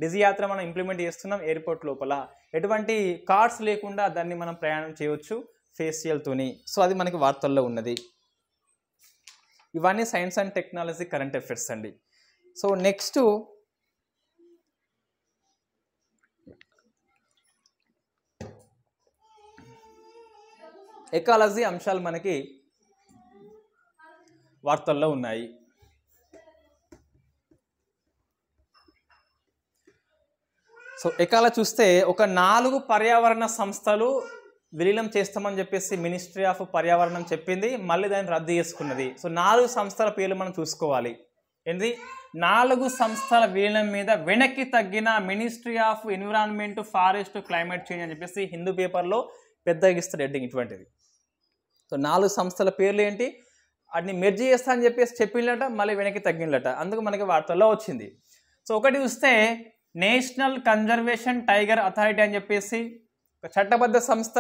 Speaker 1: డిజీ యాత్ర మనం ఇంప్లిమెంట్ చేస్తున్నాం ఎయిర్పోర్ట్ లోపల ఎటువంటి కార్డ్స్ లేకుండా దాన్ని మనం ప్రయాణం చేయవచ్చు ఫేషియల్తోని సో అది మనకి వార్తల్లో ఉన్నది ఇవన్నీ science and technology current affairs అండి సో నెక్స్ట్ ఎకాలజీ అంశాలు మనకి వార్తల్లో ఉన్నాయి సో ఎకాల చూస్తే ఒక నాలుగు పర్యావరణ సంస్థలు విలీనం చేస్తామని చెప్పేసి మినిస్ట్రీ ఆఫ్ పర్యావరణం చెప్పింది మళ్ళీ దాన్ని రద్దు చేసుకున్నది సో నాలుగు సంస్థల పేర్లు మనం చూసుకోవాలి ఏంటి నాలుగు సంస్థల విలీనం మీద వెనక్కి తగ్గిన ministry of environment forest climate change అని చెప్పేసి హిందూ పేపర్లో పెద్ద ఇస్తారు హెడ్డింగ్ ఇటువంటిది సో నాలుగు సంస్థల పేర్లు ఏంటి వాటిని మెర్జీ చేస్తా అని చెప్పేసి చెప్పిండట మళ్ళీ వెనక్కి తగ్గిండట అందుకు మనకి వార్తల్లో వచ్చింది సో ఒకటి చూస్తే నేషనల్ కన్జర్వేషన్ టైగర్ అథారిటీ అని చెప్పేసి ఒక చట్టబద్ధ సంస్థ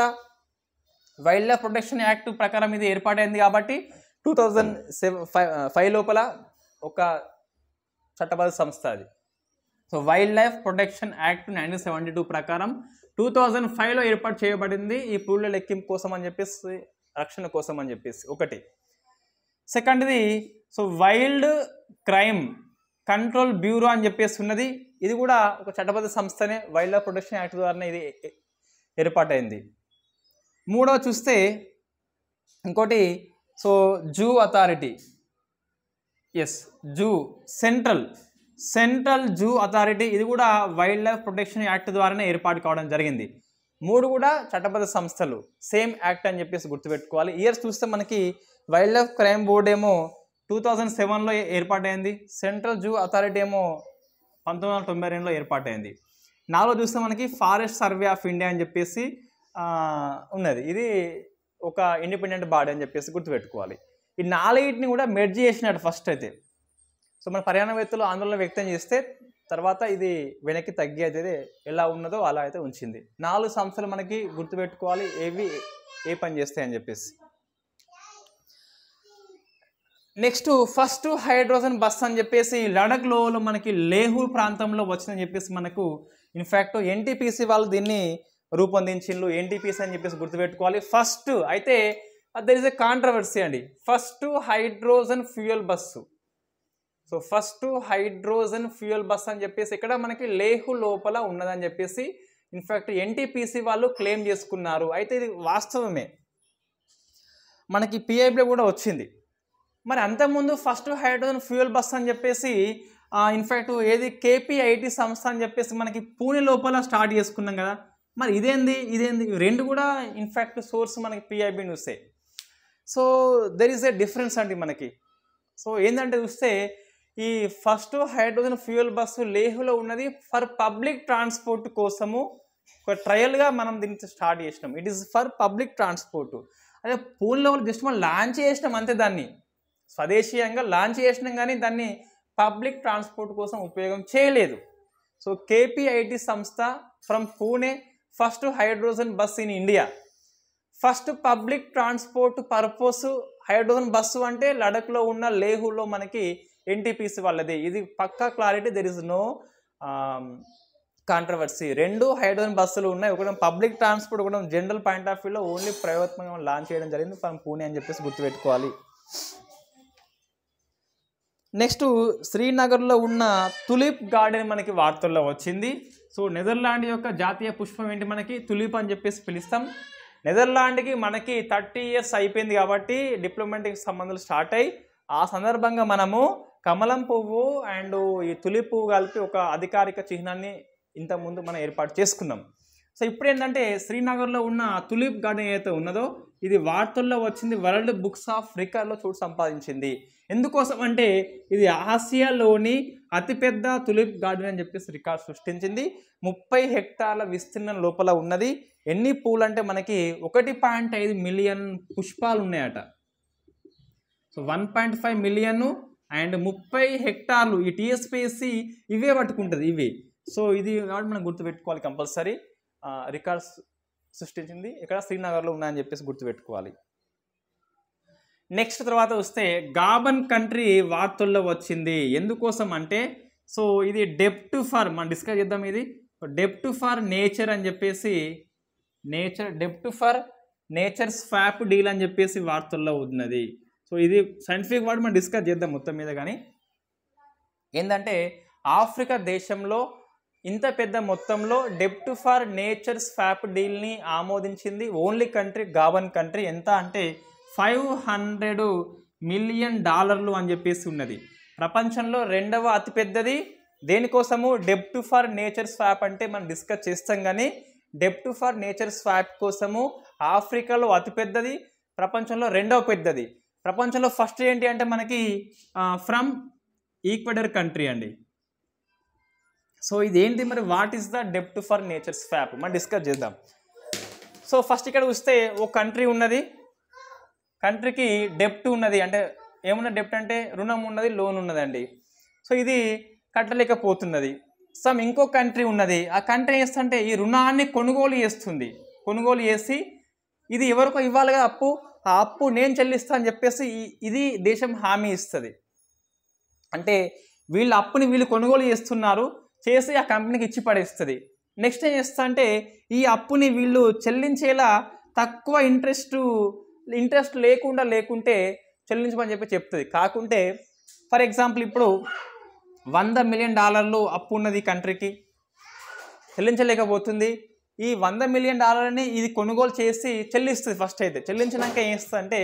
Speaker 1: వైల్డ్ లైఫ్ ప్రొటెక్షన్ యాక్ట్ ప్రకారం ఇది ఏర్పాటైంది కాబట్టి టూ థౌజండ్ సెవెన్ ఫైవ్ లోపల ఒక చట్టబద్ధ సంస్థ అది so wild life protection act nineteen seventy two ప్రకారం టూ థౌజండ్ ఫైవ్లో ఏర్పాటు చేయబడింది ఈ పూల లెక్కింపు కోసం అని చెప్పేసి రక్షణ కోసం అని చెప్పేసి ఒకటి సెకండ్ది so wild crime control bureau అని చెప్పేసి ఉన్నది ఇది కూడా ఒక చట్టబద్ధ సంస్థనే వైల్డ్ లైఫ్ ప్రొటెక్షన్ యాక్ట్ ద్వారానే ఇది ఏర్పాటైంది మూడో చూస్తే ఇంకోటి so zoo authority is zoo central central zoo authority ఇది కూడా వైల్డ్ లైఫ్ ప్రొటెక్షన్ యాక్ట్ ద్వారానే ఏర్పాటు కావడం జరిగింది మూడు కూడా చట్టబద్ధ సంస్థలు సేమ్ యాక్ట్ అని చెప్పేసి గుర్తుపెట్టుకోవాలి ఇయర్స్ చూస్తే మనకి వైల్డ్ లైఫ్ క్రైమ్ బోర్డ్ ఏమో టూ థౌజండ్ సెవెన్లో ఏర్పాటైంది సెంట్రల్ జూ అథారిటీ ఏమో పంతొమ్మిది వందల తొంభై రెండులో ఏర్పాటైంది నాలో చూస్తే మనకి ఫారెస్ట్ సర్వే ఆఫ్ ఇండియా అని చెప్పేసి ఉన్నది ఇది ఒక ఇండిపెండెంట్ బాడీ అని చెప్పేసి గుర్తుపెట్టుకోవాలి ఈ నాలుగింటిని కూడా మెర్జ్ చేసినట్టు ఫస్ట్ అయితే సో మన పర్యాణవేత్తలు ఆందోళన వ్యక్తం చేస్తే తర్వాత ఇది వెనక్కి తగ్గి అయితే ఎలా ఉన్నదో అలా అయితే ఉంచింది నాలుగు సంస్థలు మనకి గుర్తుపెట్టుకోవాలి ఏవి ఏ పని చేస్తాయి అని చెప్పేసి నెక్స్ట్ ఫస్ట్ హైడ్రోజన్ బస్ అని చెప్పేసి లడఖ్లో మనకి లేహూర్ ప్రాంతంలో వచ్చిందని చెప్పేసి మనకు ఇన్ఫ్యాక్ట్ ఎన్టీపీసీ వాళ్ళు దీన్ని రూపొందించిండ్రు ఎన్టీపీసీ అని చెప్పేసి గుర్తుపెట్టుకోవాలి ఫస్ట్ అయితే దర్ ఇస్ ఎ కాంట్రవర్సీ అండి first hydrogen fuel bus so first hydrogen fuel bus అని చెప్పేసి ఇక్కడ మనకి లేహు లోపల ఉన్నదని చెప్పేసి ఇన్ఫ్యాక్ట్ ఎన్టీపీసీ వాళ్ళు క్లెయిమ్ చేసుకున్నారు అయితే ఇది వాస్తవమే మనకి పిఐబిలో కూడా వచ్చింది మరి అంతకుముందు ఫస్ట్ హైడ్రోజన్ ఫ్యూయల్ బస్ అని చెప్పేసి ఇన్ఫ్యాక్ట్ ఏది కేపీఐటి సంస్థ అని చెప్పేసి మనకి పూణే లోపల స్టార్ట్ చేసుకున్నాం కదా మరి ఇదేంది ఇదేంది రెండు కూడా ఇన్ఫ్యాక్ట్ సోర్స్ మనకి పిఐబి చూస్తే so there is a difference అండి మనకి సో ఏంటంటే చూస్తే ఈ ఫస్ట్ హైడ్రోజన్ ఫ్యూయల్ బస్సు లేహులో ఉన్నది ఫర్ పబ్లిక్ ట్రాన్స్పోర్ట్ కోసము ఒక ట్రయల్గా మనం దీన్ని స్టార్ట్ చేసినాం it is for public transport అదే పూణేలో జస్ట్ మనం లాంచ్ చేసినాం అంతే దాన్ని స్వదేశీయంగా లాంచ్ చేసినాం కానీ దాన్ని పబ్లిక్ ట్రాన్స్పోర్ట్ కోసం ఉపయోగం చేయలేదు సో కేపీఐటి సంస్థ from Pune first hydrogen bus in India first public transport purpose hydrogen bus అంటే లడఖ్లో ఉన్న లేహులో మనకి ఎన్టీపీసీ వాళ్ళది ఇది పక్కా clarity there is no controversy రెండు హైడ్రోజన్ బస్సులు ఉన్నాయి ఒకటి పబ్లిక్ ట్రాన్స్పోర్ట్ ఒకటి జనరల్ పాయింట్ ఆఫ్ వ్యూలో ఓన్లీ ప్రయోగత్మకంగా లాంచ్ చేయడం జరిగింది మనం పూణే అని చెప్పేసి గుర్తుపెట్టుకోవాలి నెక్స్ట్ శ్రీనగర్లో ఉన్న తులిప్ గార్డెన్ మనకి వార్తల్లో వచ్చింది సో నెదర్లాండ్ యొక్క జాతీయ పుష్పం ఏంటి మనకి తులిప్ అని చెప్పేసి పిలుస్తాం నెదర్లాండ్కి మనకి థర్టీ ఇయర్స్ అయిపోయింది కాబట్టి డిప్లొమాటిక్ సంబంధాలు స్టార్ట్ అయ్యి ఆ సందర్భంగా మనము కమలం పువ్వు అండ్ ఈ తులిప్ పువ్వు కలిపి ఒక అధికారిక చిహ్నాన్ని ఇంతకుముందు మనం ఏర్పాటు చేసుకున్నాం సో ఇప్పుడు ఏంటంటే శ్రీనగర్లో ఉన్న తులిప్ గార్డెన్ ఏదైతే ఉన్నదో ఇది వార్తల్లో వచ్చింది వరల్డ్ బుక్స్ ఆఫ్ రికార్డ్లో చోటు సంపాదించింది ఎందుకోసం అంటే ఇది ఆసియాలోని అతిపెద్ద తులిప్ గార్డెన్ అని చెప్పేసి రికార్డ్ సృష్టించింది ముప్పై హెక్టార్ల విస్తీర్ణం లోపల ఉన్నది ఎన్ని పూలు అంటే మనకి ఒకటి పాయింట్ ఐదు మిలియన్ పుష్పాలు ఉన్నాయట so one point five million and ముప్పై హెక్టార్లు ఈ టీఎస్పిఎస్సి ఇవే పట్టుకుంటుంది ఇవి సో ఇది కాబట్టి మనం గుర్తుపెట్టుకోవాలి కంపల్సరీ రికార్డ్స్ సృష్టించింది ఇక్కడ శ్రీనగర్లో ఉన్నాయని చెప్పేసి గుర్తుపెట్టుకోవాలి నెక్స్ట్ తర్వాత వస్తే గాబన్ కంట్రీ వార్తల్లో వచ్చింది ఎందుకోసం అంటే సో ఇది డెప్ట్ ఫర్ మనం డిస్కస్ చేద్దాం ఇది డెప్ట్ ఫర్ నేచర్ అని చెప్పేసి నేచర్ డెప్ట్ ఫర్ నేచర్ స్వాప్ డీల్ అని చెప్పేసి వార్తల్లో ఉన్నది సో ఇది సైంటిఫిక్ వర్డ్ మనం డిస్కస్ చేద్దాం మొత్తం మీద కానీ ఏంటంటే ఆఫ్రికా దేశంలో ఇంత పెద్ద మొత్తంలో డెప్ట్ ఫార్ నేచర్ స్వాప్ డీల్ని ఆమోదించింది ఓన్లీ కంట్రీ గాబన్ కంట్రీ ఎంత అంటే ఫైవ్ హండ్రెడ్ మిలియన్ డాలర్లు అని చెప్పేసి ఉన్నది ప్రపంచంలో రెండవ అతిపెద్దది దేనికోసము డెప్ట్ ఫార్ నేచర్ స్వాప్ అంటే మనం డిస్కస్ చేస్తాం కానీ డెప్ట్ ఫార్ నేచర్ స్వాప్ కోసము ఆఫ్రికాలో అతిపెద్దది ప్రపంచంలో రెండవ పెద్దది ప్రపంచంలో ఫస్ట్ ఏంటి అంటే మనకి ఫ్రమ్ ఈక్వెడర్ కంట్రీ అండి సో ఇదేంటి మరి వాట్ ఈస్ ద డెప్త్ ఫర్ నేచర్స్ ఫ్యాప్ మనం డిస్కస్ చేద్దాం సో ఫస్ట్ ఇక్కడ చూస్తే ఒక కంట్రీ ఉన్నది కంట్రీకి డెప్ట్ ఉన్నది అంటే ఏమన్నా డెప్ట్ అంటే రుణం ఉన్నది లోన్ ఉన్నదండి సో ఇది కట్టలేకపోతున్నది సమ్ ఇంకో కంట్రీ ఉన్నది ఆ కంట్రీ చేస్తుంటే ఈ రుణాన్ని కొనుగోలు చేస్తుంది కొనుగోలు చేసి ఇది ఎవరికో ఇవ్వాలిగా అప్పు ఆ అప్పు నేను చెల్లిస్తా అని చెప్పేసి ఇది దేశం హామీ ఇస్తుంది అంటే వీళ్ళ అప్పుని వీళ్ళు కొనుగోలు చేస్తున్నారు చేసి ఆ కంపెనీకి ఇచ్చి పడేస్తుంది నెక్స్ట్ ఏం చేస్తా అంటే ఈ అప్పుని వీళ్ళు చెల్లించేలా తక్కువ ఇంట్రెస్ట్ ఇంట్రెస్ట్ లేకుండా లేకుంటే చెల్లించమని చెప్పి చెప్తుంది కాకుంటే ఫర్ ఎగ్జాంపుల్ ఇప్పుడు వంద మిలియన్ డాలర్లు అప్పు ఉన్నది కంట్రీకి చెల్లించలేకపోతుంది ఈ వంద మిలియన్ డాలర్ని ఇది కొనుగోలు చేసి చెల్లిస్తుంది ఫస్ట్ అయితే చెల్లించినాక ఏం చేస్తుంది అంటే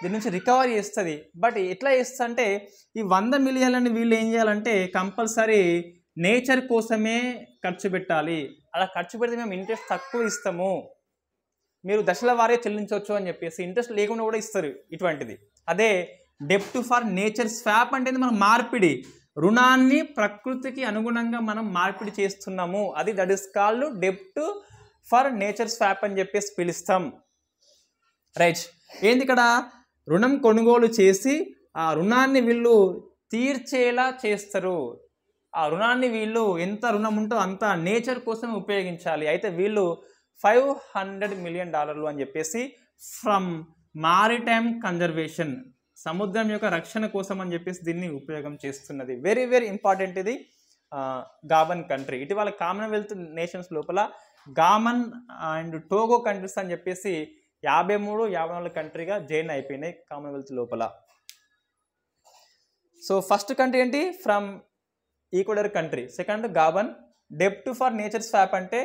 Speaker 1: దీని నుంచి రికవరీ చేస్తుంది బట్ ఎట్లా చేస్తుంది అంటే ఈ వంద మిలియన్లని వీళ్ళు ఏం చేయాలంటే కంపల్సరీ నేచర్ కోసమే ఖర్చు పెట్టాలి అలా ఖర్చు పెడితే మేము ఇంట్రెస్ట్ తక్కువ ఇస్తాము మీరు దశల వారే చెల్లించవచ్చు అని చెప్పేసి ఇంట్రెస్ట్ లేకుండా కూడా ఇస్తారు ఇటువంటిది అదే డెప్ట్ ఫర్ నేచర్ స్వాప్ అంటే మనం మార్పిడి రుణాన్ని ప్రకృతికి అనుగుణంగా మనం మార్పిడి చేస్తున్నాము అది దట్ ఇస్ కాల్డ్ డెప్ట్ ఫర్ నేచర్ స్వాప్ అని చెప్పేసి పిలుస్తాం రైట్ ఏంది ఇక్కడ రుణం కొనుగోలు చేసి ఆ రుణాన్ని వీళ్ళు తీర్చేలా చేస్తారు ఆ రుణాన్ని వీళ్ళు ఎంత రుణం ఉంటో అంత నేచర్ కోసం ఉపయోగించాలి అయితే వీళ్ళు ఫైవ్ హండ్రెడ్ మిలియన్ డాలర్లు అని చెప్పేసి ఫ్రమ్ మారిటైమ్ కన్జర్వేషన్ సముద్రం యొక్క రక్షణ కోసం అని చెప్పేసి దీన్ని ఉపయోగం చేస్తున్నది వెరీ వెరీ ఇంపార్టెంట్ ఇది గాబన్ కంట్రీ ఇటీవల కామన్వెల్త్ నేషన్స్ లోపల గామన్ అండ్ టోగో కంట్రీస్ అని చెప్పేసి యాభై మూడు యాభై నాలుగు కంట్రీగా జైన్ అయిపోయినాయి కామన్వెల్త్ లోపల సో ఫస్ట్ కంట్రీ ఏంటి from Ecuador country second Gabon డెప్ట్ ఫర్ నేచర్ స్వాప్ అంటే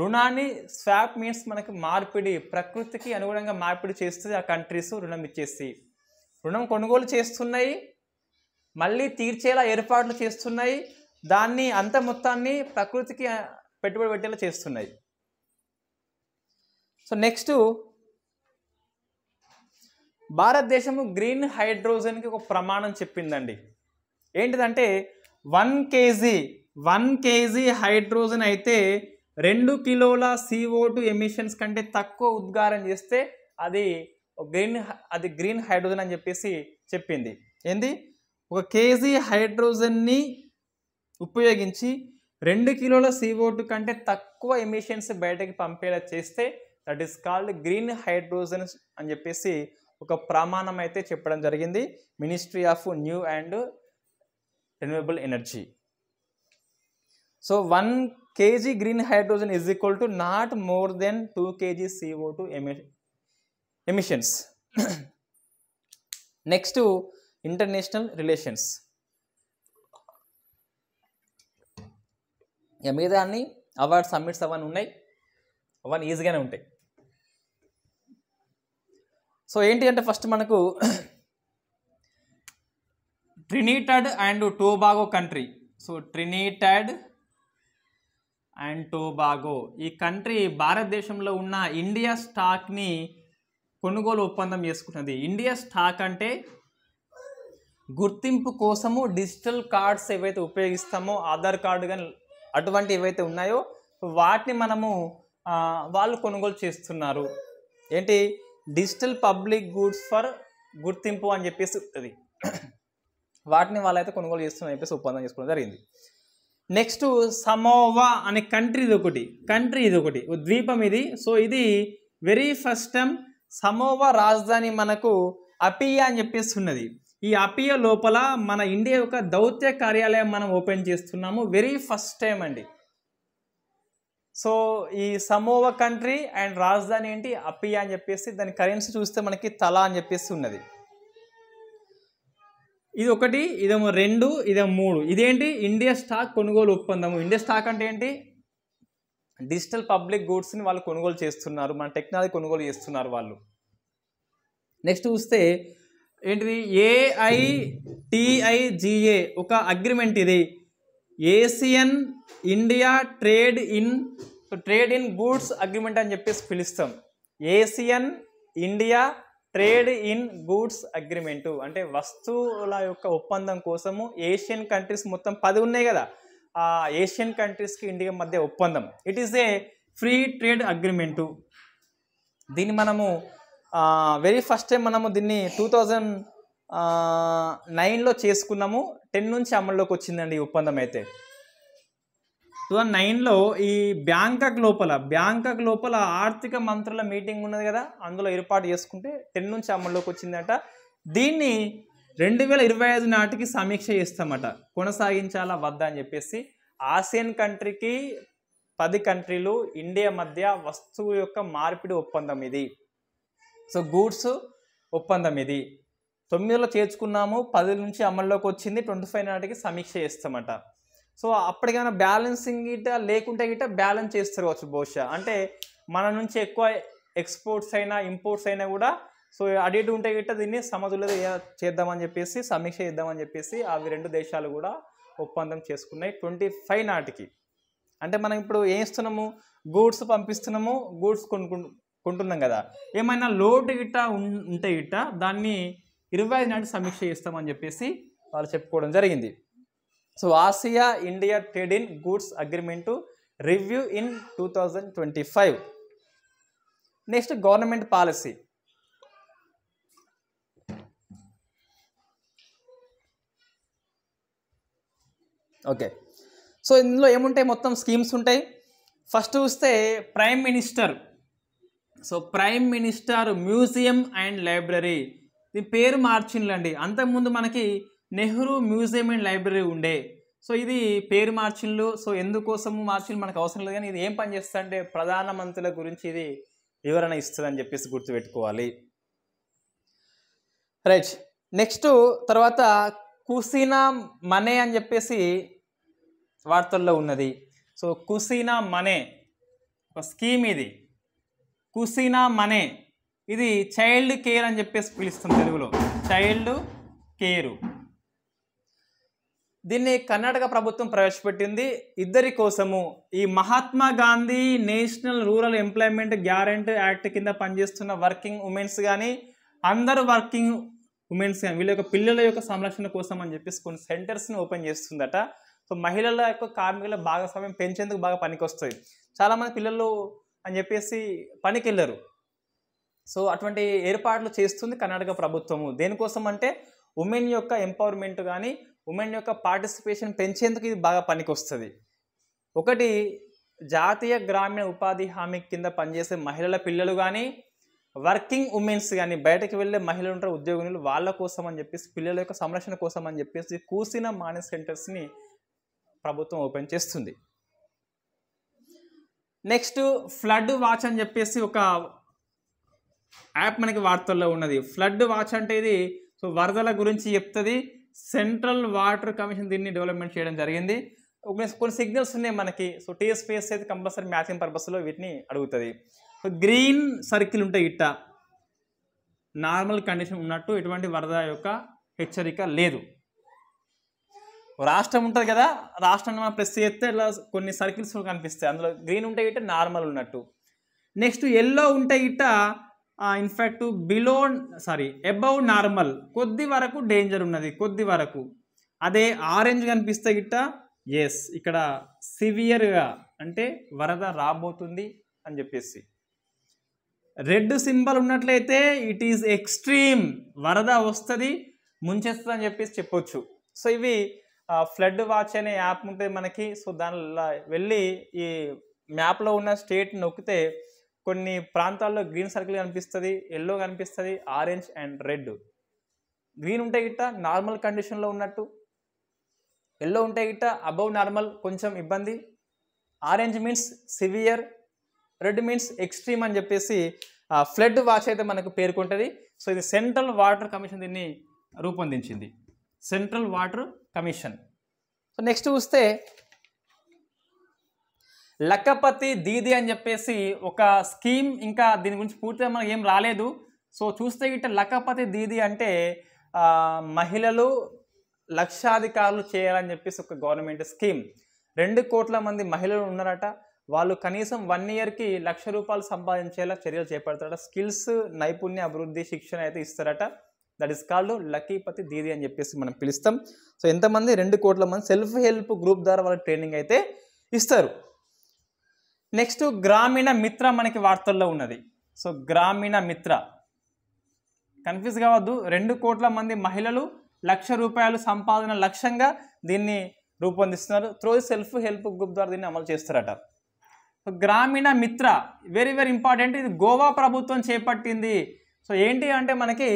Speaker 1: రుణాన్ని స్వాప్ మీన్స్ మనకి మార్పిడి ప్రకృతికి అనుగుణంగా మార్పిడి చేస్తుంది ఆ కంట్రీస్ రుణం ఇచ్చేసి రుణం కొనుగోలు చేస్తున్నాయి మళ్ళీ తీర్చేలా ఏర్పాట్లు చేస్తున్నాయి దాన్ని అంత మొత్తాన్ని ప్రకృతికి పెట్టుబడి పెట్టేలా చేస్తున్నాయి సో నెక్స్ట్ భారతదేశము గ్రీన్ హైడ్రోజన్కి ఒక ప్రమాణం చెప్పిందండి ఏంటిదంటే one KG one KG hydrogen అయితే రెండు కిలోల సిఓ టూ ఎమిషన్స్ కంటే తక్కువ ఉద్గారం చేస్తే అది గ్రీన్ అది గ్రీన్ హైడ్రోజన్ అని చెప్పేసి చెప్పింది ఏంది ఒక కేజీ హైడ్రోజన్ని ఉపయోగించి రెండు కిలోల సిఓ టూ కంటే తక్కువ ఎమిషన్స్ బయటకి పంపేలా చేస్తే that is called green hydrogen అని చెప్పేసి ఒక ప్రమాణం అయితే చెప్పడం జరిగింది ministry of new and renewable energy. So 1 kg green hydrogen is equal to not more than 2 kg CO2 emi emissions. Next to international relations. ఇక మిగతా అన్ని అవార్డ్ సబ్మిట్స్ అవన్నీ ఉన్నాయి అవన్నీ ఈజీగానే ఉంటాయి సో ఏంటి అంటే ఫస్ట్ మనకు Trinidad and Tobago country so Trinidad and Tobago ఈ కంట్రీ భారతదేశంలో ఉన్న ఇండియా స్టాక్ని కొనుగోలు ఒప్పందం చేసుకున్నది ఇండియా స్టాక్ అంటే గుర్తింపు కోసము డిజిటల్ కార్డ్స్ ఏవైతే ఉపయోగిస్తామో ఆధార్ కార్డు కానీ అటువంటి ఏవైతే ఉన్నాయో వాటిని మనము వాళ్ళు కొనుగోలు చేస్తున్నారు ఏంటి డిజిటల్ పబ్లిక్ గూడ్స్ ఫర్ గుర్తింపు అని చెప్పేసి ఉంటుంది వాటిని వాళ్ళైతే కొనుగోలు చేస్తున్న చెప్పేసి ఒప్పందం చేసుకోవడం జరిగింది నెక్స్ట్ సమోవా అనే కంట్రీ ఇది ఒకటి కంట్రీ ఇది ఒకటి ద్వీపం ఇది సో ఇది వెరీ ఫస్ట్ టైం సమోవా రాజధాని మనకు అపియా అని చెప్పేసి ఉన్నది ఈ అపియా లోపల మన ఇండియా యొక్క దౌత్య కార్యాలయం మనం ఓపెన్ చేస్తున్నాము వెరీ ఫస్ట్ టైం అండి సో ఈ సమోవా కంట్రీ అండ్ రాజధాని ఏంటి అపియా అని చెప్పేసి దాని కరెన్సీ చూస్తే మనకి తలా అని చెప్పేసి ఉన్నది ఇది ఒకటి ఇదేమో రెండు ఇదేమో మూడు ఇదేంటి ఇండియా స్టాక్ కొనుగోలు ఒప్పందము ఇండియా స్టాక్ అంటే ఏంటి డిజిటల్ పబ్లిక్ గూడ్స్ని వాళ్ళు కొనుగోలు చేస్తున్నారు మన టెక్నాలజీ కొనుగోలు చేస్తున్నారు వాళ్ళు నెక్స్ట్ చూస్తే ఏంటిది ఏఐటిఐజిఏ ఒక అగ్రిమెంట్ ఇది Asian India trade in trade in goods agreement అని చెప్పేసి పిలుస్తాం Asian India trade in goods agreement అంటే వస్తువుల యొక్క ఒప్పందం కోసము ఏషియన్ కంట్రీస్ మొత్తం పది ఉన్నాయి కదా ఆ ఏషియన్ కంట్రీస్కి ఇండియా మధ్య ఒప్పందం it is a free trade agreement దీన్ని మనము వెరీ ఫస్ట్ టైం మనము దీన్ని టూ థౌజండ్ నైన్లో చేసుకున్నాము టెన్ నుంచి అమల్లోకి వచ్చిందండి ఈ ఒప్పందం అయితే టూ థౌజండ్ నైన్లో ఈ బ్యాంకాక్ లోపల బ్యాంకాక్ లోపల ఆర్థిక మంత్రుల మీటింగ్ ఉన్నది కదా అందులో ఏర్పాటు చేసుకుంటే టెన్ నుంచి అమల్లోకి వచ్చిందట దీన్ని రెండు వేల ఇరవై ఐదు నాటికి సమీక్ష చేస్తామట కొనసాగించాలా వద్దా అని చెప్పేసి ఆసియన్ కంట్రీకి పది కంట్రీలు ఇండియా మధ్య వస్తువు యొక్క మార్పిడి ఒప్పందం ఇది సో గూడ్స్ ఒప్పందం ఇది తొమ్మిదిలో చేర్చుకున్నాము పది నుంచి అమల్లోకి వచ్చింది ట్వంటీ ఫైవ్ నాటికి సమీక్ష చేస్తామట సో అప్పటికైనా బ్యాలెన్సింగ్ గిట్ట లేకుంటే గిట్ట బ్యాలెన్స్ చేస్తారు కావచ్చు బహుశా అంటే మన నుంచి ఎక్కువ ఎక్స్పోర్ట్స్ అయినా ఇంపోర్ట్స్ అయినా కూడా సో అటు ఇటు ఉంటే గిట్ట దీన్ని సమతుల్యత చేద్దామని చెప్పేసి సమీక్ష చేద్దామని చెప్పేసి అవి రెండు దేశాలు కూడా ఒప్పందం చేసుకున్నాయి ట్వంటీ ఫైవ్ నాటికి అంటే మనం ఇప్పుడు ఏం ఇస్తున్నాము గూడ్స్ పంపిస్తున్నాము గూడ్స్ కొనుక్కు కొంటున్నాం కదా ఏమైనా లోటు గిట్ట ఉంటే గిట్ట దాన్ని ఇరవై ఐదు నాటి సమీక్ష చేస్తామని చెప్పేసి వాళ్ళు చెప్పుకోవడం జరిగింది so Asia India trade in goods agreement review in two thousand twenty five next government policy okay so ఇందులో ఏముంటాయి మొత్తం స్కీమ్స్ ఉంటాయి ఫస్ట్ చూస్తే prime minister so prime minister museum and library దీని పేరు మార్చిండ్లండి అంతకుముందు మనకి నెహ్రూ మ్యూజియం అండ్ లైబ్రరీ ఉండే సో ఇది పేరు మార్చిన్లు సో ఎందుకోసము మార్చిన్లు మనకు అవసరం లేదు కానీ ఇది ఏం పని అంటే ప్రధానమంత్రుల గురించి ఇది వివరణ ఇస్తుంది అని చెప్పేసి గుర్తుపెట్టుకోవాలి రైట్ నెక్స్ట్ తర్వాత కుసీనా మనే అని చెప్పేసి వార్తల్లో ఉన్నది సో కుసీనా మనే ఒక స్కీమ్ ఇది కుసీనా మనే ఇది చైల్డ్ కేర్ అని చెప్పేసి పిలుస్తుంది తెలుగులో చైల్డ్ కేరు దీన్ని కర్ణాటక ప్రభుత్వం ప్రవేశపెట్టింది ఇద్దరి కోసము ఈ Mahatma Gandhi national rural employment guarantee act కింద పనిచేస్తున్న వర్కింగ్ ఉమెన్స్ కానీ అందరు వర్కింగ్ ఉమెన్స్ కానీ వీళ్ళ యొక్క పిల్లల యొక్క సంరక్షణ కోసం అని చెప్పేసి కొన్ని సెంటర్స్ని ఓపెన్ చేస్తుందట సో మహిళల యొక్క కార్మికుల భాగస్వామ్యం పెంచేందుకు బాగా పనికొస్తుంది చాలామంది పిల్లలు అని చెప్పేసి పనికి వెళ్ళరు సో అటువంటి ఏర్పాట్లు చేస్తుంది కర్ణాటక ప్రభుత్వము దేనికోసం అంటే ఉమెన్ యొక్క ఎంపవర్మెంట్ కానీ ఉమెన్ యొక్క పార్టిసిపేషన్ పెంచేందుకు ఇది బాగా పనికొస్తుంది ఒకటి జాతీయ గ్రామీణ ఉపాధి హామీ కింద పనిచేసే మహిళల పిల్లలు కానీ వర్కింగ్ ఉమెన్స్ కానీ బయటకు వెళ్ళే మహిళలు ఉంటారు ఉద్యోగులు వాళ్ళ కోసం అని చెప్పేసి పిల్లల యొక్క సంరక్షణ కోసం అని చెప్పేసి కూసిన మానే సెంటర్స్ని ప్రభుత్వం ఓపెన్ చేస్తుంది నెక్స్ట్ ఫ్లడ్ వాచ్ అని చెప్పేసి ఒక యాప్ మనకి వార్తల్లో ఉన్నది ఫ్లడ్ వాచ్ అంటే ఇది సో వరదల గురించి చెప్తుంది సెంట్రల్ వాటర్ కమిషన్ దీన్ని డెవలప్మెంట్ చేయడం జరిగింది కొన్ని సిగ్నల్స్ ఉన్నాయి మనకి సో టేస్ ఫేస్ అయితే కంపల్సరీ మ్యాచింగ్ పర్పస్లో వీటిని అడుగుతుంది సో గ్రీన్ సర్కిల్ ఉంటాయి ఇట్ట నార్మల్ కండిషన్ ఉన్నట్టు ఎటువంటి వరద యొక్క హెచ్చరిక లేదు రాష్ట్రం ఉంటుంది కదా రాష్ట్రాన్ని మనం ప్రెస్ చేస్తే ఇలా కొన్ని సర్కిల్స్ కనిపిస్తాయి అందులో గ్రీన్ ఉంటే ఇట్ట నార్మల్ ఉన్నట్టు నెక్స్ట్ ఎల్లో ఉంటే ఇట్ట in fact below sorry above normal కొద్ది వరకు డేంజర్ ఉన్నది కొద్ది వరకు అదే ఆరెంజ్ కనిపిస్తే గిట్ట ఎస్ ఇక్కడ సివియర్గా అంటే వరద రాబోతుంది అని చెప్పేసి రెడ్ సింబల్ ఉన్నట్లయితే ఇట్ ఈజ్ ఎక్స్ట్రీమ్ వరద వస్తుంది ముంచేస్తుంది అని చెప్పేసి చెప్పొచ్చు సో ఇవి ఫ్లడ్ వాచ్ అనే యాప్ ఉంటుంది మనకి సో దానిలో వెళ్ళి ఈ మ్యాప్లో ఉన్న స్టేట్ నొక్కితే కొన్ని ప్రాంతాల్లో గ్రీన్ సర్కిల్ కనిపిస్తుంది ఎల్లో కనిపిస్తుంది ఆరెంజ్ అండ్ రెడ్ గ్రీన్ ఉంటే గిట్ట నార్మల్ కండిషన్లో ఉన్నట్టు ఎల్లో ఉంటే గిట్ట అబౌవ్ నార్మల్ కొంచెం ఇబ్బంది orange means severe red means extreme అని చెప్పేసి ఫ్లడ్ వాచ్ అయితే మనకు పేర్కొంటుంది సో ఇది సెంట్రల్ వాటర్ కమిషన్ దీన్ని రూపొందించింది central water commission so next చూస్తే లక్కపతి దీది అని చెప్పేసి ఒక స్కీమ్ ఇంకా దీని గురించి పూర్తిగా మనకి ఏం రాలేదు సో చూస్తే గిట్ట లక్కపతి దీది అంటే మహిళలు లక్షాధికారులు చేయాలని చెప్పేసి ఒక గవర్నమెంట్ స్కీమ్ రెండు కోట్ల మంది మహిళలు ఉన్నారట వాళ్ళు కనీసం వన్ ఇయర్కి లక్ష రూపాయలు సంపాదించేలా చర్యలు చేపడతారట స్కిల్స్ నైపుణ్య అభివృద్ధి శిక్షణ అయితే ఇస్తారట that is called Lakhpati Didi అని చెప్పేసి మనం పిలుస్తాం సో ఎంతమంది రెండు కోట్ల మంది సెల్ఫ్ హెల్ప్ గ్రూప్ ద్వారా వాళ్ళకి ట్రైనింగ్ అయితే ఇస్తారు నెక్స్ట్ గ్రామీణ మిత్ర మనకి వార్తల్లో ఉన్నది సో గ్రామీణ మిత్ర కన్ఫ్యూజ్ కావద్దు రెండు కోట్ల మంది మహిళలు లక్ష రూపాయలు సంపాదన లక్ష్యంగా దీన్ని రూపొందిస్తున్నారు త్రో సెల్ఫ్ హెల్ప్ గ్రూప్ ద్వారా దీన్ని అమలు చేస్తారట గ్రామీణ మిత్ర వెరీ వెరీ ఇంపార్టెంట్ ఇది గోవా ప్రభుత్వం చేపట్టింది సో ఏంటి అంటే మనకి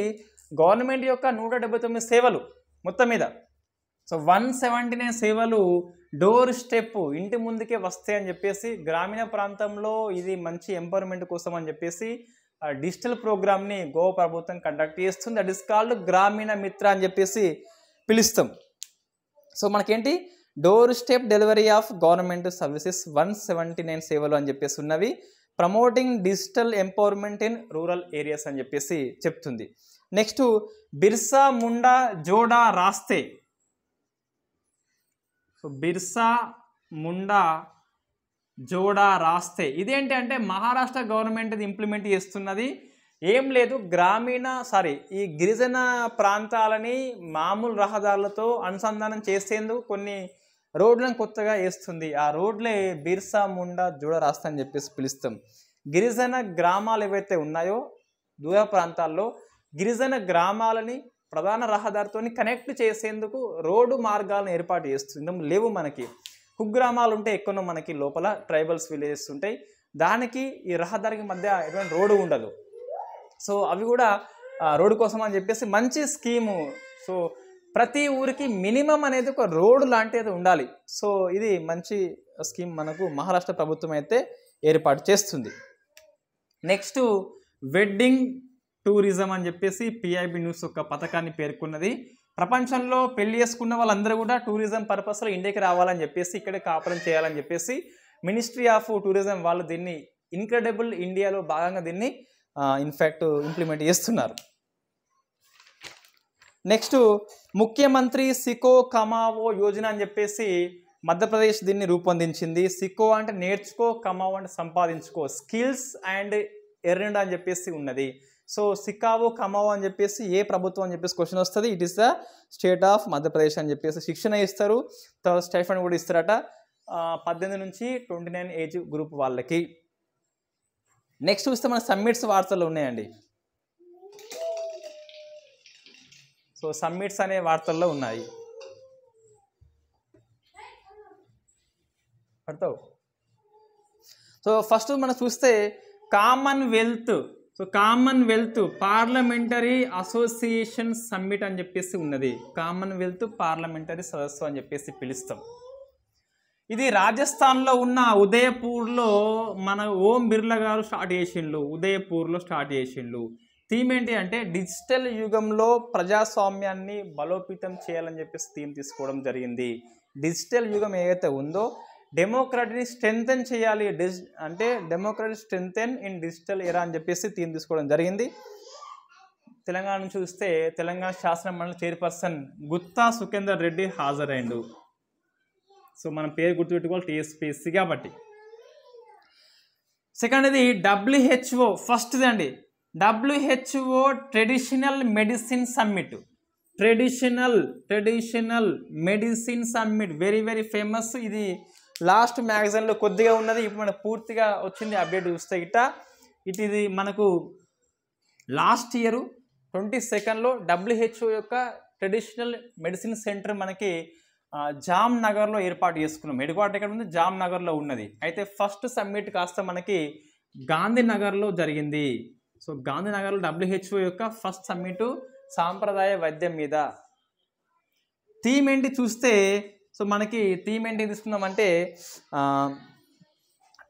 Speaker 1: గవర్నమెంట్ యొక్క నూట సేవలు మొత్తం మీద సో వన్ సెవెంటీ నైన్ సేవలు డోర్ స్టెప్ ఇంటి ముందుకే వస్తాయి అని చెప్పేసి గ్రామీణ ప్రాంతంలో ఇది మంచి ఎంపవర్మెంట్ కోసం అని చెప్పేసి డిజిటల్ ప్రోగ్రామ్ని గోవా ప్రభుత్వం కండక్ట్ చేస్తుంది దట్ ఇస్ కాల్డ్ గ్రామీణ మిత్ర అని చెప్పేసి పిలుస్తాం సో మనకేంటి door step delivery of government services one seventy nine సేవలు అని చెప్పేసి ఉన్నవి promoting digital empowerment in rural areas అని చెప్పేసి చెప్తుంది నెక్స్ట్ బిర్సా ముండా జోడా రాస్తే సో బిర్సా ముండా జోడా రాస్తే ఇదేంటి అంటే మహారాష్ట్ర గవర్నమెంట్ ఇంప్లిమెంట్ చేస్తున్నది ఏం లేదు గ్రామీణ సారీ ఈ గిరిజన ప్రాంతాలని మామూలు రహదారులతో అనుసంధానం చేసేందుకు కొన్ని రోడ్లను కొత్తగా వేస్తుంది ఆ రోడ్లే బిర్సా ముండా జోడ రాస్తా అని చెప్పేసి పిలుస్తాం గిరిజన గ్రామాలు ఏవైతే ఉన్నాయో దూర ప్రాంతాల్లో గిరిజన గ్రామాలని ప్రధాన రహదారితో కనెక్ట్ చేసేందుకు రోడ్డు మార్గాలను ఏర్పాటు చేస్తుంది లేవు మనకి కుగ్రామాలు ఉంటే ఎక్కువ మనకి లోపల ట్రైబల్స్ విలేజెస్ ఉంటాయి దానికి ఈ రహదారికి మధ్య ఎటువంటి రోడ్డు ఉండదు సో అవి కూడా రోడ్డు కోసం అని చెప్పేసి మంచి స్కీము సో ప్రతి ఊరికి మినిమం అనేది ఒక రోడ్డు లాంటిది ఉండాలి సో ఇది మంచి స్కీమ్ మనకు మహారాష్ట్ర ప్రభుత్వం అయితే ఏర్పాటు చేస్తుంది నెక్స్ట్ వెడ్డింగ్ టూరిజం అని చెప్పేసి పిఐబి న్యూస్ యొక్క పథకాన్ని పేర్కొన్నది ప్రపంచంలో పెళ్లి చేసుకున్న వాళ్ళందరూ కూడా టూరిజం పర్పస్లో ఇండియాకి రావాలని చెప్పేసి ఇక్కడే కాపురం చేయాలని చెప్పేసి మినిస్ట్రీ ఆఫ్ టూరిజం వాళ్ళు దీన్ని ఇన్క్రెడిబుల్ ఇండియాలో భాగంగా దీన్ని ఇన్ఫ్యాక్ట్ ఇంప్లిమెంట్ చేస్తున్నారు నెక్స్ట్ ముఖ్యమంత్రి సికో కమావో యోజన అని చెప్పేసి మధ్యప్రదేశ్ దీన్ని రూపొందించింది సికో అంటే నేర్చుకో కమావో అంటే సంపాదించుకో స్కిల్స్ అండ్ ఎర్రండ్ అని చెప్పేసి ఉన్నది సో సిక్కావో కమావో అని చెప్పేసి ఏ ప్రభుత్వం అని చెప్పేసి క్వశ్చన్ వస్తుంది it is the state of Madhya Pradesh అని చెప్పేసి శిక్షణ ఇస్తారు తర్వాత స్టైఫండ్ కూడా ఇస్తారట పద్దెనిమిది నుంచి ట్వంటీ నైన్ ఏజ్ గ్రూప్ వాళ్ళకి నెక్స్ట్ చూస్తే మన సమ్మిట్స్ వార్తలు ఉన్నాయండి సో సమ్మిట్స్ అనే వార్తల్లో ఉన్నాయి పడతావు సో ఫస్ట్ మనం చూస్తే Commonwealth so Commonwealth parliamentary association summit అని చెప్పేసి ఉన్నది కామన్వెల్త్ పార్లమెంటరీ సదస్సు అని చెప్పేసి పిలుస్తాం ఇది రాజస్థాన్లో ఉన్న ఉదయపూర్లో మన ఓం బిర్లా గారు స్టార్ట్ చేసిండ్లు ఉదయపూర్లో స్టార్ట్ చేసిండ్లు థీమ్ ఏంటి అంటే డిజిటల్ యుగంలో ప్రజాస్వామ్యాన్ని బలోపేతం చేయాలని చెప్పేసి థీమ్ తీసుకోవడం జరిగింది డిజిటల్ యుగం ఏదైతే ఉందో డెమోక్రటీని స్ట్రెంగ్తెన్ చేయాలి డిజ్ అంటే democracy strengthen in digital era అని చెప్పేసి తీని తీసుకోవడం జరిగింది తెలంగాణ నుంచి చూస్తే తెలంగాణ శాసన మండలి చైర్పర్సన్ గుత్తా సుఖేందర్ రెడ్డి హాజరైండు సో మనం పేరు గుర్తుపెట్టుకోవాలి టీఎస్పీఎస్సీ కాబట్టి సెకండ్ ఇది డబ్ల్యూహెచ్ఓ ఫస్ట్ది అండి WHO traditional medicine summit traditional traditional medicine summit very very famous ఇది లాస్ట్ మ్యాగజైన్లో కొద్దిగా ఉన్నది ఇప్పుడు మనకు పూర్తిగా వచ్చింది అప్డేట్ చూస్తే ఇట ఇట్ ఇది మనకు లాస్ట్ ఇయర్ ట్వంటీ సెకండ్లో డబ్ల్యూహెచ్ఓ యొక్క ట్రెడిషనల్ మెడిసిన్ సెంటర్ మనకి జామ్ నగర్లో ఏర్పాటు చేసుకున్నాం హెడ్ క్వార్టర్ ఎక్కడ ఉంది జామ్ నగర్లో ఉన్నది అయితే ఫస్ట్ సమ్మిట్ కాస్త మనకి గాంధీనగర్లో జరిగింది సో గాంధీనగర్లో డబ్ల్యూహెచ్ఓ యొక్క ఫస్ట్ సమ్మిట్ సాంప్రదాయ వైద్యం మీద థీమ్ ఏంటి చూస్తే సో మనకి థీమ్ ఏంటి అంటే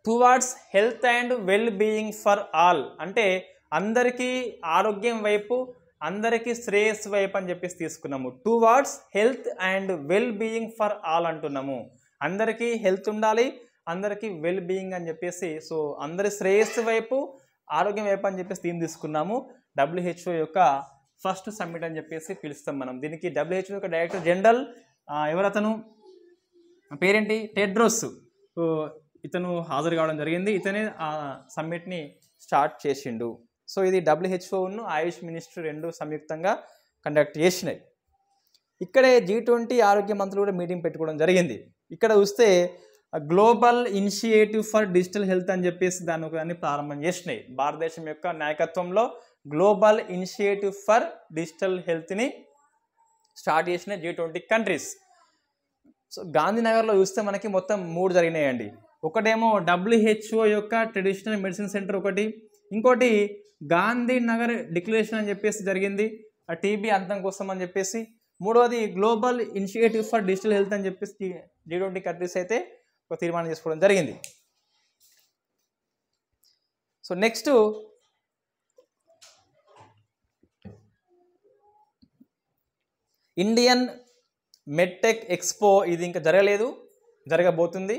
Speaker 1: towards health and well being for all అంటే అందరికీ ఆరోగ్యం వైపు అందరికీ శ్రేయస్సు వైపు అని చెప్పేసి తీసుకున్నాము towards health and well being for all అంటున్నాము అందరికీ హెల్త్ ఉండాలి అందరికీ వెల్ బీయింగ్ అని చెప్పేసి సో అందరి శ్రేయస్సు వైపు ఆరోగ్యం వైపు అని చెప్పేసి థీమ్ తీసుకున్నాము డబ్ల్యూహెచ్ఓ యొక్క ఫస్ట్ సమ్మిట్ అని చెప్పేసి పిలుస్తాం మనం దీనికి డబ్ల్యూహెచ్ఓ యొక్క డైరెక్టర్ జనరల్ ఎవరతను పేరేంటి టెడ్రోస్ ఇతను హాజరు కావడం జరిగింది ఇతనే ఆ సమ్మిట్ని స్టార్ట్ చేసిండు సో ఇది డబ్ల్యూహెచ్ఓను ఆయుష్ మినిస్టర్ రెండు సంయుక్తంగా కండక్ట్ చేసినాయి ఇక్కడే జీ ట్వంటీ ఆరోగ్య మంత్రులు కూడా మీటింగ్ పెట్టుకోవడం జరిగింది ఇక్కడ వస్తే global initiative for digital health అని చెప్పేసి దాని దాన్ని ప్రారంభం చేసినాయి భారతదేశం యొక్క నాయకత్వంలో గ్లోబల్ ఇనిషియేటివ్ ఫర్ డిజిటల్ హెల్త్ని స్టార్ట్ చేసిన జీ ట్వంటీ కంట్రీస్ సో గాంధీనగర్లో చూస్తే మనకి మొత్తం మూడు జరిగినాయండి ఒకటేమో డబ్ల్యూహెచ్ఓ యొక్క ట్రెడిషనల్ మెడిసిన్ సెంటర్ ఒకటి ఇంకోటి గాంధీనగర్ డిక్లరేషన్ అని చెప్పేసి జరిగింది ఆ టీబీ అంతం కోసం అని చెప్పేసి మూడవది global initiative for digital health అని చెప్పేసి జీ ట్వంటీ కంట్రీస్ అయితే ఒక తీర్మానం చేసుకోవడం జరిగింది so next Indian medtech expo ఇది ఇంకా జరగలేదు జరగబోతుంది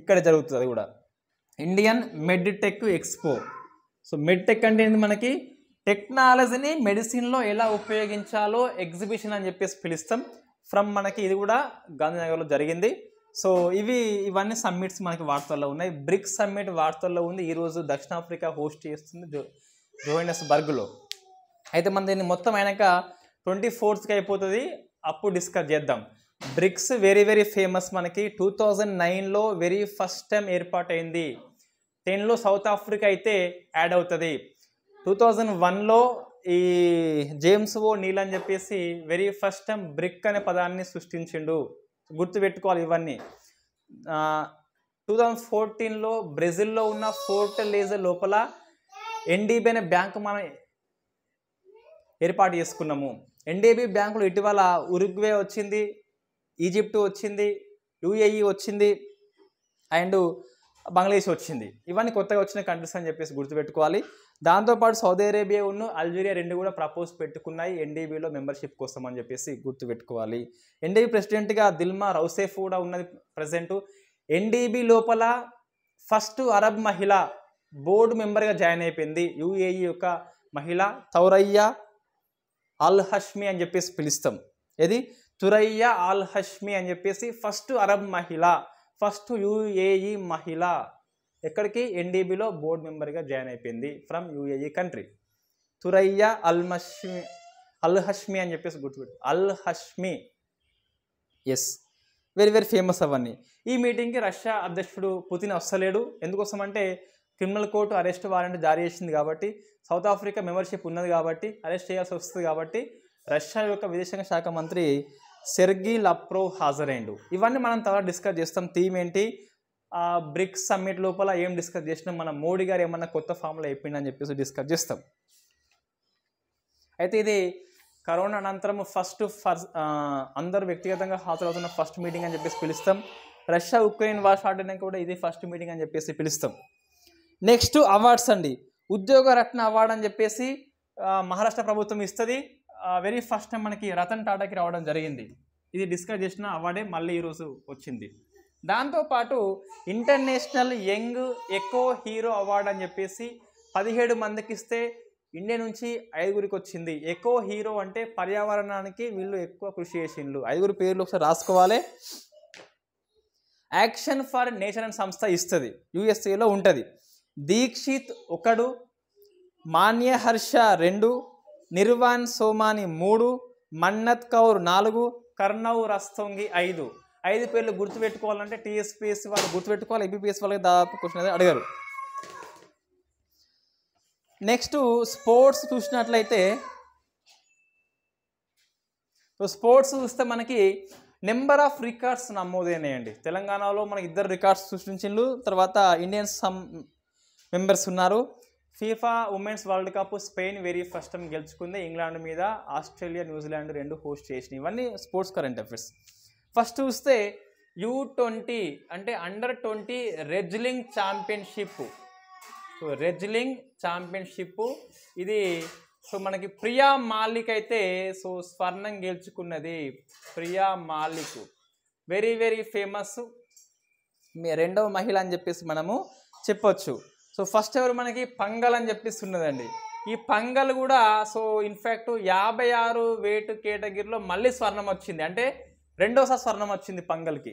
Speaker 1: ఇక్కడ జరుగుతుంది అది కూడా Indian medtech expo so medtech అంటే ఏంది మనకి టెక్నాలజీని మెడిసిన్లో ఎలా ఉపయోగించాలో ఎగ్జిబిషన్ అని చెప్పేసి పిలుస్తాం ఫ్రమ్ మనకి ఇది కూడా గాంధీనగర్లో జరిగింది సో ఇవి ఇవన్నీ సమ్మిట్స్ మనకి వార్తల్లో ఉన్నాయి బ్రిక్స్ సమ్మిట్ వార్తల్లో ఉంది ఈరోజు దక్షిణాఫ్రికా హోస్ట్ చేస్తుంది జో జోహెనస్ బర్గ్లో అయితే మన దీన్ని మొత్తం అయినాక ట్వంటీ ఫోర్త్కి అయిపోతుంది అప్పుడు డిస్కస్ చేద్దాం బ్రిక్స్ వెరీ వెరీ ఫేమస్ మనకి టూ థౌజండ్ నైన్లో వెరీ ఫస్ట్ టైం ఏర్పాటైంది టెన్లో సౌత్ ఆఫ్రికా అయితే యాడ్ అవుతుంది టూ థౌజండ్ వన్లో ఈ జేమ్స్ ఓ నీల్ అని చెప్పేసి వెరీ ఫస్ట్ టైం బ్రిక్ అనే పదాన్ని సృష్టించిండు గుర్తుపెట్టుకోవాలి ఇవన్నీ టూ థౌజండ్ ఫోర్టీన్లో బ్రెజిల్లో ఉన్న ఫోర్ట్ లేజర్ లోపల ఎన్డీబీ అనే బ్యాంకు మనం ఏర్పాటు చేసుకున్నాము ఎన్డీబీ బ్యాంకులు ఇటీవల ఉరుగ్వే వచ్చింది ఈజిప్ట్ వచ్చింది యూఏఈ వచ్చింది అండ్ బంగ్లాదేశ్ వచ్చింది ఇవన్నీ కొత్తగా వచ్చిన కంట్రీస్ అని చెప్పేసి గుర్తుపెట్టుకోవాలి దాంతోపాటు సౌదీ అరేబియా ఉన్న అల్జీరియా రెండు కూడా ప్రపోజ్ పెట్టుకున్నాయి ఎన్డీబీలో మెంబర్షిప్ కోసం అని చెప్పేసి గుర్తుపెట్టుకోవాలి ఎన్డీబీ ప్రెసిడెంట్గా దిల్మా రౌసేఫ్ కూడా ఉన్నది ప్రజెంటు ఎన్డీబీ లోపల ఫస్ట్ అరబ్ మహిళ బోర్డు మెంబర్గా జాయిన్ అయిపోయింది యూఏఈ యొక్క మహిళ తౌరయ్య అల్ హష్మి అని చెప్పేసి పిలుస్తాం ఏది తురయ్య అల్ హష్మి అని చెప్పేసి ఫస్ట్ అరబ్ మహిళ ఫస్ట్ యుఏఈ మహిళ ఎక్కడికి ఎన్డీబీలో బోర్డు మెంబర్గా జాయిన్ అయిపోయింది from UAE country Thuraya Al Hashmi Al Hashmi అని చెప్పేసి గుర్తుపెట్టు Al Hashmi is very very famous అవన్నీ ఈ మీటింగ్కి రష్యా అధ్యక్షుడు పుతిన్ వస్తలేడు ఎందుకోసం అంటే క్రిమినల్ కోర్టు అరెస్ట్ వారెంట్ జారీ చేసింది కాబట్టి సౌత్ ఆఫ్రికా మెంబర్షిప్ ఉన్నది కాబట్టి అరెస్ట్ చేయాల్సి వస్తుంది కాబట్టి రష్యా యొక్క విదేశాంగ శాఖ మంత్రి సెర్గీ లప్రో హాజరైండు ఇవన్నీ మనం తర్వాత డిస్కస్ చేస్తాం థీమ్ ఏంటి బ్రిక్స్ సమ్మిట్ లోపల ఏం డిస్కస్ చేసినాం మన మోడీ గారు ఏమన్నా కొత్త ఫామ్లో చెప్పిండని చెప్పేసి డిస్కస్ చేస్తాం అయితే ఇది కరోనా అనంతరం ఫస్ట్ ఫర్ అందరూ వ్యక్తిగతంగా హాజరవుతున్న ఫస్ట్ మీటింగ్ అని చెప్పేసి పిలుస్తాం రష్యా ఉక్రెయిన్ వార్ ఆడడానికి కూడా ఇది ఫస్ట్ మీటింగ్ అని చెప్పేసి పిలుస్తాం నెక్స్ట్ అవార్డ్స్ అండి ఉద్యోగ రత్న అవార్డు అని చెప్పేసి మహారాష్ట్ర ప్రభుత్వం ఇస్తుంది వెరీ ఫస్ట్ టైం మనకి రతన్ టాటాకి రావడం జరిగింది ఇది డిస్కస్ చేసిన అవార్డే మళ్ళీ ఈరోజు వచ్చింది దాంతోపాటు international young eco hero award అని చెప్పేసి పదిహేడు మందికి ఇస్తే ఇండియా నుంచి ఐదుగురికి వచ్చింది ఎకో హీరో అంటే పర్యావరణానికి వీళ్ళు ఎక్కువ కృషి చేసిండ్రు ఐదుగురు పేర్లు ఒకసారి రాసుకోవాలి యాక్షన్ ఫర్ నేచర్ అండ్ సంస్థ ఇస్తుంది యుఎస్ఏలో ఉంటుంది దీక్షిత్ ఒకడు మాన్యహర్ష రెండు నిర్వాన్ సోమాని మూడు మన్నత్ కౌర్ నాలుగు కర్నవ్ రస్తోంగి ఐదు ఐదు పేర్లు గుర్తుపెట్టుకోవాలంటే టీఎస్పీఎస్సీ వాళ్ళు గుర్తుపెట్టుకోవాలి ఎంపీపీఎస్ వాళ్ళకి దాదాపు క్వశ్చన్ అయితే అడిగారు నెక్స్ట్ స్పోర్ట్స్ చూసినట్లయితే స్పోర్ట్స్ చూస్తే మనకి నెంబర్ ఆఫ్ రికార్డ్స్ నమోదైనాయండి తెలంగాణలో మనకి ఇద్దరు రికార్డ్స్ సృష్టించిండ్రు తర్వాత ఇండియన్ సమ్ మెంబర్స్ ఉన్నారు FIFA women's world cup Spain very first time గెలుచుకుంది ఇంగ్లాండ్ మీద ఆస్ట్రేలియా న్యూజిలాండ్ రెండు హోస్ట్ చేసినాయి ఇవన్నీ స్పోర్ట్స్ కరెంట్ అఫైర్స్ ఫస్ట్ చూస్తే యూ ట్వంటీ అంటే under twenty wrestling championship so wrestling championship ఇది సో మనకి ప్రియా మాలిక్ అయితే సో స్వర్ణం గెలుచుకున్నది Priya Malik very very famous రెండవ మహిళ అని చెప్పేసి మనము చెప్పొచ్చు సో ఫస్ట్ ఎవరు మనకి పంగల్ అని చెప్పిస్తున్నదండి ఈ పంగల్ కూడా సో ఇన్ఫ్యాక్ట్ యాభై ఆరు వెయిట్ కేటగిరీలో మళ్ళీ స్వర్ణం వచ్చింది అంటే రెండోసారి స్వర్ణం వచ్చింది పంగల్కి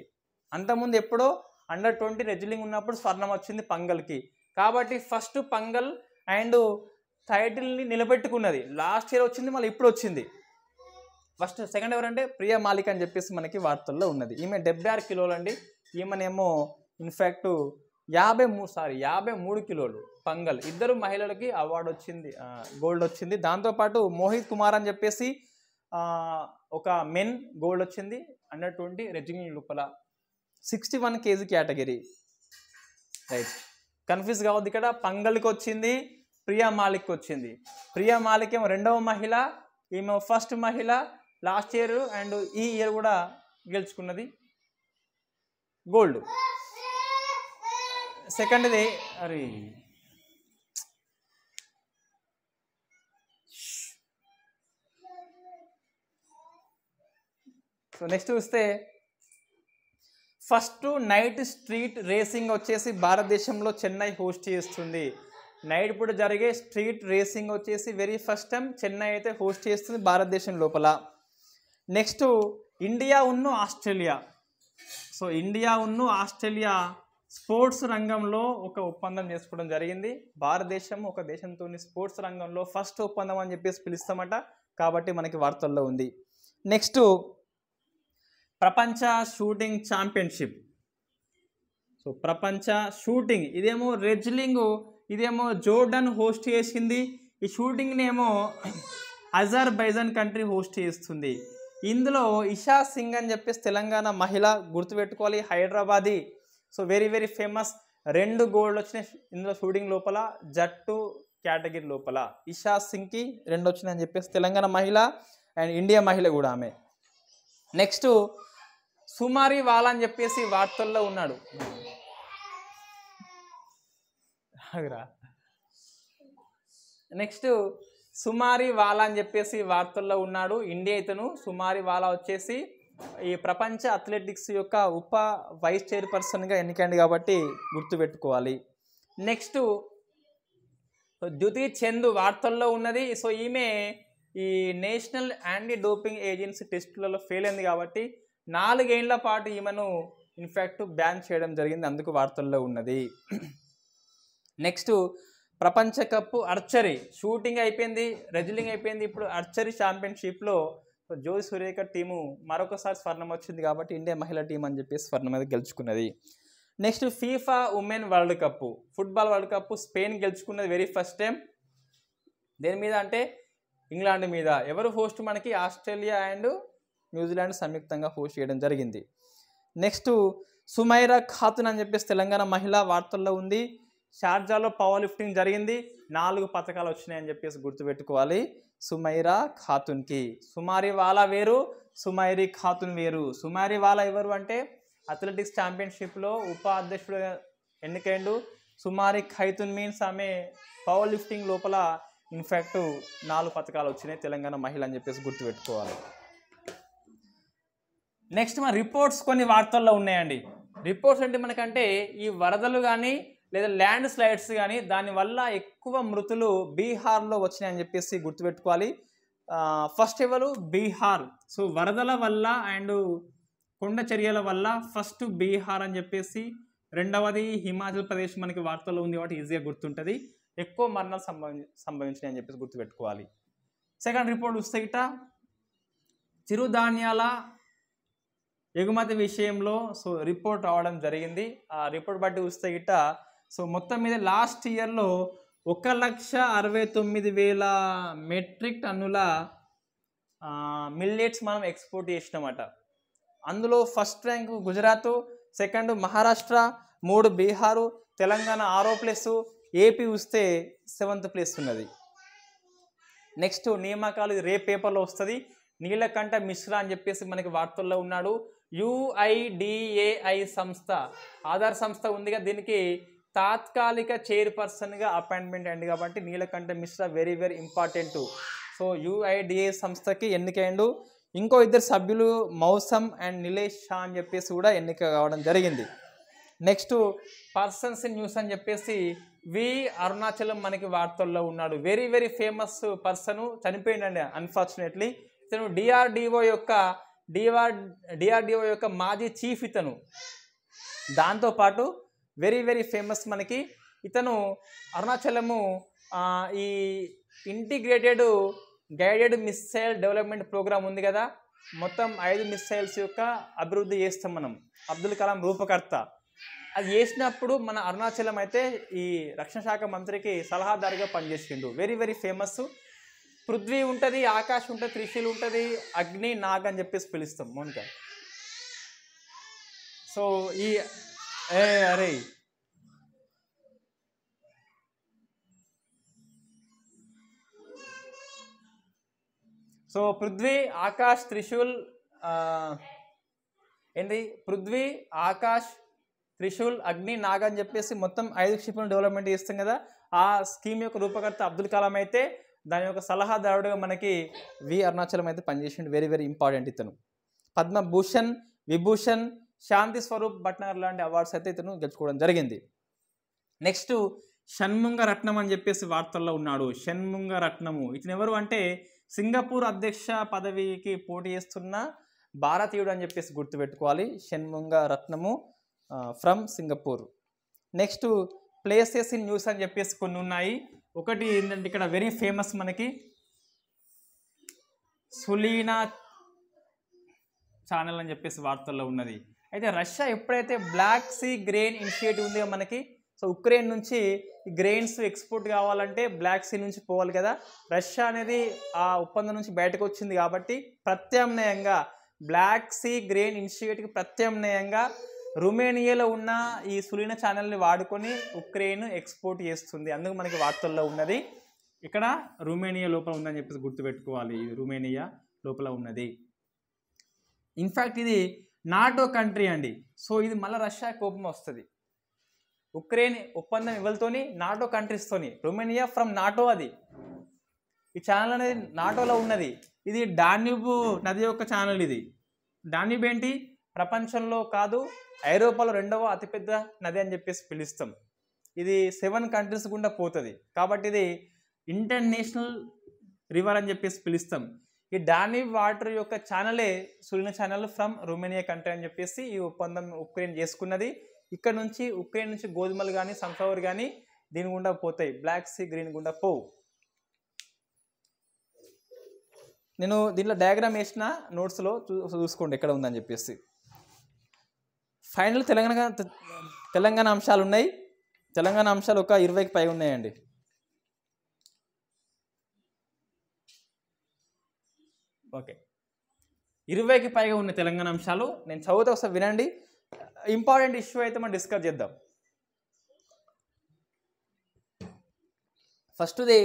Speaker 1: అంతకుముందు ఎప్పుడో అండర్ ట్వంటీ రెజ్లింగ్ ఉన్నప్పుడు స్వర్ణం వచ్చింది పంగల్కి కాబట్టి ఫస్ట్ పంగల్ అండ్ టైటిల్ని నిలబెట్టుకున్నది లాస్ట్ ఇయర్ వచ్చింది మళ్ళీ ఇప్పుడు వచ్చింది ఫస్ట్ సెకండ్ ఎవరంటే ప్రియా మాలిక అని చెప్పేసి మనకి వార్తల్లో ఉన్నది ఈమె డెబ్బై ఆరు కిలోలు అండి ఈమెనేమో ఇన్ఫ్యాక్ట్ యాభై మూడు సారీ యాభై మూడు కిలోలు పంగల్ ఇద్దరు మహిళలకి అవార్డు వచ్చింది గోల్డ్ వచ్చింది దాంతోపాటు మోహిత్ కుమార్ అని చెప్పేసి ఒక మెన్ గోల్డ్ వచ్చింది అండర్ ట్వంటీ రెజ్యూమింగ్ లోపల sixty one KG category right confuse కావద్దు ఇక్కడ పంగల్కి వచ్చింది ప్రియా మాలిక్కి వచ్చింది ప్రియా మాలిక్ ఏమో రెండవ మహిళ ఈమె ఫస్ట్ మహిళ లాస్ట్ ఇయర్ అండ్ ఈ ఇయర్ కూడా గెలుచుకున్నది గోల్డ్ సెకండ్ది అరే సో నెక్స్ట్ చూస్తే ఫస్ట్ నైట్ స్ట్రీట్ రేసింగ్ వచ్చేసి భారతదేశంలో చెన్నై హోస్ట్ చేస్తుంది నైట్ పూట జరిగే స్ట్రీట్ రేసింగ్ వచ్చేసి వెరీ ఫస్ట్ టైం చెన్నై అయితే హోస్ట్ చేస్తుంది భారతదేశం లోపల నెక్స్ట్ ఇండియా ఉన్ను ఆస్ట్రేలియా సో ఇండియా ఉన్ను ఆస్ట్రేలియా స్పోర్ట్స్ రంగంలో ఒక ఒప్పందం చేసుకోవడం జరిగింది భారతదేశం ఒక దేశంతో స్పోర్ట్స్ రంగంలో ఫస్ట్ ఒప్పందం అని చెప్పేసి పిలుస్తామట కాబట్టి మనకి వార్తల్లో ఉంది నెక్స్ట్ ప్రపంచ షూటింగ్ ఛాంపియన్షిప్ సో ప్రపంచ షూటింగ్ ఇదేమో రెజ్లింగ్ ఇదేమో జోర్డన్ హోస్ట్ చేసింది ఈ షూటింగ్నేమో బైజన్ కంట్రీ హోస్ట్ చేస్తుంది ఇందులో ఇషా సింగ్ అని చెప్పేసి తెలంగాణ మహిళ గుర్తుపెట్టుకోవాలి Hyderabadi so very very famous రెండు గోల్డ్ వచ్చినాయి ఇందులో షూటింగ్ లోపల జట్టు కేటగిరీ లోపల ఇషా సింగ్కి రెండు వచ్చినాయని చెప్పేసి తెలంగాణ మహిళ అండ్ ఇండియా మహిళ కూడా ఆమె నెక్స్ట్ సుమారి వాళ్ళ అని చెప్పేసి వార్తల్లో ఉన్నాడు నెక్స్ట్ సుమారి వాళ్ళ అని చెప్పేసి వార్తల్లో ఉన్నాడు ఇండియా ఇతను సుమారి వాళ్ళ వచ్చేసి ఈ ప్రపంచ అథ్లెటిక్స్ యొక్క ఉప వైస్ చైర్పర్సన్గా ఎన్నికండి కాబట్టి గుర్తుపెట్టుకోవాలి నెక్స్ట్ ద్యుతి చందు వార్తల్లో ఉన్నది సో ఈమె ఈ నేషనల్ యాంటీ డోపింగ్ ఏజెన్సీ టెస్టులలో ఫెయిల్ అయింది కాబట్టి నాలుగేళ్ల పాటు ఈమెను ఇన్ఫ్యాక్ట్ బ్యాన్ చేయడం జరిగింది అందుకు వార్తల్లో ఉన్నది నెక్స్ట్ ప్రపంచ కప్ అర్చరీ షూటింగ్ అయిపోయింది రెజిలింగ్ అయిపోయింది ఇప్పుడు అర్చరీ ఛాంపియన్షిప్లో సో జ్యోతి సురేఖ టీము మరొకసారి స్వర్ణం వచ్చింది కాబట్టి ఇండియా మహిళా టీం అని చెప్పి స్వర్ణం మీద గెలుచుకున్నది next FIFA women world cup football world cup Spain గెలుచుకున్నది వెరీ ఫస్ట్ టైం దేని మీద అంటే ఇంగ్లాండ్ మీద ఎవరు హోస్ట్ మనకి ఆస్ట్రేలియా అండ్ న్యూజిలాండ్ సంయుక్తంగా హోస్ట్ చేయడం జరిగింది నెక్స్ట్ సుమైరా ఖాతున్ అని చెప్పేసి తెలంగాణ మహిళా వార్తల్లో ఉంది షార్జాలో పవర్ లిఫ్టింగ్ జరిగింది నాలుగు పథకాలు వచ్చినాయని చెప్పేసి గుర్తుపెట్టుకోవాలి సుమైరా ఖాతున్కి సుమారి వాళ్ళ వేరు సుమైరి ఖాతున్ వేరు సుమారి వాళ్ళ ఎవరు అంటే అథ్లెటిక్స్ ఛాంపియన్షిప్లో అధ్యక్షుడు ఎన్నికైండు సుమారి ఖైతున్ మీన్స్ ఆమె పవర్ లిఫ్టింగ్ లోపల ఇన్ఫ్యాక్ట్ నాలుగు పథకాలు వచ్చినాయి తెలంగాణ మహిళ అని చెప్పేసి గుర్తుపెట్టుకోవాలి నెక్స్ట్ మన రిపోర్ట్స్ కొన్ని వార్తల్లో ఉన్నాయండి రిపోర్ట్స్ అంటే మనకంటే ఈ వరదలు కానీ లేదా ల్యాండ్ స్లైడ్స్ కానీ దానివల్ల ఎక్కువ మృతులు బీహార్లో వచ్చినాయని చెప్పేసి గుర్తుపెట్టుకోవాలి ఫస్ట్ ఎవరు బీహార్ సో వరదల వల్ల అండ్ కొండ చర్యల వల్ల ఫస్ట్ బీహార్ అని చెప్పేసి రెండవది హిమాచల్ ప్రదేశ్ మనకి వార్తల్లో ఉంది కాబట్టి ఈజీగా గుర్తుంటుంది ఎక్కువ మరణాలు సంభవి సంభవించినాయి అని చెప్పేసి గుర్తుపెట్టుకోవాలి సెకండ్ రిపోర్ట్ వస్తే ఇట చిరుధాన్యాల ఎగుమతి విషయంలో సో రిపోర్ట్ రావడం జరిగింది ఆ రిపోర్ట్ బట్టి వస్తే గిట్ట సో మొత్తం మీద లాస్ట్ ఇయర్లో ఒక లక్ష అరవై తొమ్మిది వేల మెట్రిక్ టన్నుల మిల్లెట్స్ మనం ఎక్స్పోర్ట్ చేసినామట అందులో first rank Gujarat second Maharashtra మూడు బీహారు తెలంగాణ ఆరో ప్లేస్ ఏపీ వస్తే సెవెంత్ ప్లేస్ ఉన్నది నెక్స్ట్ నియామకాలు రేపు పేపర్లో వస్తుంది నీలకంఠ మిశ్రా అని చెప్పేసి మనకి వార్తల్లో ఉన్నాడు యుఐడిఏఐ సంస్థ ఆధార్ సంస్థ ఉందిగా దీనికి తాత్కాలిక చైర్పర్సన్గా అపాయింట్మెంట్ అయింది కాబట్టి Neelakantha Mishra very very important so UIDA సంస్థకి ఎన్నికైండు ఇంకో ఇద్దరు సభ్యులు మౌసమ్ అండ్ నిలేష్ షా అని చెప్పేసి కూడా ఎన్నిక కావడం జరిగింది నెక్స్ట్ పర్సన్స్ న్యూస్ అని చెప్పేసి వి అరుణాచలం మనకి వార్తల్లో ఉన్నాడు వెరీ వెరీ ఫేమస్ పర్సన్ చనిపోయిందండి అన్ఫార్చునేట్లీ ఇతను డిఆర్డిఓ యొక్క డిఆర్ డిఆర్డిఓ యొక్క మాజీ చీఫ్ ఇతను దాంతోపాటు వెరీ వెరీ ఫేమస్ మనకి ఇతను అరుణాచలము ఈ integrated guided missile development programme ఉంది కదా మొత్తం ఐదు మిస్సైల్స్ యొక్క అభివృద్ధి చేస్తాం మనం అబ్దుల్ కలాం రూపకర్త అది చేసినప్పుడు మన అరుణాచలం అయితే ఈ రక్షణ శాఖ మంత్రికి సలహాదారుగా పనిచేసిండు వెరీ వెరీ ఫేమస్ పృథ్వీ ఉంటుంది ఆకాశ్ ఉంటుంది త్రిశీలు ఉంటుంది అగ్ని నాగ్ అని చెప్పేసి పిలుస్తాం మోనిక సో ఈ ఏ Ari. సో పృథ్వీ ఆకాష్ త్రిశూల్ ఏంటి పృథ్వీ ఆకాష్ త్రిశూల్ అగ్ని నాగ్ అని చెప్పేసి మొత్తం ఐదు క్షిపణులు డెవలప్మెంట్ చేస్తాం కదా ఆ స్కీమ్ యొక్క రూపకర్త అబ్దుల్ కలాం అయితే దాని యొక్క సలహాదారుడుగా మనకి వి అరుణాచలం అయితే పనిచేసిండు వెరీ వెరీ ఇంపార్టెంట్ ఇతను పద్మభూషణ్ విభూషణ్ శాంతి స్వరూప్ భట్నగర్ లాంటి అవార్డ్స్ అయితే ఇతను గెలుచుకోవడం జరిగింది నెక్స్ట్ షణ్ముంగ రత్నం అని చెప్పేసి వార్తల్లో ఉన్నాడు షణ్ముంగ రత్నము ఇతను ఎవరు అంటే సింగపూర్ అధ్యక్ష పదవికి పోటీ చేస్తున్న భారతీయుడు అని చెప్పేసి గుర్తుపెట్టుకోవాలి Shanmuga Ratnam from Singapore next places in news అని చెప్పేసి కొన్ని ఉన్నాయి ఒకటి ఏంటంటే ఇక్కడ వెరీ ఫేమస్ మనకి సులీనా ఛానల్ అని చెప్పేసి వార్తల్లో ఉన్నది అయితే రష్యా ఎప్పుడైతే బ్లాక్ సీ గ్రెయిన్ ఇనిషియేటివ్ ఉందో మనకి సో ఉక్రెయిన్ నుంచి గ్రెయిన్స్ ఎక్స్పోర్ట్ కావాలంటే బ్లాక్ సీ నుంచి పోవాలి కదా రష్యా అనేది ఆ ఒప్పందం నుంచి బయటకు వచ్చింది కాబట్టి ప్రత్యామ్నాయంగా బ్లాక్ సీ గ్రెయిన్ ఇనిషియేటివ్కి ప్రత్యామ్నాయంగా రుమేనియాలో ఉన్న ఈ సులీన ఛానల్ని వాడుకొని ఉక్రెయిన్ ఎక్స్పోర్ట్ చేస్తుంది అందుకు మనకి వార్తల్లో ఉన్నది ఇక్కడ రుమేనియా లోపల ఉందని చెప్పేసి గుర్తుపెట్టుకోవాలి రుమేనియా లోపల ఉన్నది ఇన్ఫ్యాక్ట్ ఇది నాటో కంట్రీ అండి సో ఇది మళ్ళీ రష్యా కోపం వస్తుంది ఉక్రెయిన్ ఒప్పందం ఎవరితోని నాటో కంట్రీస్తోని రొమేనియా ఫ్రమ్ నాటో అది ఈ ఛానల్ అనేది నాటోలో ఉన్నది ఇది డాన్యూబ్ నది యొక్క ఛానల్ ఇది డాన్యూబ్ ఏంటి ప్రపంచంలో కాదు ఐరోపాలో రెండవ అతిపెద్ద నది అని చెప్పేసి పిలుస్తాం ఇది సెవెన్ కంట్రీస్ గుండా పోతుంది కాబట్టి ఇది ఇంటర్నేషనల్ రివర్ అని చెప్పేసి పిలుస్తాం ఈ డానీ వాటర్ యొక్క ఛానలే సూర్యన ఛానల్ ఫ్రమ్ రొమేనియా కంట్రీ అని చెప్పేసి ఈ ఒప్పందం ఉక్రెయిన్ చేసుకున్నది ఇక్కడ నుంచి ఉక్రెయిన్ నుంచి గోధుమలు కానీ సన్ఫ్లవర్ కానీ దీని గుండా పోతాయి బ్లాక్ సీ గ్రీన్ గుండా పోవు నేను దీంట్లో డయాగ్రామ్ వేసిన నోట్స్లో చూ చూసుకోండి ఎక్కడ ఉందని చెప్పేసి ఫైనల్ తెలంగాణ తెలంగాణ అంశాలు ఉన్నాయి తెలంగాణ అంశాలు ఒక ఇరవైకి పై ఉన్నాయండి ఓకే ఇరవైకి పైగా ఉన్న తెలంగాణ అంశాలు నేను చదివితే ఒకసారి వినండి ఇంపార్టెంట్ ఇష్యూ అయితే మనం డిస్కస్ చేద్దాం ఫస్ట్ది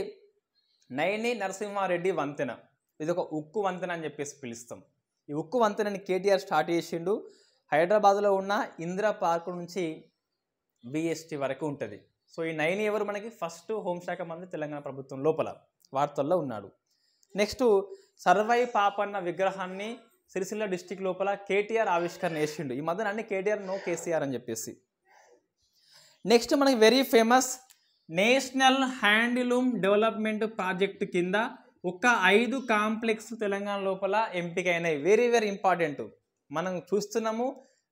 Speaker 1: నయని నరసింహారెడ్డి వంతెన ఇది ఒక ఉక్కు వంతెన అని చెప్పేసి పిలుస్తాం ఈ ఉక్కు వంతెనని కేటీఆర్ స్టార్ట్ చేసిండు హైదరాబాద్లో ఉన్న ఇందిరా పార్క్ నుంచి బిఎస్టీ వరకు ఉంటుంది సో ఈ నయని ఎవరు మనకి ఫస్ట్ హోంశాఖ మంత్రి తెలంగాణ ప్రభుత్వం లోపల వార్తల్లో ఉన్నాడు నెక్స్ట్ సర్వై పాపన్న విగ్రహాన్ని సిరిసిల్ల డిస్టిక్ లోపల కేటీఆర్ ఆవిష్కరణ వేసిండు ఈ మధ్యన అన్ని కేటీఆర్ నో కేసీఆర్ అని చెప్పేసి నెక్స్ట్ మనకి very famous national handloom development project కింద ఒక ఐదు కాంప్లెక్స్ తెలంగాణ లోపల ఎంపికైనాయి వెరీ వెరీ ఇంపార్టెంట్ మనం చూస్తున్నాము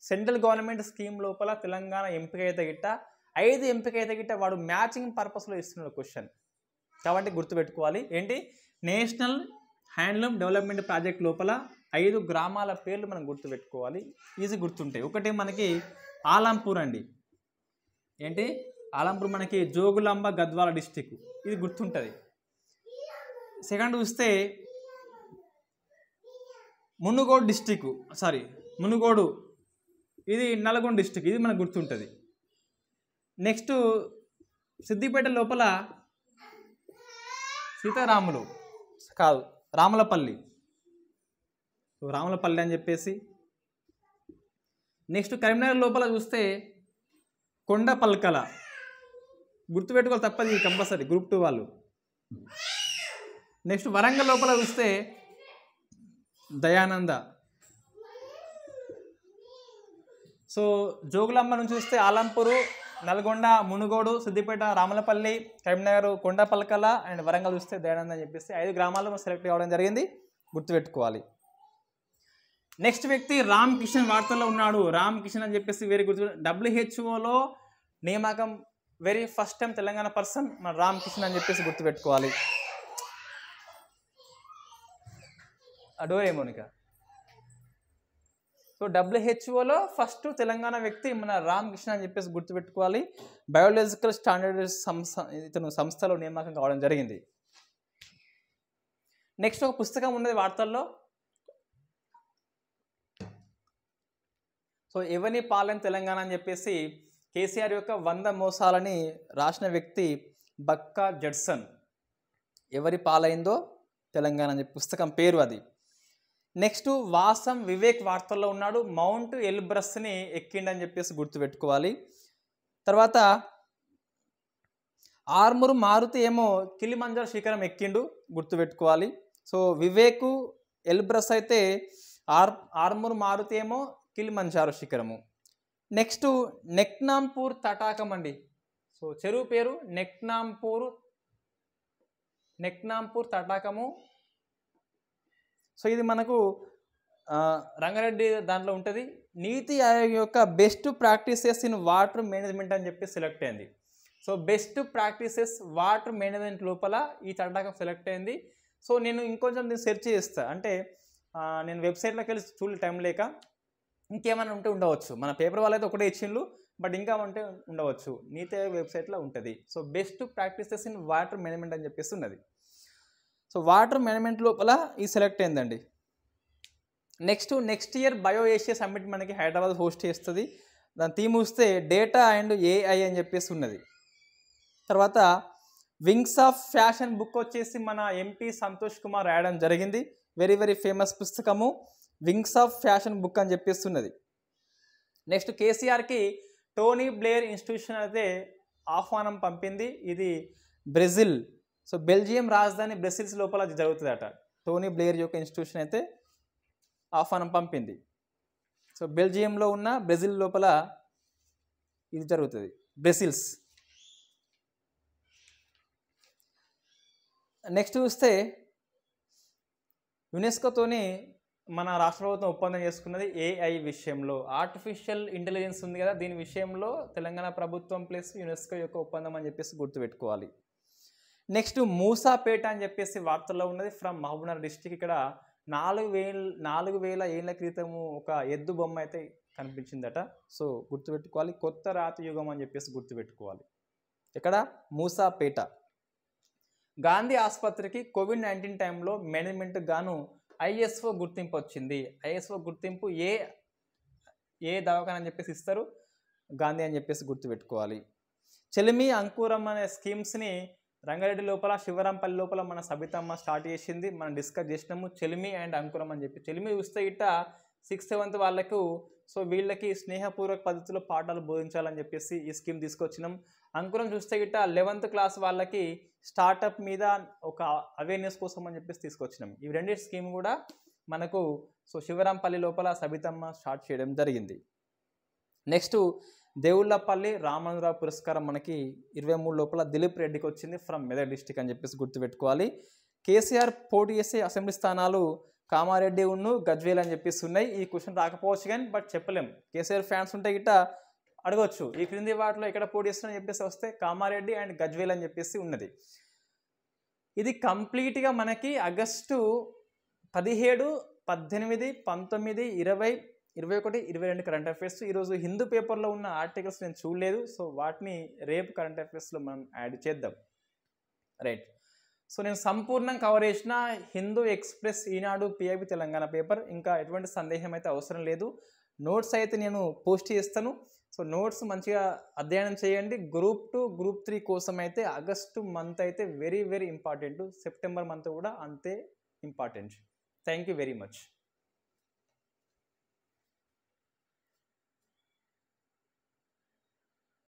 Speaker 1: సెంట్రల్ గవర్నమెంట్ స్కీమ్ లోపల తెలంగాణ ఎంపిక అయితే గిట్ట ఐదు ఎంపిక అయితే గిట్ట వాడు మ్యాచింగ్ పర్పస్లో ఇస్తున్నాడు క్వశ్చన్ కాబట్టి గుర్తుపెట్టుకోవాలి ఏంటి నేషనల్ హ్యాండ్లూమ్ డెవలప్మెంట్ ప్రాజెక్ట్ లోపల ఐదు గ్రామాల పేర్లు మనం గుర్తుపెట్టుకోవాలి ఈజీ గుర్తుంటాయి ఒకటి మనకి ఆలంపూర్ అండి ఏంటి ఆలంపూర్ మనకి జోగులాంబ గద్వాల డిస్టిక్ ఇది గుర్తుంటుంది సెకండ్ చూస్తే మునుగోడు డిస్టిక్ సారీ మునుగోడు ఇది నల్గొండ డిస్టిక్ ఇది మనకు గుర్తుంటుంది నెక్స్ట్ సిద్దిపేట లోపల సీతారాములు కాదు రామలపల్లి రామలపల్లి అని చెప్పేసి నెక్స్ట్ కరీంనగర్ లోపల చూస్తే కొండ పల్కల గుర్తుపెట్టుకోవాలి తప్పది కంపల్సరీ గ్రూప్ టూ వాళ్ళు నెక్స్ట్ వరంగల్ లోపల చూస్తే దయానంద సో జోగులమ్మ నుంచి చూస్తే ఆలంపూరు నల్గొండ మునుగోడు సిద్దిపేట రామలపల్లి కరీంనగర్ కొండపల్కల అండ్ వరంగల్ చూస్తే దయానందని అని చెప్పేసి ఐదు గ్రామాల్లో సెలెక్ట్ కావడం జరిగింది గుర్తుపెట్టుకోవాలి నెక్స్ట్ వ్యక్తి రామ్ కిషన్ వార్తల్లో ఉన్నాడు రామ్ కిషన్ అని చెప్పేసి వేరే గుర్తు డబ్ల్యూహెచ్ఓలో నియామకం very first time Telangana person మన రామ్ కిషన్ అని చెప్పేసి గుర్తుపెట్టుకోవాలి మోనికా సో డబ్ల్యూహెచ్ఓలో ఫస్ట్ తెలంగాణ వ్యక్తి మన రామకృష్ణ అని చెప్పేసి గుర్తుపెట్టుకోవాలి బయోలాజికల్ స్టాండర్డ్ సంస్థ ఇతను సంస్థలో నియామకం కావడం జరిగింది నెక్స్ట్ ఒక పుస్తకం ఉన్నది వార్తల్లో సో ఎవని పాలన తెలంగాణ అని చెప్పేసి కేసీఆర్ యొక్క వంద మోసాలని రాసిన వ్యక్తి బక్కా జడ్సన్ ఎవరి పాలైందో తెలంగాణ అని పుస్తకం పేరు అది నెక్స్ట్ వాసం వివేక్ వార్తల్లో ఉన్నాడు మౌంట్ ఎల్బ్రస్ని ఎక్కిండని చెప్పేసి గుర్తుపెట్టుకోవాలి తర్వాత ఆర్మురు మారుతి ఏమో కిలిమంజర్ శిఖరం ఎక్కిండు గుర్తుపెట్టుకోవాలి సో వివేక్ ఎల్బ్రస్ అయితే ఆర్ ఆర్మురు మారుతి ఏమో కిలిమంజారు శిఖరము నెక్స్ట్ నెక్నాంపూర్ తటాకం అండి సో చెరువు పేరు నెక్నాంపూర్ నెక్నాంపూర్ తటాకము సో ఇది మనకు రంగారెడ్డి దాంట్లో ఉంటుంది నీతి ఆయోగ్ యొక్క best practices in water management అని చెప్పి సెలెక్ట్ అయింది so best practices water management లోపల ఈ తటాకం సెలెక్ట్ అయింది సో నేను ఇంకొంచెం నేను సెర్చ్ చేస్తా అంటే నేను వెబ్సైట్లోకి వెళ్ళి చూడ టైం లేక ఇంకేమైనా ఉంటే ఉండవచ్చు మన పేపర్ వాళ్ళైతే ఒకటే ఇచ్చిండ్రు బట్ ఇంకా ఉంటే ఉండవచ్చు నీతి వెబ్సైట్లో ఉంటుంది so best practices in water management అని చెప్పేసి ఉన్నది సో వాటర్ మేనేజ్మెంట్ లోపల ఈ సెలెక్ట్ అయిందండి next next year bio Asia summit మనకి హైదరాబాద్ హోస్ట్ చేస్తుంది దాని థీమ్ వస్తే డేటా అండ్ ఏఐ అని చెప్పేసి ఉన్నది తర్వాత వింగ్స్ ఆఫ్ ఫ్యాషన్ బుక్ వచ్చేసి మన ఎంపీ సంతోష్ కుమార్ రాయడం జరిగింది వెరీ వెరీ ఫేమస్ పుస్తకము వింగ్స్ ఆఫ్ ఫ్యాషన్ బుక్ అని చెప్పేస్తున్నది నెక్స్ట్ కేసీఆర్కి టోనీ బ్లేయర్ ఇన్స్టిట్యూషన్ అయితే ఆహ్వానం పంపింది ఇది బ్రెజిల్ సో బెల్జియం రాజధాని బ్రెసిల్స్ లోపల జరుగుతుందట టోనీ బ్లేయర్ యొక్క ఇన్స్టిట్యూషన్ అయితే ఆహ్వానం పంపింది సో బెల్జియంలో ఉన్న బ్రెజిల్ లోపల ఇది జరుగుతుంది బ్రెసిల్స్ నెక్స్ట్ చూస్తే యునెస్కోతోని మన రాష్ట్ర ప్రభుత్వం ఒప్పందం చేసుకున్నది ఏఐ విషయంలో ఆర్టిఫిషియల్ ఇంటెలిజెన్స్ ఉంది కదా దీని విషయంలో తెలంగాణ ప్రభుత్వం ప్లస్ యునెస్కో యొక్క ఒప్పందం అని చెప్పేసి గుర్తుపెట్టుకోవాలి నెక్స్ట్ మూసాపేట అని చెప్పేసి వార్తల్లో ఉన్నది ఫ్రమ్ మహబూబ్నగర్ డిస్టిక్ ఇక్కడ నాలుగు వేల నాలుగు వేల ఏళ్ళ క్రితము ఒక ఎద్దు బొమ్మ అయితే కనిపించిందట సో గుర్తుపెట్టుకోవాలి కొత్త రాతి యుగం అని చెప్పేసి గుర్తుపెట్టుకోవాలి ఇక్కడ మూసాపేట గాంధీ ఆసుపత్రికి కోవిడ్ నైన్టీన్ టైంలో మేనేజ్మెంట్ గాను ఐఎస్ఓ గుర్తింపు వచ్చింది ఐఎస్ఓ గుర్తింపు ఏ ఏ దవాఖాన అని చెప్పేసి ఇస్తారు గాంధీ అని చెప్పేసి గుర్తుపెట్టుకోవాలి చెలిమి అంకురం అనే స్కీమ్స్ని రంగారెడ్డి లోపల శివరాంపల్లి లోపల మన సబితమ్మ స్టార్ట్ చేసింది మనం డిస్కస్ చేసినాము చెలిమి అండ్ అంకురం అని చెప్పి చెలిమి చూస్తే ఇట సిక్స్త్ సెవెంత్ వాళ్ళకు సో వీళ్ళకి స్నేహపూర్వక పద్ధతిలో పాఠాలు బోధించాలని చెప్పేసి ఈ స్కీమ్ తీసుకొచ్చినాం అంకురం చూస్తే గిట్ట లెవెంత్ క్లాస్ వాళ్ళకి స్టార్టప్ మీద ఒక అవేర్నెస్ కోసం అని చెప్పేసి తీసుకొచ్చినాం ఈ రెండు స్కీమ్ కూడా మనకు సో శివరాంపల్లి లోపల సబితమ్మ స్టార్ట్ చేయడం జరిగింది నెక్స్ట్ దేవుళ్ళపల్లి రామానురావు పురస్కారం మనకి ఇరవై మూడు లోపల దిలీప్ రెడ్డికి వచ్చింది ఫ్రమ్ మెదక్ డిస్టిక్ అని చెప్పేసి గుర్తుపెట్టుకోవాలి కేసీఆర్ పోటీ చేసే అసెంబ్లీ స్థానాలు కామారెడ్డి ఉన్ను గజ్వేల్ అని చెప్పేసి ఉన్నాయి ఈ క్వశ్చన్ రాకపోవచ్చు కానీ బట్ చెప్పలేం కేసీఆర్ ఫ్యాన్స్ ఉంటే గిట్ట అడగవచ్చు ఈ క్రింది వాటిలో ఎక్కడ పోటీ చేస్తున్నా చెప్పేసి వస్తే కామారెడ్డి అండ్ గజ్వేల్ అని చెప్పేసి ఉన్నది ఇది కంప్లీట్గా మనకి ఆగస్టు పదిహేడు పద్దెనిమిది పంతొమ్మిది ఇరవై ఇరవై ఒకటి ఇరవై రెండు కరెంట్ అఫేర్స్ ఈరోజు హిందూ పేపర్లో ఉన్న ఆర్టికల్స్ నేను చూడలేదు సో వాటిని రేపు కరెంట్ అఫైర్స్లో మనం యాడ్ చేద్దాం రైట్ సో నేను సంపూర్ణం కవర్ చేసిన Hindu express Eenadu PIB Telangana paper ఇంకా ఎటువంటి సందేహం అయితే అవసరం లేదు నోట్స్ అయితే నేను పోస్ట్ చేస్తాను సో నోట్స్ మంచిగా అధ్యయనం చేయండి గ్రూప్ టూ గ్రూప్ త్రీ కోసం అయితే ఆగస్టు మంత్ అయితే very very important September month కూడా అంతే important thank you very much